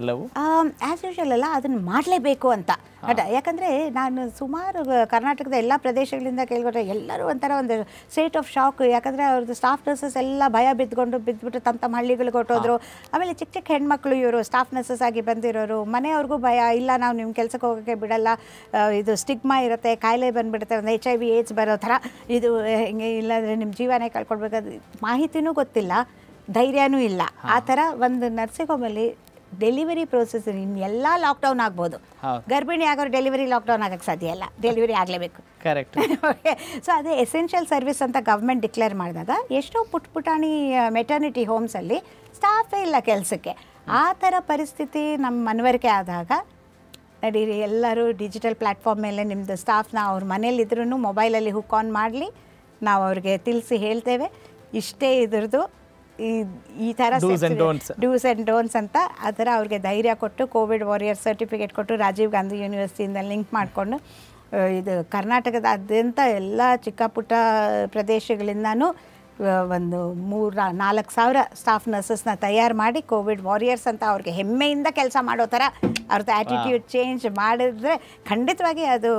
ಆ್ಯಸ್ ಯೂಶ್ವಲ್ ಅಲ್ಲ ಅದನ್ನು ಮಾಡಲೇಬೇಕು ಅಂತ ಬಟ್ ಯಾಕಂದರೆ ನಾನು ಸುಮಾರು ಕರ್ನಾಟಕದ ಎಲ್ಲ ಪ್ರದೇಶಗಳಿಂದ ಕೇಳ್ಕೊಂಡ್ರೆ ಎಲ್ಲರೂ ಒಂಥರ ಒಂದು ಸ್ಟೇಟ್ ಆಫ್ ಶಾಕ್ ಯಾಕಂದರೆ ಅವ್ರದ್ದು ಸ್ಟಾಫ್ ನರ್ಸಸ್ ಎಲ್ಲ ಭಯ ಬಿದ್ದುಕೊಂಡು ಬಿದ್ದುಬಿಟ್ಟು ತಮ್ಮ ತಮ್ಮ ಹಳ್ಳಿಗಳಿಗೆ ಹೊಟ್ಟೋದ್ರು ಆಮೇಲೆ ಚಿಕ್ಕ ಚಿಕ್ಕ ಹೆಣ್ಮಕ್ಳು ಇವರು ಸ್ಟಾಫ್ ನರ್ಸಸ್ ಆಗಿ ಬಂದಿರೋರು ಮನೆಯವ್ರಿಗೂ ಭಯ ಇಲ್ಲ ನಾವು ನಿಮ್ಮ ಕೆಲಸಕ್ಕೆ ಹೋಗೋಕ್ಕೆ ಬಿಡೋಲ್ಲ ಇದು ಸ್ಟಿಗ್ಮಾ ಇರುತ್ತೆ ಕಾಯಿಲೆ ಬಂದುಬಿಡುತ್ತೆ ಒಂದು ಎಚ್ ಐ ವಿ ಏಡ್ಸ್ ಬರೋ ಥರ ಇದು ಹಿಂಗೆ ಇಲ್ಲಾಂದರೆ ನಿಮ್ಮ ಜೀವನೇ ಕಳ್ಕೊಳ್ಬೇಕಾದ ಮಾಹಿತಿನೂ ಗೊತ್ತಿಲ್ಲ ಗೊತ್ತಿಲ್ಲ ಧೈರ್ಯನೂ ಇಲ್ಲ ಆ ಥರ ಒಂದು ನರ್ಸಿಂಗ್ ಹೋಮಲ್ಲಿ ಡೆಲಿವರಿ ಪ್ರೋಸೆಸ್ ಎಲ್ಲ ಲಾಕ್ಡೌನ್ ಆಗ್ಬೋದು ಗರ್ಭಿಣಿ ಆಗೋರು ಡೆಲಿವರಿ ಲಾಕ್ಡೌನ್ ಆಗಕ್ಕೆ ಸಾಧ್ಯ ಇಲ್ಲ ಡೆಲಿವರಿ ಆಗಲೇಬೇಕು ಕರೆಕ್ಟ್ ಸೊ ಅದೇ ಎಸೆನ್ಷಿಯಲ್ ಸರ್ವಿಸ್ ಅಂತ ಗೌರ್ಮೆಂಟ್ ಡಿಕ್ಲೇರ್ ಮಾಡಿದಾಗ ಎಷ್ಟೋ ಪುಟ್ ಪುಟಾಣಿ ಮೆಟರ್ನಿಟಿ ಹೋಮ್ಸಲ್ಲಿ ಸ್ಟಾಫೇ ಇಲ್ಲ ಕೆಲಸಕ್ಕೆ ಆ ಥರ ಪರಿಸ್ಥಿತಿ ನಮ್ಮ ಮನವರಿಕೆ ಆದಾಗ ನಡೀರಿ ಎಲ್ಲರೂ ಡಿಜಿಟಲ್ ಪ್ಲಾಟ್ಫಾರ್ಮ್ ಮೇಲೆ ನಿಮ್ಮದು ಸ್ಟಾಫ್ನ ಅವ್ರ ಮನೇಲಿದ್ರೂ ಮೊಬೈಲಲ್ಲಿ ಹುಕ್ ಆನ್ ಮಾಡಲಿ ನಾವು ಅವ್ರಿಗೆ ತಿಳಿಸಿ ಹೇಳ್ತೇವೆ ಇಷ್ಟೇ ಇದ್ರದ್ದು ಈ ಈ ಥರ ಡೂಸ್ ಆ್ಯಂಡ್ ಡೋನ್ಸ್ ಅಂತ ಆ ಥರ ಅವ್ರಿಗೆ ಧೈರ್ಯ ಕೊಟ್ಟು ಕೋವಿಡ್ ವಾರಿಯರ್ ಸರ್ಟಿಫಿಕೇಟ್ ಕೊಟ್ಟು ರಾಜೀವ್ ಗಾಂಧಿ ಯೂನಿವರ್ಸಿಟಿಯಿಂದ ಲಿಂಕ್ ಮಾಡಿಕೊಂಡು ಇದು ಕರ್ನಾಟಕದಾದ್ಯಂತ ಎಲ್ಲ ಚಿಕ್ಕ ಪುಟ್ಟ ಪ್ರದೇಶಗಳಿಂದನೂ ಒಂದು ಮೂರು ನಾಲ್ಕು ಸಾವಿರ ಸ್ಟಾಫ್ ನರ್ಸಸ್ನ ತಯಾರು ಮಾಡಿ ಕೋವಿಡ್ ವಾರಿಯರ್ಸ್ ಅಂತ ಅವ್ರಿಗೆ ಹೆಮ್ಮೆಯಿಂದ ಕೆಲಸ ಮಾಡೋ ಥರ ಅವ್ರದ್ದು ಆ್ಯಟಿಟ್ಯೂಡ್ ಚೇಂಜ್ ಮಾಡಿದ್ರೆ ಖಂಡಿತವಾಗಿ ಅದು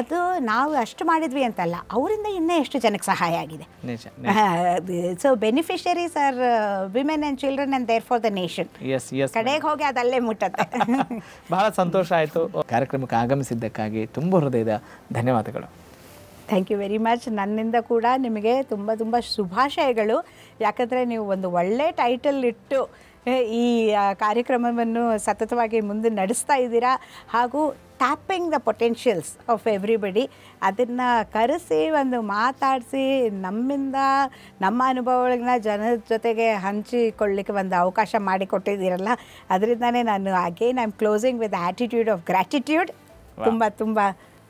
ಅದು ನಾವು ಅಷ್ಟು ಮಾಡಿದ್ವಿ ಅಂತಲ್ಲ ಅವರಿಂದ ಇನ್ನೂ ಎಷ್ಟು ಜನಕ್ಕೆ ಸಹಾಯ ಆಗಿದೆ so beneficiaries are women and children and there for the nation ಕಡೆಗೆ ಹೋಗಿ ಅದಲ್ಲೇ ಮುಟ್ಟತ್ತೆ (laughs) ಬಹಳ ಸಂತೋಷ ಆಯಿತು ಕಾರ್ಯಕ್ರಮಕ್ಕೆ ಆಗಮಿಸಿದ್ದಕ್ಕಾಗಿ ತುಂಬ ಹೃದಯದ ಧನ್ಯವಾದಗಳು ಥ್ಯಾಂಕ್ ಯು ವೆರಿ ಮಚ್ ನನ್ನಿಂದ ಕೂಡ ನಿಮಗೆ ತುಂಬ ತುಂಬ ಶುಭಾಶಯಗಳು ಯಾಕಂದರೆ ನೀವು ಒಂದು ಒಳ್ಳೆ ಟೈಟಲ್ ಇಟ್ಟು ಈ ಕಾರ್ಯಕ್ರಮವನ್ನು ಸತತವಾಗಿ ಮುಂದೆ ನಡೆಸ್ತಾ ಇದ್ದೀರಾ ಹಾಗೂ tapping the potentials of everybody ಅದನ್ನು ಕರೆಸಿ ಒಂದು ಮಾತಾಡಿಸಿ ನಮ್ಮಿಂದ ನಮ್ಮ ಅನುಭವಗಳನ್ನ ಜನರ ಜೊತೆಗೆ ಹಂಚಿಕೊಳ್ಳಿಕ್ಕೆ ಒಂದು ಅವಕಾಶ ಮಾಡಿಕೊಟ್ಟಿದ್ದೀರಲ್ಲ ಅದರಿಂದನೇ ನಾನು again I am closing with attitude of gratitude ತುಂಬ ತುಂಬ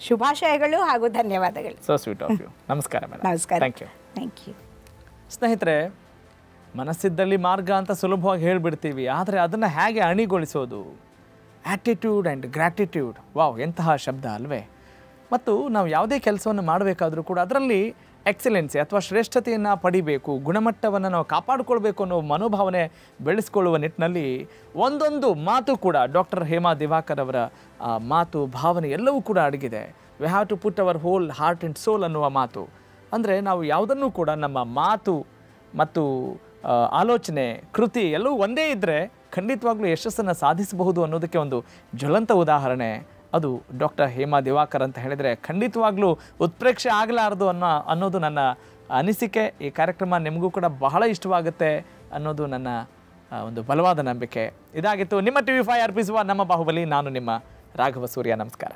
ಶುಭಾಶಯಗಳು ಹಾಗೂ ಧನ್ಯವಾದಗಳು ಸೊ ಸ್ವೀಟ್ ಆಫ್ ಯು ನಮಸ್ಕಾರ ನಮಸ್ಕಾರ ಥ್ಯಾಂಕ್ ಯು ಥ್ಯಾಂಕ್ ಯು ಸ್ನೇಹಿತರೆ ಮನಸ್ಸಿದ್ದಲ್ಲಿ ಮಾರ್ಗ ಅಂತ ಸುಲಭವಾಗಿ ಹೇಳಿಬಿಡ್ತೀವಿ ಆದರೆ ಅದನ್ನು ಹೇಗೆ ಅಣಿಗೊಳಿಸೋದು ಆ್ಯಟಿಟ್ಯೂಡ್ ಆ್ಯಂಡ್ ಗ್ರ್ಯಾಟಿಟ್ಯೂಡ್ ವಾವ್ ಎಂತಹ ಶಬ್ದ ಅಲ್ವೇ ಮತ್ತು ನಾವು ಯಾವುದೇ ಕೆಲಸವನ್ನು ಮಾಡಬೇಕಾದರೂ ಕೂಡ ಅದರಲ್ಲಿ ಎಕ್ಸಲೆನ್ಸಿ ಅಥವಾ ಶ್ರೇಷ್ಠತೆಯನ್ನು ಪಡಿಬೇಕು ಗುಣಮಟ್ಟವನ್ನು ನಾವು ಕಾಪಾಡಿಕೊಳ್ಬೇಕು ಅನ್ನೋ ಮನೋಭಾವನೆ ಬೆಳೆಸ್ಕೊಳ್ಳುವ ನಿಟ್ಟಿನಲ್ಲಿ ಒಂದೊಂದು ಮಾತು ಕೂಡ ಡಾಕ್ಟರ್ ಹೇಮಾ ದಿವಾಕರ್ ಅವರ ಮಾತು ಭಾವನೆ ಎಲ್ಲವೂ ಕೂಡ ಅಡಗಿದೆ we have to put our whole heart and soul ಅನ್ನುವ ಮಾತು ಅಂದರೆ ನಾವು ಯಾವುದನ್ನು ಕೂಡ ನಮ್ಮ ಮಾತು ಮತ್ತು ಆಲೋಚನೆ ಕೃತಿ ಎಲ್ಲವೂ ಒಂದೇ ಇದ್ದರೆ ಖಂಡಿತವಾಗ್ಲೂ ಯಶಸ್ಸನ್ನು ಸಾಧಿಸಬಹುದು ಅನ್ನೋದಕ್ಕೆ ಒಂದು ಜ್ವಲಂತ ಉದಾಹರಣೆ ಅದು ಡಾಕ್ಟರ್ ಹೇಮಾ ದಿವಾಕರ್ ಅಂತ ಹೇಳಿದರೆ ಖಂಡಿತವಾಗ್ಲೂ ಉತ್ಪ್ರೇಕ್ಷೆ ಆಗಲಾರದು ಅನ್ನೋ ಅನ್ನೋದು ನನ್ನ ಅನಿಸಿಕೆ ಈ ಕಾರ್ಯಕ್ರಮ ನಿಮಗೂ ಕೂಡ ಬಹಳ ಇಷ್ಟವಾಗುತ್ತೆ ಅನ್ನೋದು ನನ್ನ ಒಂದು ಬಲವಾದ ನಂಬಿಕೆ ಇದಾಗಿತ್ತು ನಿಮ್ಮ ಟಿ ವಿ ಫೈ ಅರ್ಪಿಸುವ ನಮ್ಮ ಬಾಹುಬಲಿ ನಾನು ನಿಮ್ಮ ರಾಘವ ಸೂರ್ಯ ನಮಸ್ಕಾರ